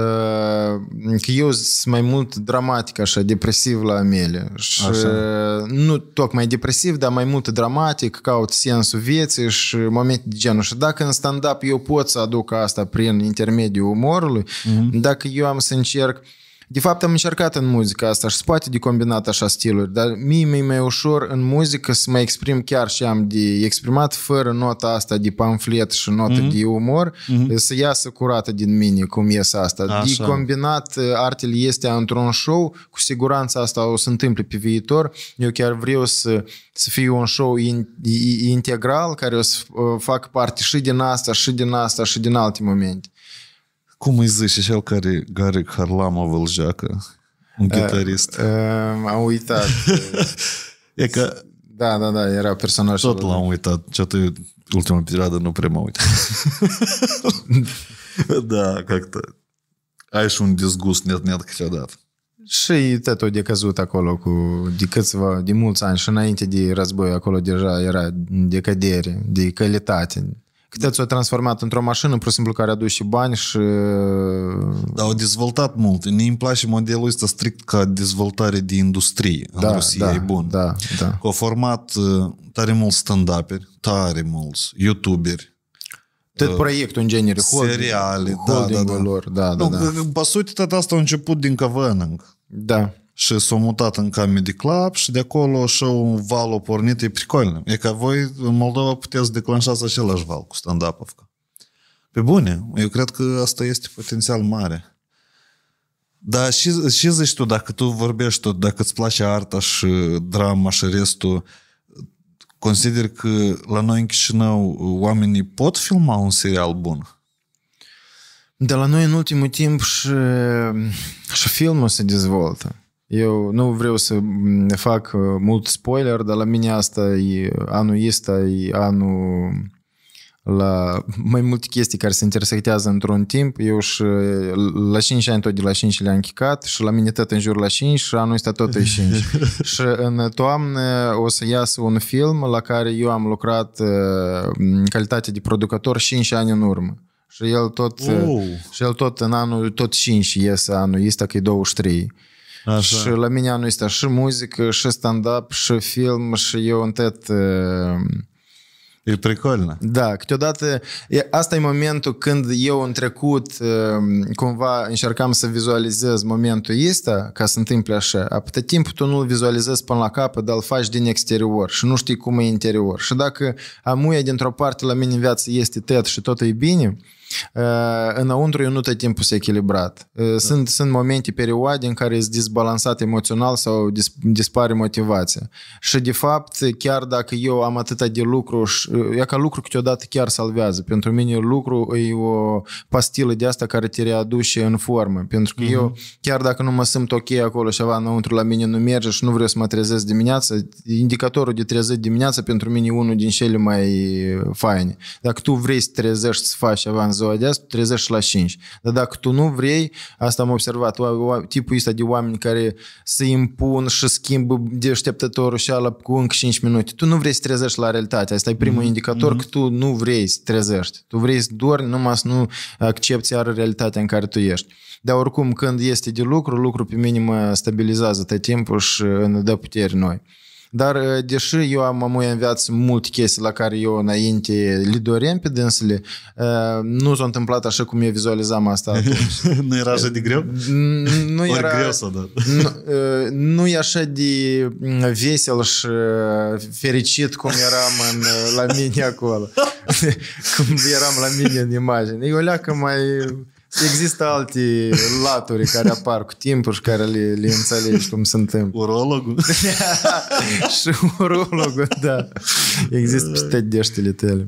[SPEAKER 2] că eu sunt mai mult dramatic, așa, depresiv la mele. Și așa. Uh, nu tocmai depresiv, dar mai mult dramatic, caut sensul vieții și momente de genul. Și dacă în stand-up eu pot să aduc asta prin intermediul umorului, mm-hmm. dacă eu am să încerc de fapt, am încercat în muzica asta și poate de combinat așa stiluri, dar mie mi-e mai ușor în muzică să mă exprim chiar și am de exprimat fără nota asta de pamflet și nota mm-hmm. de umor, mm-hmm. să iasă curată din mine cum iese asta. Așa. De combinat uh, artele este într-un show, cu siguranță asta o să întâmple pe viitor. Eu chiar vreau să, să fie un show in, integral care o să uh, fac parte și din asta, și din asta, și din alte momente.
[SPEAKER 1] Cum îi zici, cel care Garic Harlamov îl joacă? Un eh, chitarist. Uh, uh, am uitat. e că... Da, da, da, era personajul. Tot l-am uitat. Ce atât ultima perioadă nu prea mă uit. da, как-то. Ai și un dezgust net-net câteodată. Și te-a tot decăzut acolo cu de
[SPEAKER 2] câțiva, de mulți ani și înainte de război acolo deja era decădere, de calitate.
[SPEAKER 1] Câte ți-o transformat într-o mașină, pur și simplu, care aduce bani și... Da, au dezvoltat mult. Ne îmi place modelul ăsta strict ca dezvoltare de industrie da, Rusia, da, e bun. Da, da. Cu format uh, tare mulți stand tare mulți, youtuberi, Tot uh, proiectul în genere, seriale, da, da, da. lor. Da, da, da. Nu, da. По суті, asta a început din Covenant. Da și s-a mutat în Comedy Club și de acolo și un val o pornit, e pricolne. E că voi în Moldova puteți declanșați același val cu stand-up Pe bune, eu cred că asta este potențial mare. Dar și, și zici tu, dacă tu vorbești, tot, dacă îți place arta și drama și restul, consider că la noi în Chișinău oamenii pot filma un serial bun?
[SPEAKER 2] De la noi în ultimul timp și, și filmul se dezvoltă. Eu nu vreau să ne fac uh, mult spoiler, dar la mine asta e anul ăsta, e anul la mai multe chestii care se intersectează într-un timp. Eu și uh, la 5 ani tot de la 5 le-am chicat și la mine tot în jur la 5 și anul ăsta tot e 5. și în toamnă o să iasă un film la care eu am lucrat uh, în calitate de producător 5 ani în urmă. Și el tot, uh. și el tot în anul, tot 5 iese anul ăsta, că e 23. Așa. Și la mine nu este și muzică, și stand-up, și film, și eu în tet... Uh, e pricolnă. Da, câteodată e, asta e momentul când eu în trecut um, cumva încercam să vizualizez momentul ăsta ca să întâmple așa. Apoi timp tu nu-l vizualizezi până la capăt, dar îl faci din exterior și nu știi cum e interior. Și dacă amuia dintr-o parte la mine în viață este tet și tot e bine, Э, înăuntru e nu tot timpul să echilibrat. Э, da. Sunt, da. sunt momente, perioade în care ești dezbalansat emoțional sau dis, dispare motivația. Și de fapt, chiar dacă eu am atâta de lucru, e ca lucru câteodată chiar salvează. Pentru mine lucru e o pastilă de asta care te readuce în formă. Pentru că uh-huh. eu, mhm. chiar dacă nu mă simt ok acolo, ceva înăuntru la mine nu merge și nu vreau să mă trezesc dimineața, indicatorul de trezit dimineața pentru mine e unul din cele mai faine. Dacă tu vrei să trezești, să faci ceva în ziua de azi, tu trezești la 5. Dar dacă tu nu vrei, asta am observat, tipul ăsta de oameni care se impun și schimbă deșteptătorul și ala cu încă 5 minute, tu nu vrei să trezești la realitate. Asta e primul mm-hmm. indicator mm-hmm. că tu nu vrei să trezești. Tu vrei să dormi, numai să nu accepti iar realitatea în care tu ești. Dar oricum, când este de lucru, lucru pe minimă stabilizează tot timpul și ne dă puteri noi. Dar uh, deși eu am amuia în viață multe chestii la care eu înainte le doream pe dânsele, uh, nu s-a întâmplat așa cum eu vizualizam asta Nu era așa
[SPEAKER 1] de uh, greu? Nu era... greu să da.
[SPEAKER 2] Nu e așa de mm, vesel și fericit cum eram în, la mine acolo. cum eram la mine în imagine. E o leacă mai Există alte laturi care apar cu timpul și care le, le înțelegi cum se întâmplă. Urologul? și urologul, da.
[SPEAKER 1] Există peste deștile tale.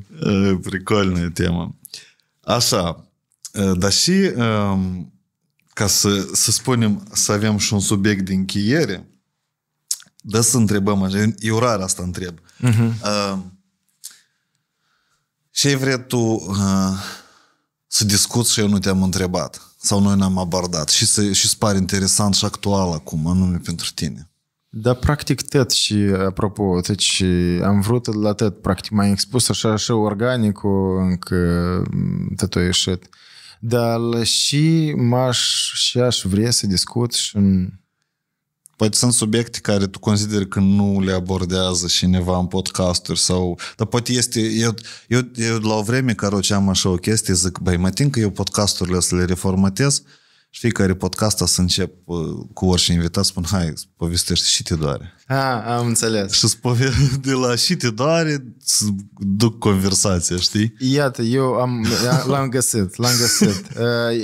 [SPEAKER 1] e тема. Așa, ă, dar și ă, ca să, să spunem să avem și un subiect de încheiere, da să întrebăm așa, eu rar asta întreb. Uh-huh. Mhm. Uh, ă, ce vrei tu uh, să discut și eu nu te-am întrebat sau noi n am abordat și să și se pare interesant și actual acum, anume pentru tine. Da, practic
[SPEAKER 2] tot și, apropo, deci am vrut la tot, practic mai expus așa și organicul, încă tot ieșit. Dar și m-aș
[SPEAKER 1] și aș vrea să discut și în Poate păi sunt subiecte care tu consideri că nu le abordează cineva în podcasturi sau... Dar poate este... Eu, eu, eu la o vreme, o am așa o chestie, zic, băi, mă tin că eu podcasturile să le reformatez și fiecare podcast să încep uh, cu orice invitat, spun, hai, povestește și te doare. A, am înțeles. Și de la și te doare, duc conversația, știi?
[SPEAKER 2] Iată, eu am, l-am găsit, l-am găsit.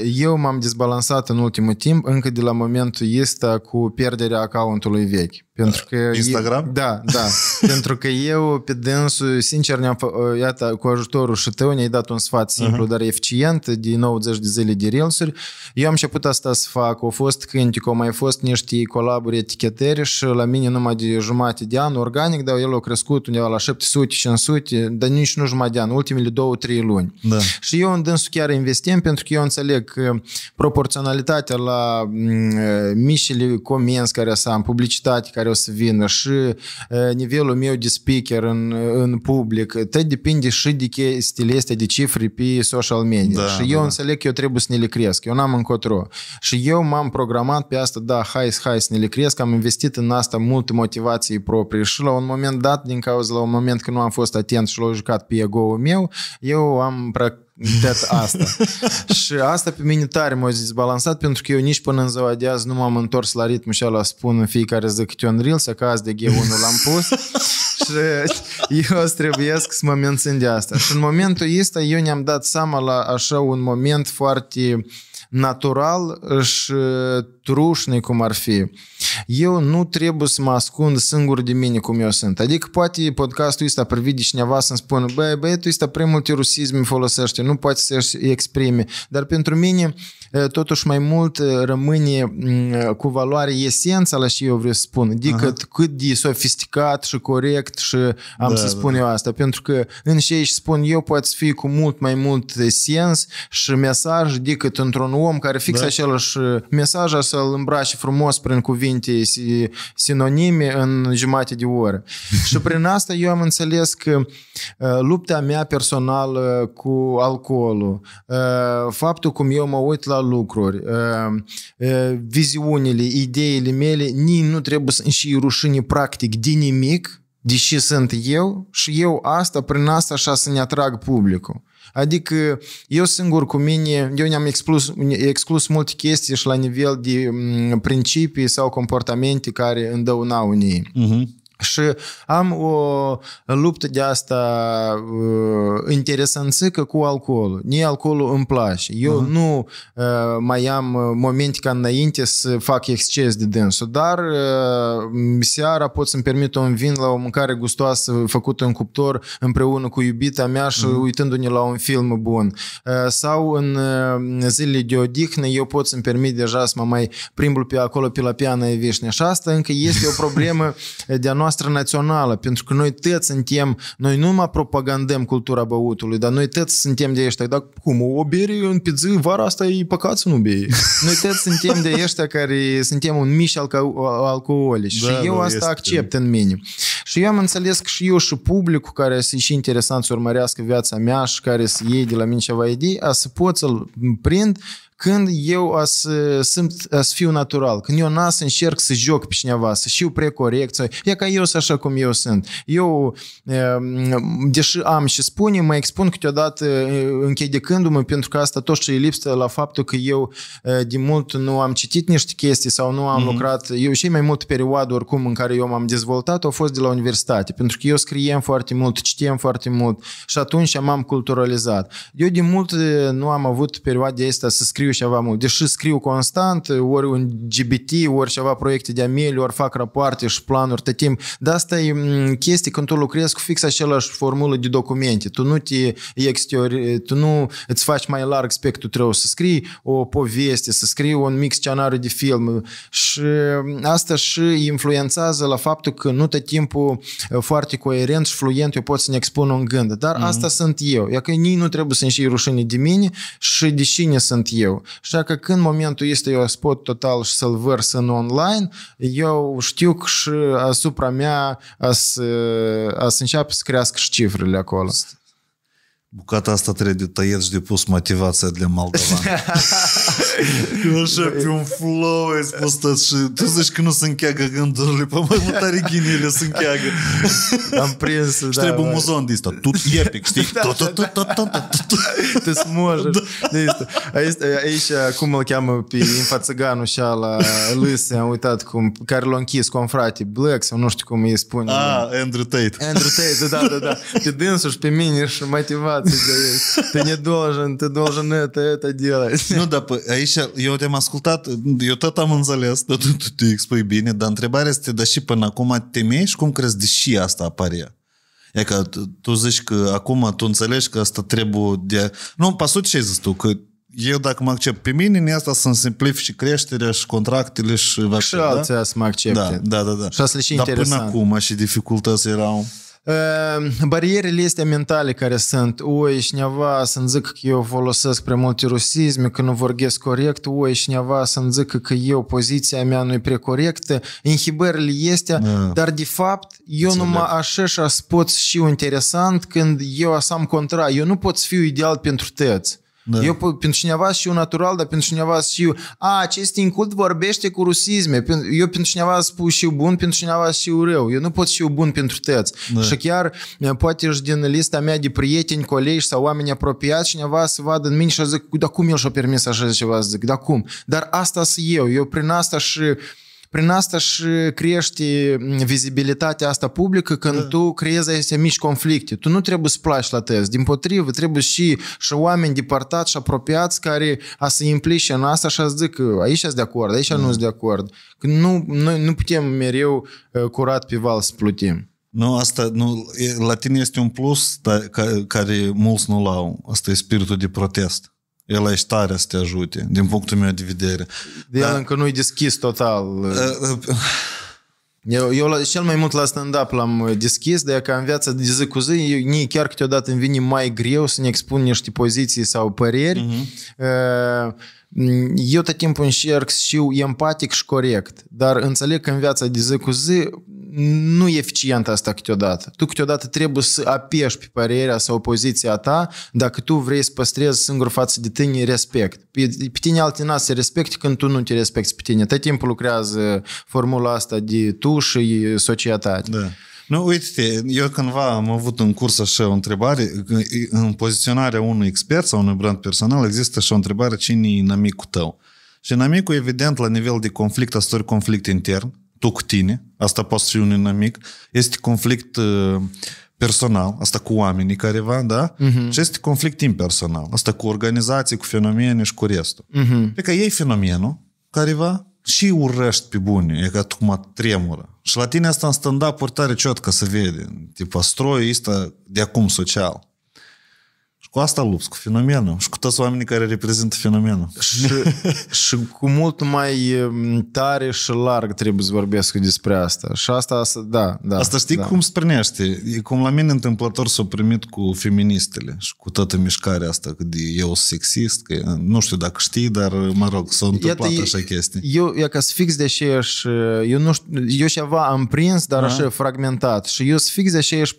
[SPEAKER 2] Uh, eu m-am dezbalansat în ultimul timp, încă de la momentul ăsta cu pierderea accountului vechi. Pentru că Instagram?
[SPEAKER 1] Eu, da, da.
[SPEAKER 2] pentru că eu, pe dânsul, sincer, ne-am, uh, iată, cu ajutorul și tău ne-ai dat un sfat simplu, uh-huh. dar eficient, de 90 de zile de reelsuri. Eu am început asta să fac. Au fost cântic, au mai fost niște colaburi etichetări și la mine nu de jumate de an organic, dar el a crescut undeva la 700, 500, dar nici nu jumătate de an, ultimele 2-3 luni. Da. Și eu în dânsul chiar investim pentru că eu înțeleg că proporționalitatea la mm, mișile comenzi care să am, publicitate care o să vină și nivelul meu de speaker în, în public, Te depinde și de chestiile este de cifre pe social media. Da, și da, eu da. înțeleg că eu trebuie să ne le cresc, eu n-am încotro. Și eu m-am programat pe asta, da, hai, hai să ne le cresc, am investit în asta mult motivației proprii și la un moment dat, din cauza la un moment când nu am fost atent și l-au jucat pe ego-ul meu, eu am dat asta. și asta pe mine tare m-a dezbalansat pentru că eu nici până în ziua de azi nu m-am întors la ritmul și la spun în fiecare zi câte un reel, să caz de G1 l-am pus și eu trebuie să mă mențin de asta. Și în momentul ăsta eu ne-am dat seama la așa un moment foarte uh, natural și trușnic cum ar fi. Eu nu trebuie să mă ascund singur de mine cum eu sunt. Adică poate podcastul ăsta de cineva să-mi spună băi, tu ăsta prea multe rusisme folosește, nu poate să-și exprime. Dar pentru mine Eh, totuși mai mult eh, rămâne mm, eh, cu valoare la și eu vreau să spun, decât adică Aha. cât de sofisticat și corect și am da, să da, spun da. eu asta, pentru că în ce își spun eu poate fi cu mult mai mult sens și mesaj decât într-un om care fix da. același mesaj să-l îmbrace frumos prin cuvinte sinonime în jumate de oră. și prin asta eu am înțeles că lupta mea personală cu alcoolul, faptul cum eu mă uit la lucruri, uh, uh, viziunile, ideile mele, nici nu trebuie să și rușine practic de nimic, deși sunt eu și eu asta, prin asta așa să ne atrag publicul. Adică eu singur cu mine, eu ne-am exclus, exclus multe chestii și la nivel de mm, principii sau comportamente care îndăunau unii. Uh-huh. Mhm. Și am o luptă de asta uh, interesanțică cu alcoolul. nici alcoolul îmi place. Eu uh-huh. nu uh, mai am uh, momente ca înainte să fac exces de dânsul, dar uh, seara pot să-mi permit un vin la o mâncare gustoasă făcută în cuptor împreună cu iubita mea și uh-huh. uitându-ne la un film bun. Uh, sau în uh, zilele de odihnă eu pot să-mi permit deja să mă mai primblu pe acolo pe la piană vișne. Și asta încă este o problemă de-a noastră noastră națională, pentru că noi tăți suntem, noi nu mai propagandăm cultura băutului, dar noi tăți suntem de ăștia, dar cum, o bere în pizzi, vara asta e păcat să nu bei. Noi tăți suntem de ăștia care suntem un miș alco- alcoolici da, și eu da, asta accept în mine. Și eu am înțeles că și eu și publicul care este și interesant să urmărească viața mea și care să iei de la mine ceva idei, a să pot să-l prind când eu a să, eh, sunt, a să fiu natural, când eu nas, încerc să joc pe cineva, să știu precorect, să, e ca eu să așa cum eu sunt. Eu, ehm, deși am și spune, mă expun câteodată eh, închedecându-mă, pentru că asta tot ce e lipsă la faptul că eu eh, de mult nu am citit niște chestii sau nu am mm-hmm. lucrat. Eu și mai mult perioadă oricum în care eu m-am dezvoltat Au fost de la universitate, pentru că eu scriem foarte mult, citiem foarte mult și atunci m-am culturalizat. Eu de mult nu am avut perioada asta să scriu scriu ceva mult. Deși deci scriu constant, ori un GBT, ori ceva proiecte de amel, ori fac rapoarte și planuri tot timp. Dar asta e chestie când tu lucrezi cu fix același formulă de documente. Tu nu te exterior, tu nu îți faci mai larg spectrul, trebuie să scrii o poveste, să scrii un mix scenariu de film și asta și influențează la faptul că nu tot timpul foarte coerent și fluent eu pot să ne expun un gând. Dar mm-hmm. asta sunt eu. Iar că nici nu trebuie să-mi și rușine de mine și de cine sunt eu. Așa că când momentul este eu spot total și să-l vărs în online, eu știu că și asupra
[SPEAKER 1] mea a să înceapă să crească și cifrele acolo. Bucata asta trebuie de tăiet și de pus motivația de moldovan. că așa pe un flow ai spus tot și tu zici că nu se încheagă gândurile, pe mai mult are ghinile se încheagă. Am prins, și da, trebuie un da. muzon de asta. Tu epic, știi?
[SPEAKER 2] Te smoji. Da. Aici, cum îl cheamă pe infațăganul și la lâse, am uitat cum, care l-a închis cu un frate, Black sau nu știu cum
[SPEAKER 1] îi spune. Ah, Andrew Tate.
[SPEAKER 3] Andrew Tate, da, da, da. Pe dânsul și pe mine și motivat
[SPEAKER 2] рекомендации есть. Ты не должен, ты должен это, это делать.
[SPEAKER 1] Nu, а еще, я у тебя am я то там он залез, dar tu, tu, tu expui bine, да, întrebarea este, да, și până acum temei și cum crezi de și asta apare ea? E că tu zici că acum tu înțelegi că asta trebuie de... Nu, pasut ce ai zis tu, că eu dacă mă accept pe mine, în asta să-mi simplifici creșterea și contractele și... Și da? alții să mă accepte. Da, da, da. da. Și asta și Dar interesant. până acum și dificultăți erau...
[SPEAKER 2] Ehm, barierele este mentale care sunt, oi, cineva să-mi zic că eu folosesc prea multe rusisme, că nu vorbesc corect, oi, cineva să-mi zic că eu, poziția mea nu e prea corectă, inhibările este, da. dar de fapt eu numai așa și pot și eu interesant când eu asam contra, eu nu pot fi ideal pentru tăți. Da. Eu pentru cineva și eu natural, dar pentru cineva și eu, a, acest incult vorbește cu rusisme. Eu pentru cineva spun și eu bun, pentru cineva și eu rău. Eu nu pot și eu bun pentru tăți. Da. Și chiar poate și din lista mea de prieteni, colegi sau oameni apropiați, cineva să vadă în mine și să zic, dar cum el și-a permis așa ceva, să zic, dar cum? Dar asta sunt eu, eu prin asta și prin asta și crești vizibilitatea asta publică când da. tu creezi aceste mici conflicte. Tu nu trebuie să placi la test, din potrivă, trebuie și, și oameni departați și apropiați care a să implice în asta și a zic că aici sunt de acord,
[SPEAKER 1] aici da. nu sunt de acord.
[SPEAKER 2] Că nu, noi nu putem mereu curat pe val să plutim.
[SPEAKER 1] Nu, asta, nu, la tine este un plus da, care, care mulți nu-l au. Asta e spiritul de protest el ai starea să te ajute, din punctul meu de vedere.
[SPEAKER 2] De el da. încă nu-i deschis total. Uh, uh, eu, eu la, cel mai mult la stand-up l-am uh, deschis, de că în viața de zi cu zi, nici chiar câteodată îmi vine mai greu să ne expun niște poziții sau păreri. Uh-huh. Uh, eu tot timpul încerc și eu empatic și corect, dar înțeleg că în viața de zi cu zi nu e eficient asta câteodată. Tu câteodată trebuie să apeși pe părerea sau poziția ta dacă tu vrei să păstrezi singur față de tine respect. Pe, pe tine n se respecti când tu nu te respecti pe tine. Tot timpul lucrează formula asta de tu și societate.
[SPEAKER 1] Da. Nu, uite eu cândva am avut în curs așa o întrebare, în poziționarea unui expert sau unui brand personal există și o întrebare cine e inamicul tău. Și inamicul, evident, la nivel de conflict, asta e conflict intern, tu cu tine, asta poate fi un inamic, este conflict uh, personal, asta cu oamenii careva, da? Uh-huh. Și este conflict impersonal, asta cu organizații, cu fenomene și cu restul. Uh-huh. Pe că ei fenomenul careva, și urăști pe bune, e ca tocmai tremură. Și la tine asta în stand-up tare ciotcă să vede. Tipa, stroiul ăsta de acum social cu asta lupți, cu fenomenul și cu toți oamenii care reprezintă fenomenul. Și, și cu
[SPEAKER 2] mult mai ehm, tare și larg trebuie să vorbesc despre asta. Și asta, asta da,
[SPEAKER 1] da. Asta știi da. cum sprânește? E cum la mine întâmplător s o primit cu feministele și cu toată mișcarea asta, că eu sunt sexist, că eh, nu știu dacă știi, dar eh, mă rog, s-a întâmplat Iată, așa chestii.
[SPEAKER 2] Eu, e ca să fix de și eh, eu nu știu, eu ceva am prins, dar da. așa fragmentat. Și eu sunt fix de aceeași,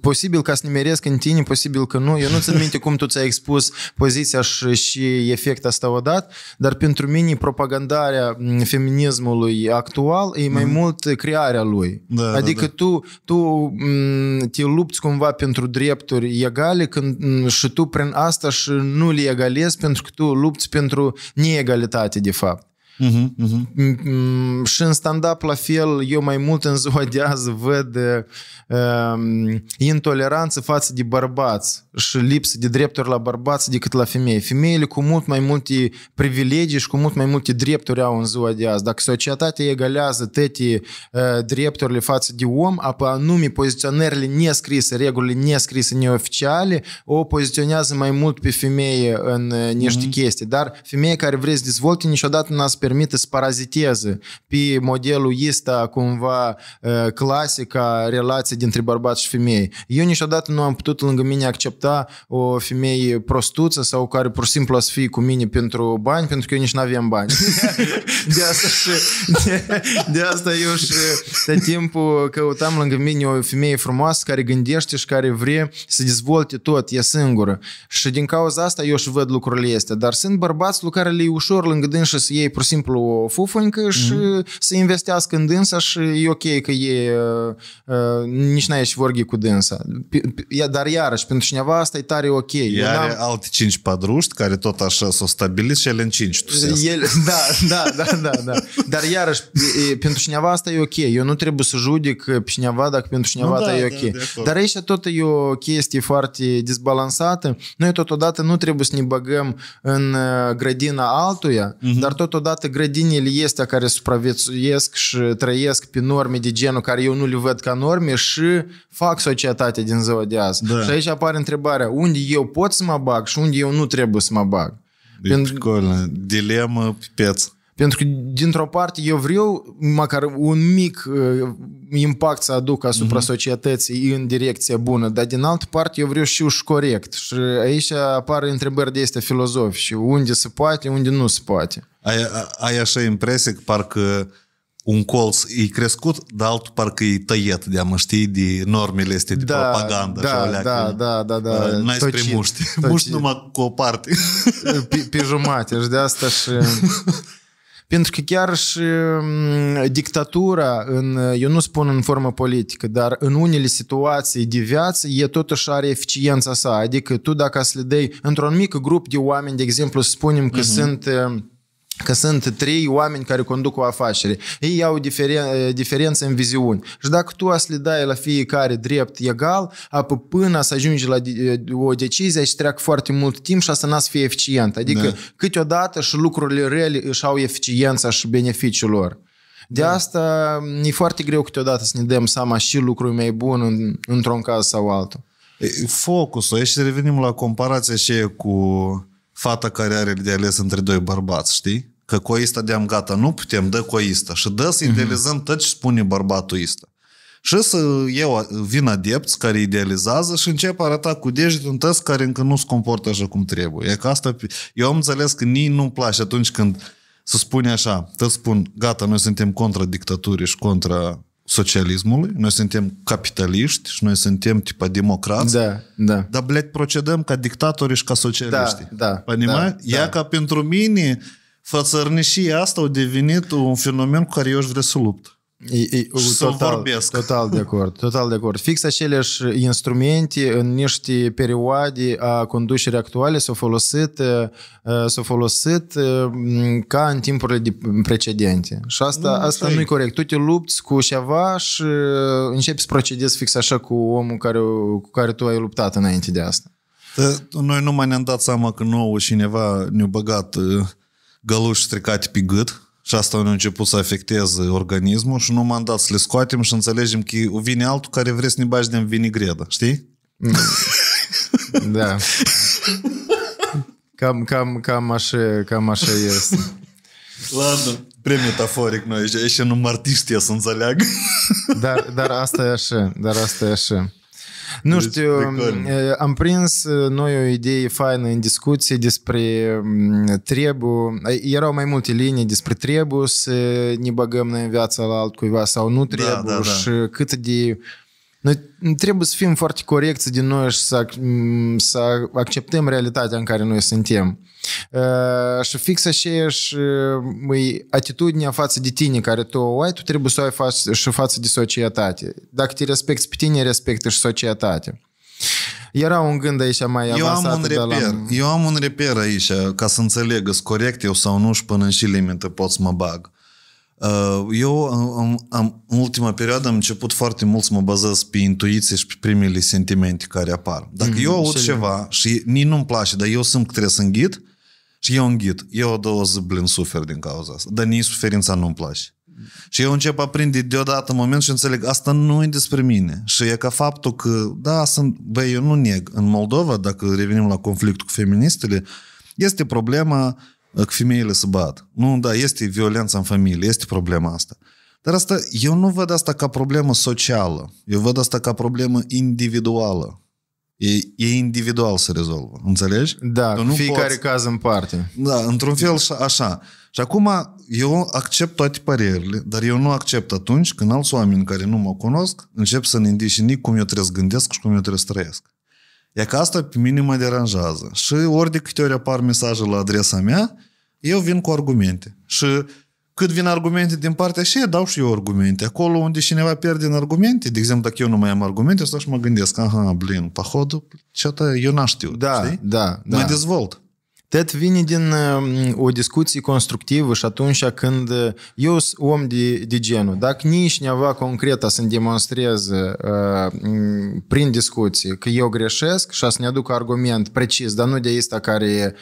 [SPEAKER 2] posibil ca să nimeresc în tine, posibil că nu, eu nu-ți minte cum tu ți-ai expus poziția și, și efectul ăsta dat, dar pentru mine propagandarea mm, feminismului actual e mai mm. mult crearea lui. Da, da adică da, da. tu, tu mm, te lupți cumva pentru drepturi egale când, mm, și tu prin asta și nu le egalezi pentru că tu lupți pentru neegalitate de fapt. Mm-hmm. Și în stand-up la fel, eu mai mult în ziua de azi văd um, intoleranță față de bărbați și lipsă de drepturi la bărbați decât la femei. Femeile cu mult mai multe privilegii și cu mult mai multe drepturi au în ziua de azi. Dacă societatea egalează toate uh, drepturile față de om, apă anume poziționările nescrise, regulile nescrise, neoficiale, o poziționează mai mult pe femeie în uh, niște mm-hmm. chestii. Dar femeie care vrea să dezvolte niciodată n-a permite să paraziteze pe modelul ăsta cumva ă, clasica relație dintre bărbați și femei. Eu niciodată nu am putut lângă mine accepta o femeie prostuță sau care pur și simplu să fie cu mine pentru bani, pentru că eu nici nu aveam bani.
[SPEAKER 3] de asta și,
[SPEAKER 2] de, de asta eu și de timpul căutam lângă mine o femeie frumoasă care gândește și care vrea să dezvolte tot, e singură. Și din cauza asta eu și văd lucrurile astea. Dar sunt bărbați lucrare le ușor lângă dânsă să iei pur și simplu o fufăncă și mm-hmm. să investească în dânsa și e ok că e uh, nici n-ai și vorbi cu dânsa. Dar iarăși, pentru cineva asta e tare ok. Iar are
[SPEAKER 1] alte cinci padruști care tot așa s-au stabilit și ele în cinci
[SPEAKER 2] El, Da, da, da, da, da. Dar iarăși, pentru cineva asta e ok. Eu nu trebuie să judec pe cineva dacă pentru cineva nu, da, e da, ok. Da, Dar aici tot e o chestie foarte dezbalansată. Noi totodată nu trebuie să ne băgăm în ă, grădina altuia, mm-hmm. dar totodată toate grădinile este care supraviețuiesc și trăiesc pe norme de genul care eu nu le văd ca norme și fac societatea din ziua de azi. Da. Și aici apare întrebarea, unde eu pot să mă bag și unde eu nu trebuie să mă bag? E
[SPEAKER 1] deci, Pentru... picolă. Dilemă pe
[SPEAKER 2] piață. Pentru că, dintr-o parte, eu vreau măcar un mic uh, impact să aduc asupra uh-huh. societății în direcție bună, dar, din altă parte, eu vreau și uși corect. Și aici apar întrebări de este filozofi și unde se poate, unde nu se poate. Ai,
[SPEAKER 1] ai așa impresie că parcă un colț e crescut, dar altul parcă e tăiet, de mă știi, de normele este de da, propagandă. Da, așa, da, da, da, da. N-ai spre muști. Muști numai cu o parte. Pe, pe jumate. Și de asta și...
[SPEAKER 2] Pentru că chiar și dictatura, în, eu nu spun în formă politică, dar în unele situații de viață, e totuși are eficiența sa. Adică tu dacă să le dai într-un mic grup de oameni, de exemplu, să spunem că uh-huh. sunt că sunt trei oameni care conduc o afacere. Ei iau diferen- eh, diferențe în viziuni. Și dacă tu as le dai la fiecare drept egal, apă până să ajungi la eh, o decizie și treacă foarte mult timp și asta n-a să fie eficient. Adică da. câteodată și lucrurile rele își au eficiența și beneficiul lor. De da. asta mm, e foarte greu câteodată să ne dăm
[SPEAKER 1] seama și lucruri mai bun în, într-un caz sau altul. Focusul, și revenim la comparația și cu fata care are de ales între doi bărbați, știi? Că coista de-am gata, nu putem, dă coista. Și dă să mhm. idealizăm mm-hmm. tot ce spune bărbatul ăsta. Și să eu vin adepți care idealizează și încep arăta cu degetul un tăți care încă nu se comportă așa cum trebuie. E că asta, eu am înțeles că nici nu-mi place atunci când se spune așa, te spun, gata, noi suntem contra dictaturii și contra socialismului, noi suntem capitaliști și noi suntem tipa democrați, da, da. dar, блядь, procedăm ca dictatori și ca socialiști. Da, da. Da, Ea da. ca pentru mine, fățărnișia asta a devenit un fenomen cu care eu aș vrea să lupt. E, e, și total, vorbesc. Total de
[SPEAKER 2] acord, total de acord. Fix aceleași instrumente în niște perioade a conducerii actuale s-au folosit, s-au folosit ca în timpurile de precedente. Și asta, nu mm, asta nu e corect. Tu te lupți cu ceva și începi să procedezi fix așa cu omul care, cu care tu ai luptat înainte de asta.
[SPEAKER 1] Noi mai ne-am dat seama că nouă cineva ne-a băgat găluși stricate pe gât și asta a început să afecteze organismul și nu m-am dat să le scoatem și înțelegem că vine altul care vrea să ne bagi din vinigredă, știi? Mm. Da. Cam, cam, cam, așa, cam așa este. Prea metaforic noi, și nu artiștii să înțeleagă. Dar, dar asta e așa, dar asta e așa.
[SPEAKER 2] Nu deci, știu, mm, am prins noi o idee faină în discuție despre mm, trebuie, erau mai multe linii despre trebuie să ne băgăm noi în viața la altcuiva sau nu trebuie da, da, da. și cât de noi trebuie să fim foarte corecți din noi și să, să acceptăm realitatea în care noi suntem. Uh, și fix aceeași uh, atitudinea față de tine care tu o ai, tu trebuie să o ai față, și față de societate. Dacă te respecti pe tine, respecti și societatea. Era un gând aici mai eu Am un reper, la...
[SPEAKER 1] Eu am un reper aici, ca să înțeleg, sunt corect eu sau nu și până în și limită pot să mă bag. Uh, Uh, eu, am, în, în ultima perioadă, am început foarte mult să mă bazez pe intuiție și pe primele sentimente care apar. Dacă mm-hmm, eu aud și ceva și nici nu-mi place, dar eu simt că trebuie să înghit și eu înghit, eu două zi blin sufer din cauza asta. Dar nici suferința nu-mi place. Și eu încep a prinde deodată moment și înțeleg, asta nu e despre mine. Și e ca faptul că, da, sunt, băi, eu nu neg. În Moldova, dacă revenim la conflictul cu feministele, este problema că femeile se bat. Nu, da, este violența în familie, este problema asta. Dar asta, eu nu văd asta ca problemă socială. Eu văd asta ca problemă individuală. E, e individual să rezolvă, înțelegi? Da, nu fiecare poți...
[SPEAKER 2] caz în parte.
[SPEAKER 1] Da, într-un fel așa. Și acum eu accept toate părerile, dar eu nu accept atunci când alți oameni care nu mă cunosc încep să ne nici cum eu trebuie să gândesc și cum eu trebuie să trăiesc. Ea că asta pe mine mă deranjează. Și ori de câte ori apar mesaje la adresa mea, eu vin cu argumente. Și cât vin argumente din partea și dau și eu argumente. Acolo unde cineva pierde în argumente, de exemplu, dacă eu nu mai am argumente, stau și mă gândesc, aha, blin, pahodul, ce eu n-aș știu. Da, știi? da, da. Mă dezvolt. Tot vine din o discuție constructivă și
[SPEAKER 2] atunci când eu sunt om de, de genul, dacă nici neva concret să-mi demonstrez uh, prin discuții că eu greșesc și să-mi aduc argument precis, dar nu de asta care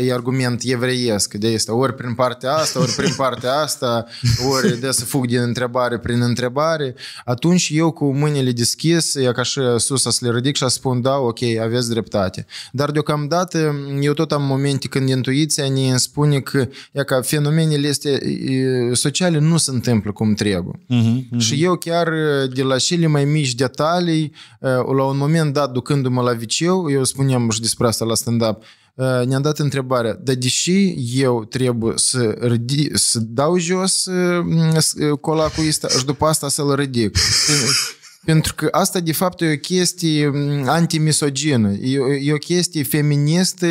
[SPEAKER 2] e argument evreiesc de este ori prin partea asta, ori prin partea asta, ori de să fug din întrebare prin întrebare, atunci eu cu mâinile deschise, e ca și sus să le ridic și să spun da, ok, aveți dreptate. Dar deocamdată eu tot am momente când intuiția ne spune că, e ca fenomenele este, sociale nu se întâmplă cum trebuie. Uh-huh, uh-huh. Și eu chiar de la cele mai mici detalii, la un moment dat, ducându-mă la viceu, eu spuneam și despre asta la stand-up, ne-a dat întrebarea, dar deși eu trebuie să, ridi, să dau jos colacul ăsta și după asta să-l ridic, pentru că asta, de fapt, e o chestie antimisogină, e, e o chestie feministă.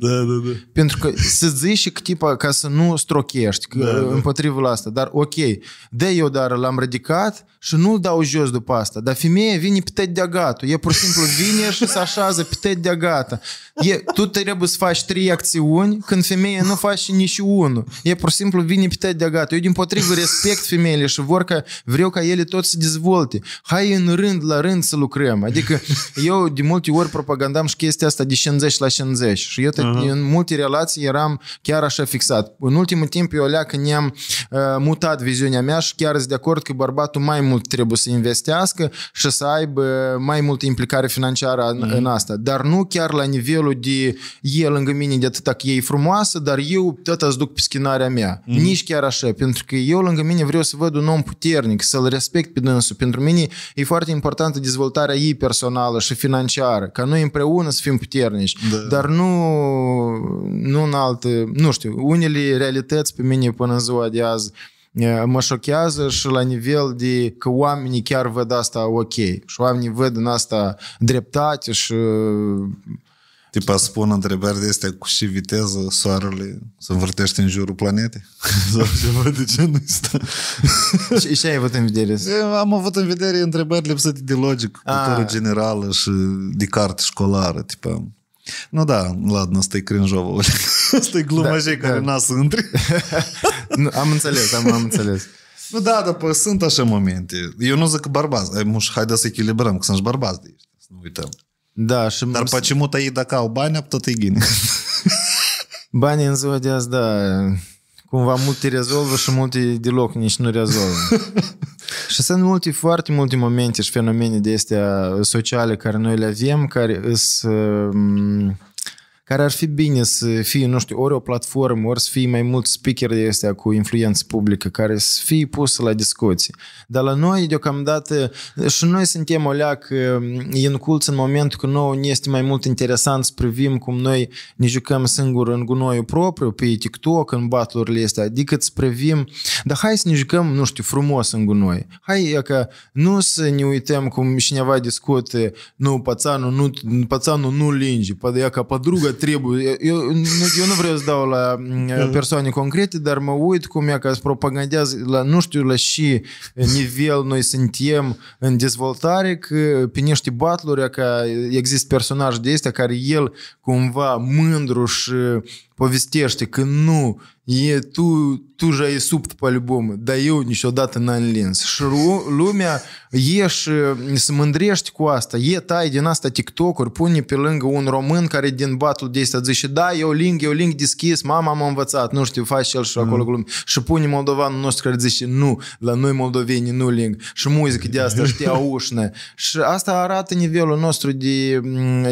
[SPEAKER 2] Da, da, da. Pentru că să zici și tipa ca să nu strochești da, da. împotriva asta. Dar, ok, de eu dar l-am ridicat și nu-l dau jos după asta. Dar femeia vine pe de gata. E pur și simplu vine și se așează pe de gata. E, tu trebuie să faci trei acțiuni când femeia nu face nici unul. E pur și simplu vine pe de gata. Eu, din potrivă, respect femeile și vor că vreau ca ele tot să dezvolte dezvolte. Hai în rând la rând să lucrăm. Adică eu de multe ori propagandam și chestia asta de 50 la 50 și eu uh-huh. în multe relații eram chiar așa fixat. În ultimul timp eu alea că ne-am uh, mutat viziunea mea și chiar sunt de acord că bărbatul mai mult trebuie să investească și să aibă mai multă implicare financiară în, uh-huh. în asta. Dar nu chiar la nivelul de e lângă mine de atâta că e frumoasă, dar eu tot îți duc pe schinarea mea. Uh-huh. Nici chiar așa, pentru că eu lângă mine vreau să văd un om puternic, să-l respect pe dânsul, pentru mine e foarte importantă dezvoltarea ei personală și financiară, ca noi împreună să fim puternici, da. dar nu, nu în alte, nu știu, unele realități pe mine până în ziua de azi mă șochează și la nivel de că oamenii chiar văd asta ok și oamenii văd în asta
[SPEAKER 1] dreptate și Tipa spun întrebări de este cu și viteză soarele se învârtește în jurul planetei? Sau ceva de ce nu stă? și, ce ai avut în vedere? am avut în vedere întrebări lipsate de logic, ah. cultură generală și de carte școlară. Tipa. Nu da, да, ладно, стой кринжово. glumă глумажей, care da. n-a să am înțeles, am, am înțeles. Nu da, dar pă, sunt așa momente. Eu nu zic că bărbați. Hai să echilibrăm, că sunt și bărbați de aici. Să nu uităm. Da, și... Dar ce mută ei dacă au bani, tot e gine. Banii în ziua de azi,
[SPEAKER 2] da, cumva multe rezolvă și multe deloc nici nu rezolvă.
[SPEAKER 1] și sunt multe,
[SPEAKER 2] foarte multe momente și fenomene de astea sociale care noi le avem, care sunt care ar fi bine să fie, nu știu, ori o platformă, ori să fie mai mulți de astea cu influență publică care să fie pus la discuții. Dar la noi, deocamdată, și noi suntem o leac inculți în momentul că nouă ne este mai mult interesant să privim cum noi ne jucăm singur în gunoiul propriu, pe TikTok, în battle-urile astea, decât să privim, dar hai să ne jucăm, nu știu, frumos în gunoi. Hai că nu să ne uităm cum cineva discute, nu, pățanul nu, pățanul nu linge, păi, e ca pădruga trebuie. Eu, eu nu vreau să dau la persoane concrete, dar mă uit cum e ca să propagandează la nu știu la și nivel noi suntem în dezvoltare, că pe niște batluri că există personaj de astea care el cumva mândru și povestește că nu, e, tu, tu ja e subt pe-albumă, dar eu niciodată n-am lins. Și lumea e și se mândrește cu asta. E tai din asta TikTok-uri, pune pe lângă un român care din batul de ăsta zice, da, eu link, eu link deschis, mama m-a învățat, nu știu, faci el și acolo glume. Și pune moldovanul nostru care zice, nu, la noi moldoveni nu link. Și muzică de asta știa ușnă. Și asta arată nivelul nostru de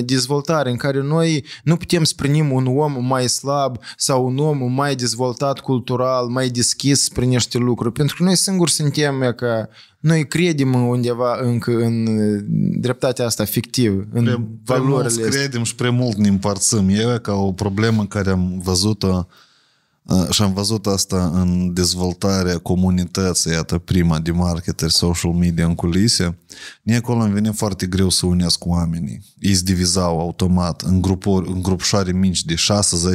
[SPEAKER 2] dezvoltare în care noi nu putem să un om mai slab slab sau un om mai dezvoltat cultural, mai deschis spre niște lucruri. Pentru că noi singuri suntem e că noi credem undeva încă în uh, dreptatea asta fictivă, în pre, valorile prea mult credem
[SPEAKER 1] și prea mult ne împărțim. E ca o problemă care am văzut-o și am văzut asta în dezvoltarea comunității, iată, prima de marketer, social media în culise. Nici acolo îmi vine foarte greu să unesc oamenii. Ei se divizau automat în, grupuri, în grupșoare mici de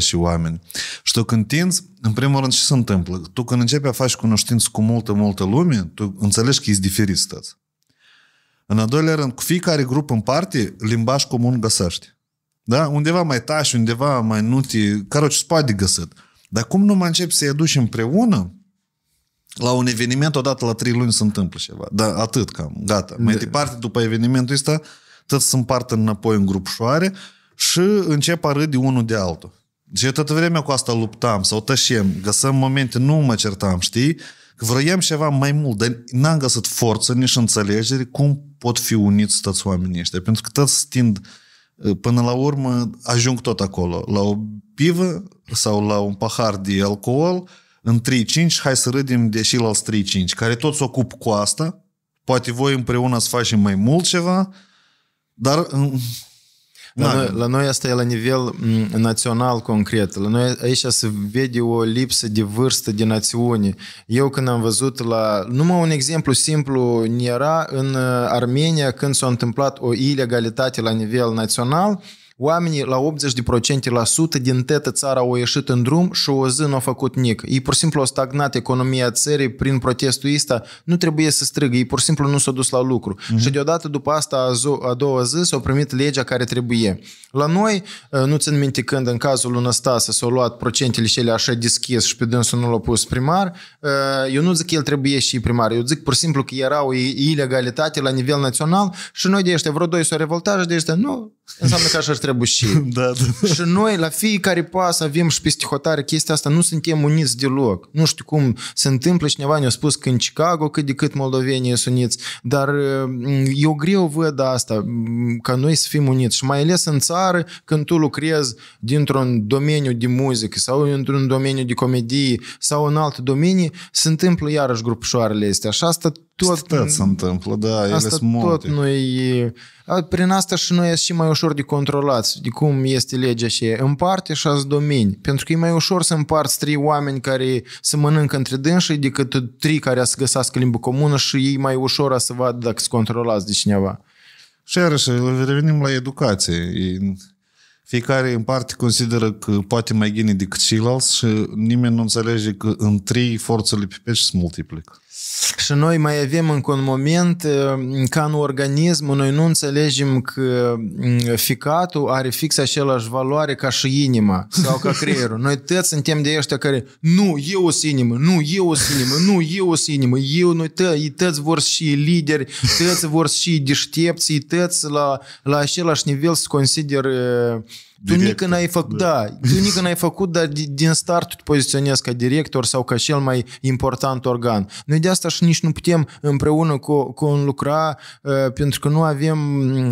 [SPEAKER 1] 6-10 oameni. Și tu când tinți, în primul rând, ce se întâmplă? Tu când începi a faci cunoștință cu multă, multă lume, tu înțelegi că ești diferit stăți. În al doilea rând, cu fiecare grup în parte, limbaj comun găsești. Da? Undeva mai tași, undeva mai nu te... o ce găsit. găsit. Dar cum nu mă încep să-i aduci împreună, la un eveniment, odată la trei luni se întâmplă ceva. Dar atât cam, gata. Mai de... departe, după evenimentul ăsta, tot se împart înapoi în grupșoare și încep a râde unul de altul. Deci tot vremea cu asta luptam sau tășem, găsăm momente, nu mă certam, știi? Că vroiam ceva mai mult, dar n-am găsit forță, nici înțelegere cum pot fi uniți toți oamenii ăștia. Pentru că tot tind, până la urmă, ajung tot acolo, la o pivă sau la un pahar de alcool în 3-5, hai să râdem de la 3-5, care toți ocup cu asta, poate voi împreună să facem mai mult ceva, dar mm, la noi,
[SPEAKER 2] la noi asta e la nivel mm, național concret. La noi aici se vede o lipsă de vârstă, de națiune. Eu când am văzut la... Numai un exemplu simplu era în uh, Armenia când s-a întâmplat o ilegalitate la nivel național Oamenii la 80% la din tătă țara au ieșit în drum și o zi nu au făcut nic. Ei pur și simplu au stagnat economia țării prin protestul ăsta. Nu trebuie să strigă, ei pur și simplu nu s-au dus la lucru. Mm-hmm. Și deodată după asta a, a doua zi s-au primit legea care trebuie. La noi, ă, nu țin minte când în cazul lui Năstasă s-au luat procentele și ele așa deschis și pe dânsul nu l au pus primar, ă, eu nu zic că el trebuie și primar. Eu zic pur și simplu că era o ilegalitate la nivel național și noi de ăștia vreo doi s-au revoltat și de ăștia nu, Înseamnă că așa ar trebui și da, da. Și noi la fiecare pas avem și peste hotare chestia asta, nu suntem uniți deloc. Nu știu cum se întâmplă, cineva ne-a spus că în Chicago cât de cât moldovenii sunt uniți, dar mm, eu greu văd asta, mm, ca noi să fim uniți. Și mai ales în țară, când tu lucrezi dintr-un domeniu de muzică sau într-un domeniu de comedie sau în alt domenii, se întâmplă iarăși grupișoarele astea. Și asta tot, tot se întâmplă,
[SPEAKER 1] da, ele asta sunt tot
[SPEAKER 2] noi, prin asta și noi ești și mai ușor de controlat, de cum este legea și împarte și ați domini, pentru că e mai ușor să împarți trei oameni care se mănâncă între dânsii decât trei care să găsească limbă comună și ei mai ușor să
[SPEAKER 1] vadă dacă se controlați de cineva. Și iarăși, revenim la educație. Fiecare în parte consideră că poate mai gine decât ceilalți și nimeni nu înțelege că în trei forțele pe peci se multiplică.
[SPEAKER 2] Și noi mai avem încă un moment, ca în organism, noi nu înțelegem că ficatul are fix același valoare ca și inima sau ca creierul. Noi toți suntem de ăștia care, nu, eu o inimă, nu, eu o inimă, nu, eu o inimă, eu, noi tăi, toți vor și lideri, toți vor și deștepți, toți la, la același nivel se consideră uh, tu nici n-ai făcut, da. da, tu nici n-ai făcut, dar din start tu te poziționezi ca director sau ca cel mai important organ. Noi de asta și nici nu putem împreună cu, cu un lucra, uh, pentru că nu avem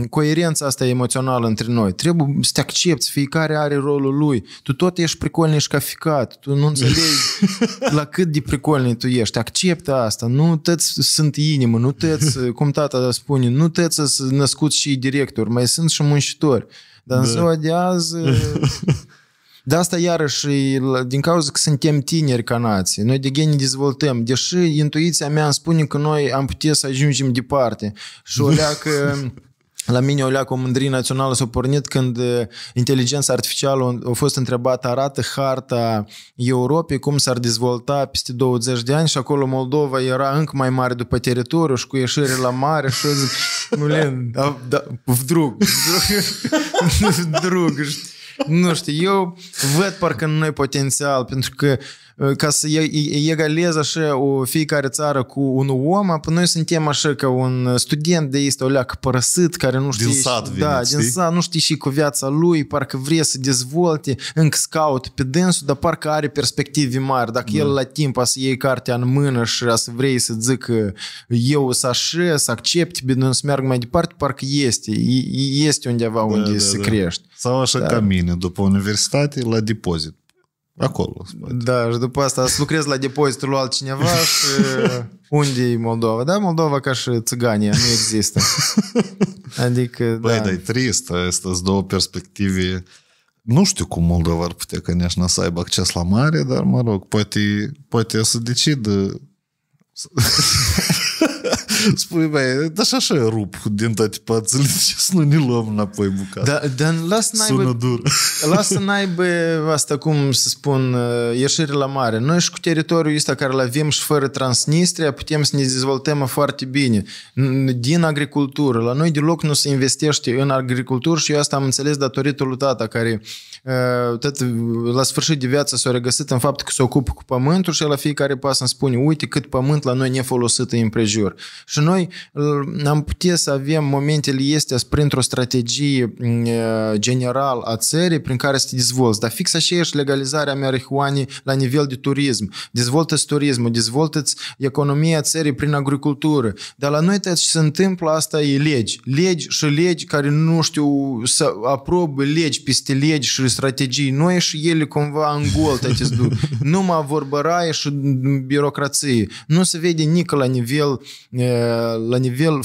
[SPEAKER 2] coerența asta emoțională între noi. Trebuie să te accepti, fiecare are rolul lui. Tu tot ești pricolnic și caficat, tu nu înțelegi la cât de pricolnic tu ești. Acceptă asta, nu tăți sunt inimă, nu tăți, cum tata spune, nu tăți să născuți și director, mai sunt și muncitori. Dar în ziua de azi... De asta iarăși din cauza că suntem tineri ca nație. Noi de geni dezvoltăm. Deși intuiția mea îmi spune că noi am putea să ajungem departe. Și o leacă La mine o leacă o mândrie națională s-a pornit când inteligența artificială a fost întrebată arată harta Europei, cum s-ar dezvolta peste 20 de ani și acolo Moldova era încă mai mare după teritoriu și cu ieșire la mare și zic, nu le, da, da, vdrug, vdrug, vdrug, nu știu, eu văd parcă nu noi potențial, pentru că ca să e, e egalez așa o fiecare țară cu un om, apoi noi suntem așa ca un student de este o leacă părăsit care nu știe... Din sat vine, Da, știi? din sat, nu știe și cu viața lui, parcă vrea să dezvolte, încă scaut pe dânsul, dar parcă are perspective mari. Dacă mm. el la timp a să iei cartea în mână și a să vrei să zic eu să așa, să accepti, bine, să meargă mai departe, parcă este. Este undeva da, unde da, să da. crești. Sau
[SPEAKER 1] așa da. ca mine, după universitate, la depozit Acolo.
[SPEAKER 2] Spate. Da, și după asta să lucrez la depozitul lui altcineva și
[SPEAKER 1] unde e Moldova? Da, Moldova ca și
[SPEAKER 2] Țigania, nu există.
[SPEAKER 1] Adică, Băi, da. dar e trist, astea sunt două perspective. Nu știu cum Moldova ar putea, конечно, să aibă acces la mare, dar, mă rog, poate, poate să decidă Spui, băi, dar și așa rup din toate părțile, ce să nu ne luăm înapoi bucata? Da, dar lasă naibă, Sună dur.
[SPEAKER 2] Lasă naibă asta, cum să spun, uh, ieșire la mare. Noi și cu teritoriul ăsta care îl avem și fără Transnistria putem să ne dezvoltăm foarte bine. Din agricultură. La noi deloc nu se investește în agricultură și eu asta am înțeles datorită lui tata care uh, tot э, э, la sfârșit de viață s-a regăsit în faptul că se ocupă cu pământul și la fiecare pas îmi spune, uite cât pământ la noi nefolosit în prejur. Și noi am putea să avem momentele este printr-o strategie mm, general a țării prin care să te dezvolți. Dar fix așa ești legalizarea marihuanei la nivel de turism. Dezvoltă-ți turismul, dezvoltă-ți economia țării prin agricultură. Dar la noi ce se întâmplă asta e legi. Legi și legi care nu știu să aprobă legi peste legi și și strategii noi și ele cumva în gol te Numai vorbăraie și birocrație. Nu se vede nici la nivel, la nivel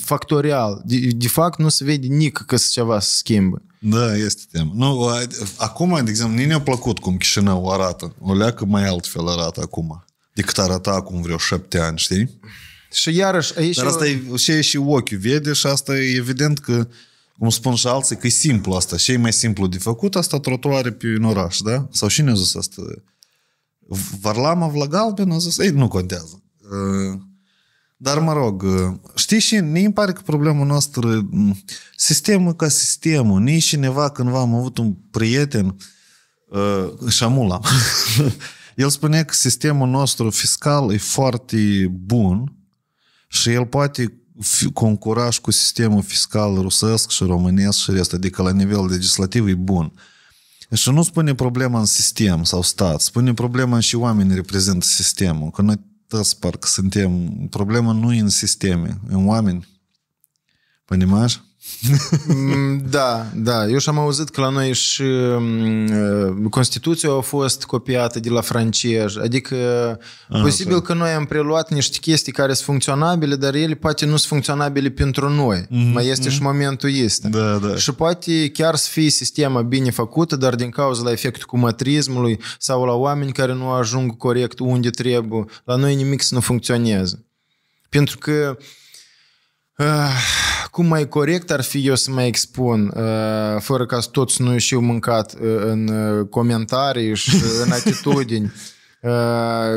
[SPEAKER 1] factorial. De, de fapt, nu se vede nici că ceva se schimbă. Da, este tema. Nu, acum, de exemplu, ne-a plăcut cum Chișinău arată. O leacă mai altfel arată acum decât arăta acum vreo șapte ani, știi? Și iarăși... Aici Dar asta e, și e și ochiul vede și asta e evident că cum spun și alții, că e simplu asta. Și e mai simplu de făcut asta trotuare pe un oraș, da? Sau cine a zis asta? varlama la Galben a zis, ei, nu contează. Uh, dar mă rog, uh, știi și ne pare că problema noastră, mm, sistemul ca sistemul, nici cineva cândva am avut un prieten, uh, Șamula, el spune că sistemul nostru fiscal e foarte bun și el poate concuraș cu sistemul fiscal rusesc și românesc și rest, adică la nivel legislativ e bun. Și nu spune problema în sistem sau stat, spune problema în și oameni reprezintă sistemul, că noi toți parcă suntem, problema nu e în sisteme, în oameni Понимаешь?
[SPEAKER 2] da, da. Eu și-am auzit că la noi și Constituția a fost copiată de la francezi. Adică, Aha, posibil okay. că noi am preluat niște chestii care sunt funcționabile, dar ele poate nu sunt funcționabile pentru noi. Mm-hmm. Mai este mm-hmm. și momentul este. Da, da. Și poate chiar să fie sistema bine făcută, dar din cauza la efectul cumatrismului sau la oameni care nu ajung corect unde trebuie, la noi nimic să nu funcționeze. Pentru că... Uh, cum mai corect ar fi eu să mai expun, uh, fără ca toți nu și mâncat uh, în uh, comentarii și în atitudini, uh,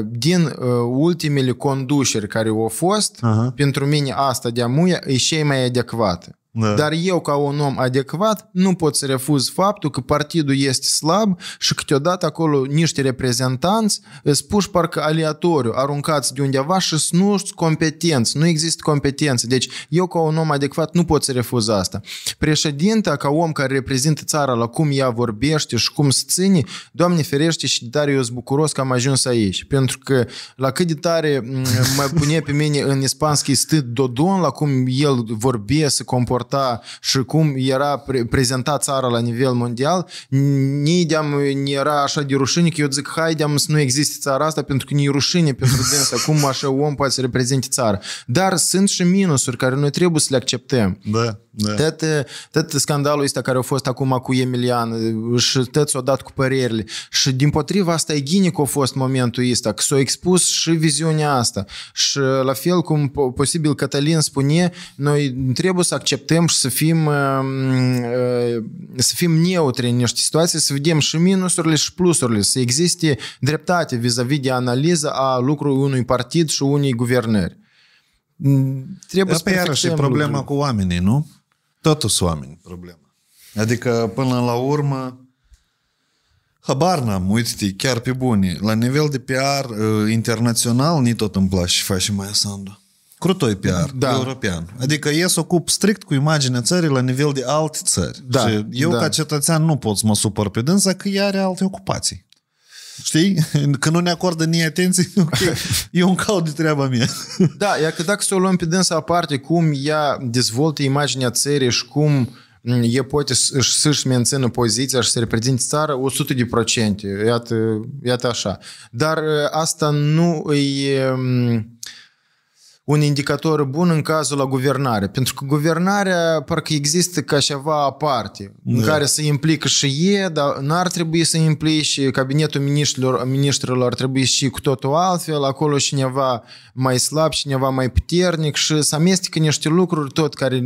[SPEAKER 2] din ultimele conduceri care au fost, uh-huh. pentru mine asta de amuia e cei mai adecvate. Da. Dar eu, ca un om adecvat, nu pot să refuz faptul că partidul este slab și câteodată acolo niște reprezentanți spuși parcă aleatoriu, aruncați de undeva și nu competenți, nu există competență. Deci eu, ca un om adecvat, nu pot să refuz asta. Președinta, ca om care reprezintă țara la cum ea vorbește și cum se ține, Doamne ferește și dar eu sunt bucuros că am ajuns aici. Pentru că la cât de tare mă pune pe mine în ispanski stât Dodon, la cum el vorbește, se comportă comporta și cum era prezentat țara la nivel mondial, nici de era așa de rușine, că eu zic, hai să nu există țara asta pentru că e rușine pentru dânsa, cum așa om poate să reprezinte țara. Dar sunt și minusuri care noi trebuie să le acceptăm. Da. Da. Tot, tot scandalul ăsta care a fost acum cu Emilian și tot s-a dat cu părerile. Și din potriva asta e ghinic a fost momentul ăsta, că s-a expus și viziunea asta. Și la fel cum posibil Cătălin spune, noi trebuie să acceptăm și să fim, să fim neutri în niște situații, să vedem și minusurile și plusurile, să existe dreptate vis-a-vis de analiză a lucrului unui partid și unei guvernări. Trebuie Asta să iarăși e problema lucrurile. cu
[SPEAKER 1] oamenii, nu? Totuși sunt oameni problema. Adică, până la urmă, habar n-am, uite chiar pe bune. La nivel de PR uh, internațional, ni tot îmi place și și mai asandu. Crutoi PR da. european. Adică ei se ocup strict cu imaginea țării la nivel de alte țări. Da, și eu da. ca cetățean nu pot să mă supăr pe dânsa că ea are alte ocupații. Știi? Că nu ne acordă nici atenție, okay. eu îmi caut de treaba mea. Da, e că dacă să o luăm pe dânsa aparte,
[SPEAKER 2] cum ea dezvoltă imaginea țării și cum e poate să-și mențină poziția și să reprezinte țara 100 de procente. Iată, iată așa. Dar ă, asta nu îi un indicator bun în cazul la guvernare, pentru că guvernarea parcă există ca ceva aparte, da. în care se implică și e, dar n-ar trebui să implici și cabinetul ministrilor, ministrilor ar trebui și cu totul altfel, acolo cineva mai slab, cineva mai puternic și să amestecă niște lucruri tot care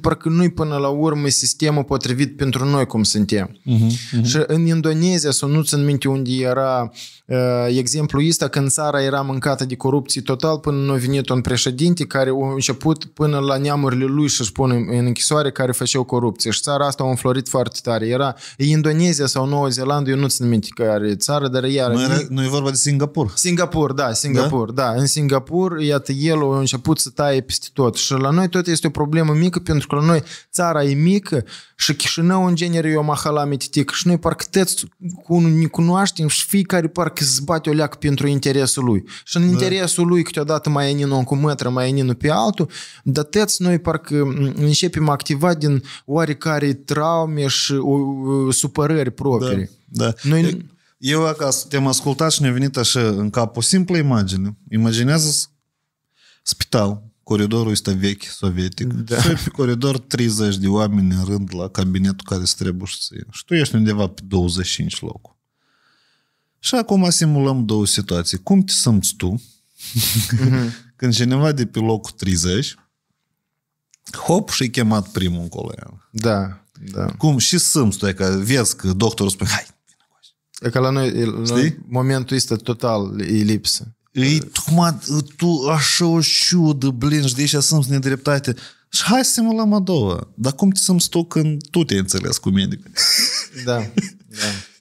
[SPEAKER 2] parcă nu-i până la urmă sistemul potrivit pentru noi cum suntem.
[SPEAKER 3] Uh-huh, uh-huh. Și
[SPEAKER 2] în Indonezia, să nu țin minte unde era uh, exemplu ăsta, când țara era mâncată de corupție total până nu a venit un pre- președinte care au început până la neamurile lui să-și pună în închisoare care făceau corupție. Și țara asta a înflorit foarte tare. Era Indonezia sau Noua Zeelandă, eu nu ți minte care țară, dar iar... Nu, era,
[SPEAKER 1] nu e vorba de Singapur. Singapur, da, Singapur,
[SPEAKER 2] da? da. În Singapur, iată, el a început să taie peste tot. Și la noi tot este o problemă mică, pentru că la noi țara e mică și Chișinău în genere e o mahala mititic. Și noi parcă tăți cu unul ne cunoaștem și fiecare parcă zbate o leacă pentru interesul lui. Și în da. interesul lui câteodată mai e ninon cu kilometru mai ienim pe altul, dar tăți noi parcă începem activa din oarecare traume și supărări proprii.
[SPEAKER 1] Da, da. Noi... Eu acasă te-am ascultat și ne-a venit așa în cap o simplă imagine. Imaginează spital, coridorul este vechi sovietic. Da. Și pe coridor 30 de oameni în rând la cabinetul care se trebuie să ție. Și tu ești undeva pe 25 locul. Și acum simulăm două situații. Cum te simți tu? Când cineva de pe locul 30, hop, și-i chemat primul încolo. Da, da. Cum? Și sunt, stai că vezi că doctorul spune, hai, E că la noi, noi momentul este total e lipsă. tu mă tu așa o ciudă, blin, și de aici sunt nedreptate. Și hai să mă lăm a doua. Dar cum te mi stoc când tu te înțeles cu medicul? Da, da.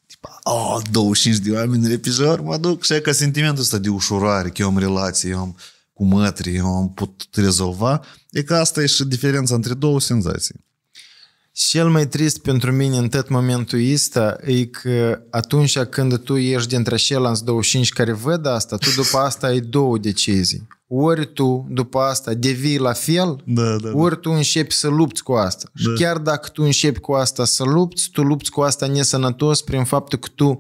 [SPEAKER 1] Tipa, oh, 25 de oameni repijor, mă duc. Și e ca sentimentul ăsta de ușurare, că eu am relație, eu am cu mătri am putut rezolva, e că asta e și diferența între două senzații. Cel mai trist pentru mine în tot
[SPEAKER 2] momentul ăsta e că atunci când tu ieși dintre ceilalți 25 care văd asta, tu după asta ai două decizii. Ori tu după asta devii la fel,
[SPEAKER 1] da, da, da. ori
[SPEAKER 2] tu începi să lupți cu asta. Da. Și chiar dacă tu începi cu asta să lupți, tu lupți cu asta nesănătos prin faptul că tu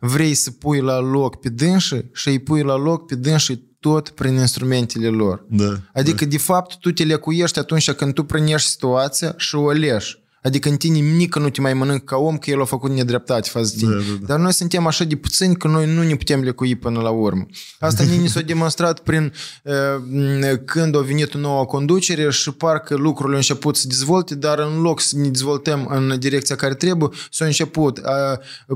[SPEAKER 2] vrei să pui la loc pe dânsă și îi pui la loc pe dânsă tot prin instrumentele lor.
[SPEAKER 1] Da, adică,
[SPEAKER 2] da. de fapt, tu te lecuiești atunci când tu prinești situația și o alegi. Adică în tine nimic nu te mai mănâncă ca om că el a făcut nedreptate față de da, tine. Da, da, da. Dar noi suntem așa de puțini că noi nu ne putem lecui până la urmă. Asta ni s-a demonstrat prin când a venit o nouă conducere și parcă lucrurile au început să dezvolte, dar în loc să ne dezvoltăm în direcția care trebuie, s-a început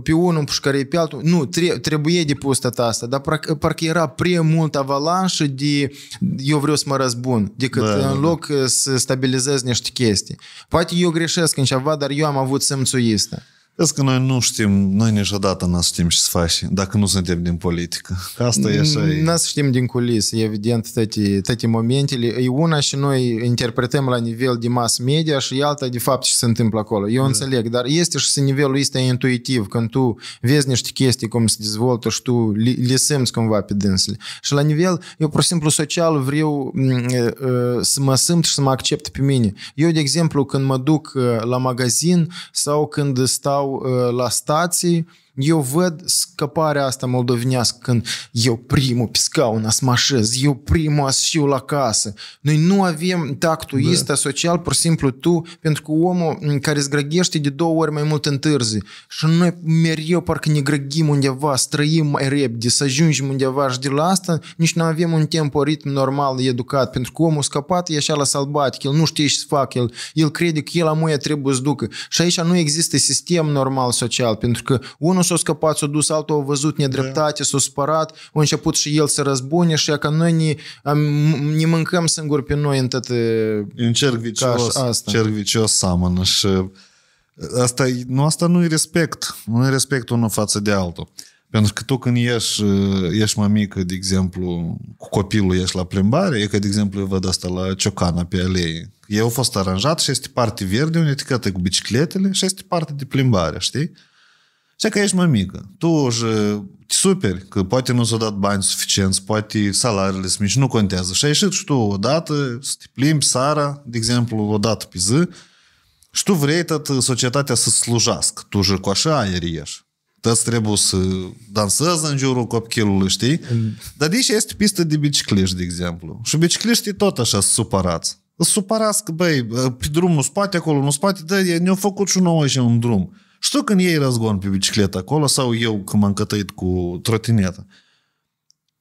[SPEAKER 2] pe unul împușcării pe altul. Nu, trebuie de pus asta, dar parcă, parcă era prea mult avalanșă de eu vreau să mă răzbun, decât da, în da, da. loc
[SPEAKER 1] să stabilizez niște chestii. Poate
[SPEAKER 2] eu greșesc investesc în ceva, dar eu am avut simțul este
[SPEAKER 1] Vezi că noi nu știm, noi niciodată nu știm ce să faci dacă nu suntem din politică. asta e așa.
[SPEAKER 2] Nu știm din culise, evident, toate, toate momentele. E una și noi interpretăm la nivel de mass media și e alta de fapt ce se întâmplă acolo. Eu da. înțeleg, dar este și nivelul este intuitiv, când tu vezi niște chestii cum se dezvoltă și tu le, le simți cumva pe dânsele. Și la nivel, eu pur și simplu social vreau mm, să mă simt și să mă accept pe mine. Eu, de exemplu, când mă duc la magazin sau când stau sau uh, la stații eu văd scăparea asta moldovinească când eu primul pe scaun as mașez, eu primul as știu la casă. Noi nu avem tactul da. ăsta social, pur și simplu tu, pentru că omul care zgrăghește de două ori mai mult întârzi. Și noi mereu parcă ne grăgim undeva, străim mai repede, să ajungem undeva și de la asta nici nu avem un tempo, ritm normal educat, pentru că omul scăpat e așa la salbatic, el nu știe ce să fac, el, el crede că el amuia trebuie să ducă. Și aici nu există sistem normal social, pentru că unul nu s-a scăpat, s-a dus, altul a văzut nedreptate, da. s-a spărat, a început și el să răzbune și că noi ne, ne mâncăm singuri pe noi în toate...
[SPEAKER 1] cerc vicios, asta. cerc vicios seamănă și uh, asta, nu, asta nu-i respect, nu-i respect unul față de altul. Pentru că tu când uh, ești mai mămică, de exemplu, cu copilul ești la plimbare, e că, de exemplu, eu văd asta la Ciocana pe alei. Eu a fost aranjat și este parte verde, un etichetă cu bicicletele și este parte de plimbare, știi? ce că ești mică. Tu și super că poate nu s-au dat bani suficienți, poate salariile sunt mici, nu contează. Și ai ieșit și tu odată să te plimbi sara, de exemplu, odată pe zi, și tu vrei toată societatea să slujească. Tu și cu așa aer ieși. Tăți trebuie să dansezi în jurul copchilului, știi? Mm. Dar de aici este pistă de bicicliști, de exemplu. Și bicicliștii tot așa sunt supărați. Sunt supărați că, băi, pe drum nu spate acolo, nu spate, dar ne-au făcut și nouă și un drum. Știu când iei răzgon pe bicicletă acolo sau eu când m-am cătăit cu trotineta.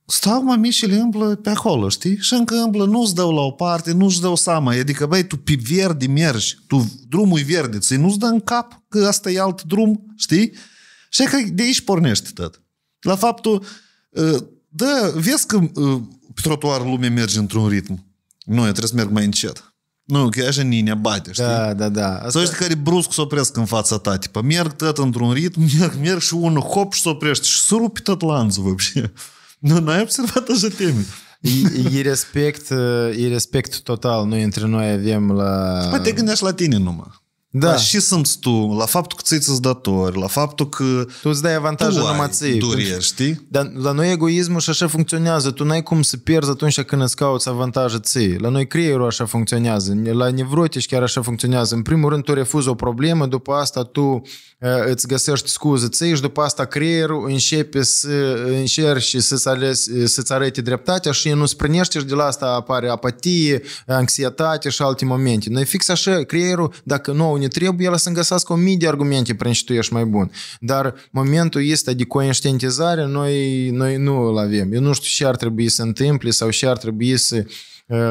[SPEAKER 1] Stau le îmblă pe acolo, știi? Și încă îmblă, nu-ți dau la o parte, nu-ți dau seama. Adică, băi, tu pe verde mergi, tu drumul e verde, ți nu-ți dă în cap că asta e alt drum, știi? Și că de aici pornește tot. La faptul, da, vezi că ă, pe trotuar lumea merge într-un ritm. Noi trebuie să merg mai încet. Nu, că așa ne bate, da, știi? Da, da, da. Asta... Sau ăștia care brusc se opresc în fața ta, tipă, merg tot într-un ritm, merg, merg și unul hop și se oprește și se rupe tot lanțul, вообще. Nu, n-ai observat așa teme. Îi respect, îi uh, respect total. Noi între noi avem la... Păi te gândești la tine numai. Da. La și simți tu, la faptul că ți-ți dator, la faptul că tu îți dai avantajul numai ție. Dureri, știi? Dar la noi egoismul și
[SPEAKER 2] așa funcționează. Tu n-ai cum să pierzi atunci când îți cauți avantaje ție. La noi creierul așa funcționează. La nevrotici chiar așa funcționează. În primul rând tu refuzi o problemă, după asta tu uh, îți găsești scuze ție și după asta creierul începe să încerci și să-ți, ales, uh, să-ți arete dreptatea și nu sprânește și de la asta apare apatie, anxietate și alte momente. Noi fix așa creierul, dacă nu bune, trebuie el să-mi găsească o mii de argumente prin ce tu ești mai bun. Dar momentul este de conștientizare, noi, noi nu îl avem. Eu nu știu ce ar trebui să întâmple sau ce ar trebui să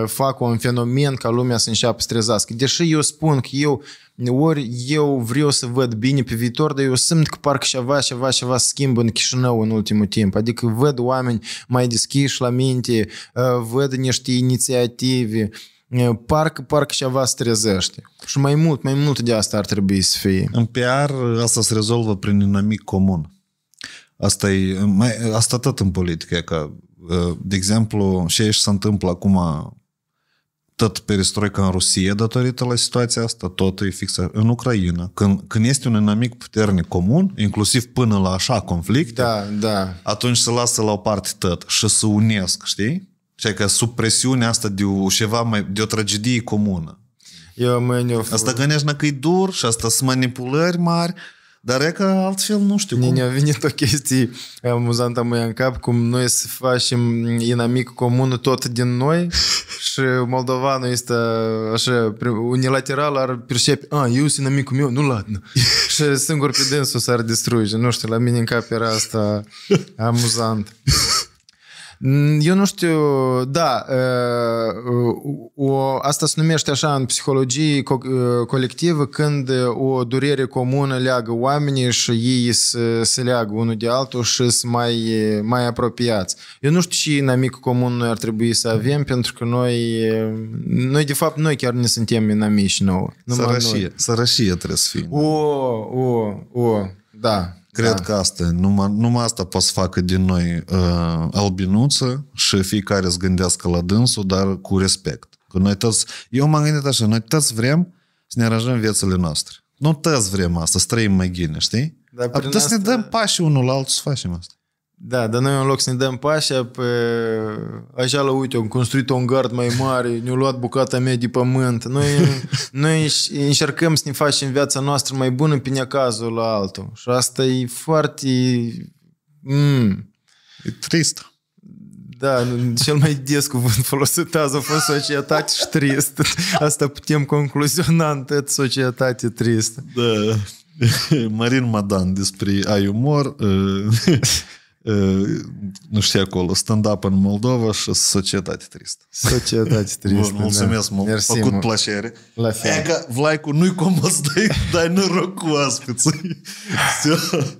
[SPEAKER 2] fac un fenomen ca lumea să înceapă trezească. Deși eu spun că eu ori eu vreau să văd bine pe viitor, dar eu simt că parcă ceva, ceva, ceva schimbă în Chișinău în ultimul timp. Adică văd oameni mai deschiși la minte, văd niște inițiative, parcă, parcă ceva se trezește.
[SPEAKER 1] Și mai mult, mai mult de asta ar trebui să fie. În PR asta se rezolvă prin inamic comun. Asta, e, mai, asta tot în politică, că, de exemplu, ce aici se întâmplă acum tot perestroica în Rusie datorită la situația asta, Tot e fixă în Ucraina. Când, când este un inamic puternic comun, inclusiv până la așa conflict, da, da. atunci se lasă la o parte tot și se unesc, știi? Și că sub presiunea asta de o, ceva mai, de o tragedie comună. Eu mă Asta gândești că e dur și asta sunt manipulări mari, dar e că altfel nu știu Ne-a venit o chestie amuzantă mai în cap, cum noi să
[SPEAKER 2] facem inamic comun tot din noi și moldovanul este așa, unilateral ar percepe, a, eu sunt inamicul meu, nu ladnă. și singur pe dânsul s-ar distruge. Nu știu, la mine în cap era asta amuzant. Eu nu știu, da, o, asta se numește așa în psihologie co- colectivă când o durere comună leagă oamenii și ei se, se leagă unul de altul și sunt mai, mai apropiați. Eu nu știu ce inamic comun noi ar trebui să avem pentru că noi, noi de fapt, noi
[SPEAKER 1] chiar ne suntem inamici nouă. Sărășie, sărășie trebuie să fie.
[SPEAKER 2] O, o,
[SPEAKER 1] o, da. Cred da. că asta, numai, numai asta poate să facă din noi uh, albinuță și fiecare să gândească la dânsul, dar cu respect. Că noi toți, eu m-am gândit așa, noi toți vrem să ne aranjăm viețile noastre. Nu toți vrem asta, să trăim mai bine, știi? Dar Atât asta... să ne dăm pașii unul la altul să facem asta. Da, dar noi în loc să ne dăm pașa,
[SPEAKER 2] pe... așa la uite, am construit un gard mai mare, ne au luat bucata mea de pământ. Noi, noi încercăm să ne facem viața noastră mai bună prin acazul la altul. Și asta e foarte... Mm. E trist. Da, cel mai des cuvânt folosit azi a fost societate și trist. Asta putem concluziona în tot societate tristă. Da.
[SPEAKER 1] Marin Madan despre ai umor. Uh, nu э, știu acolo, stand-up în Moldova și societate tristă. Societate tristă, Bun, da. mulțumesc da. mult, Mersi, făcut mă. plăcere. La fel. E că Vlaicu nu-i cum îți dai, dai noroc cu oaspeții.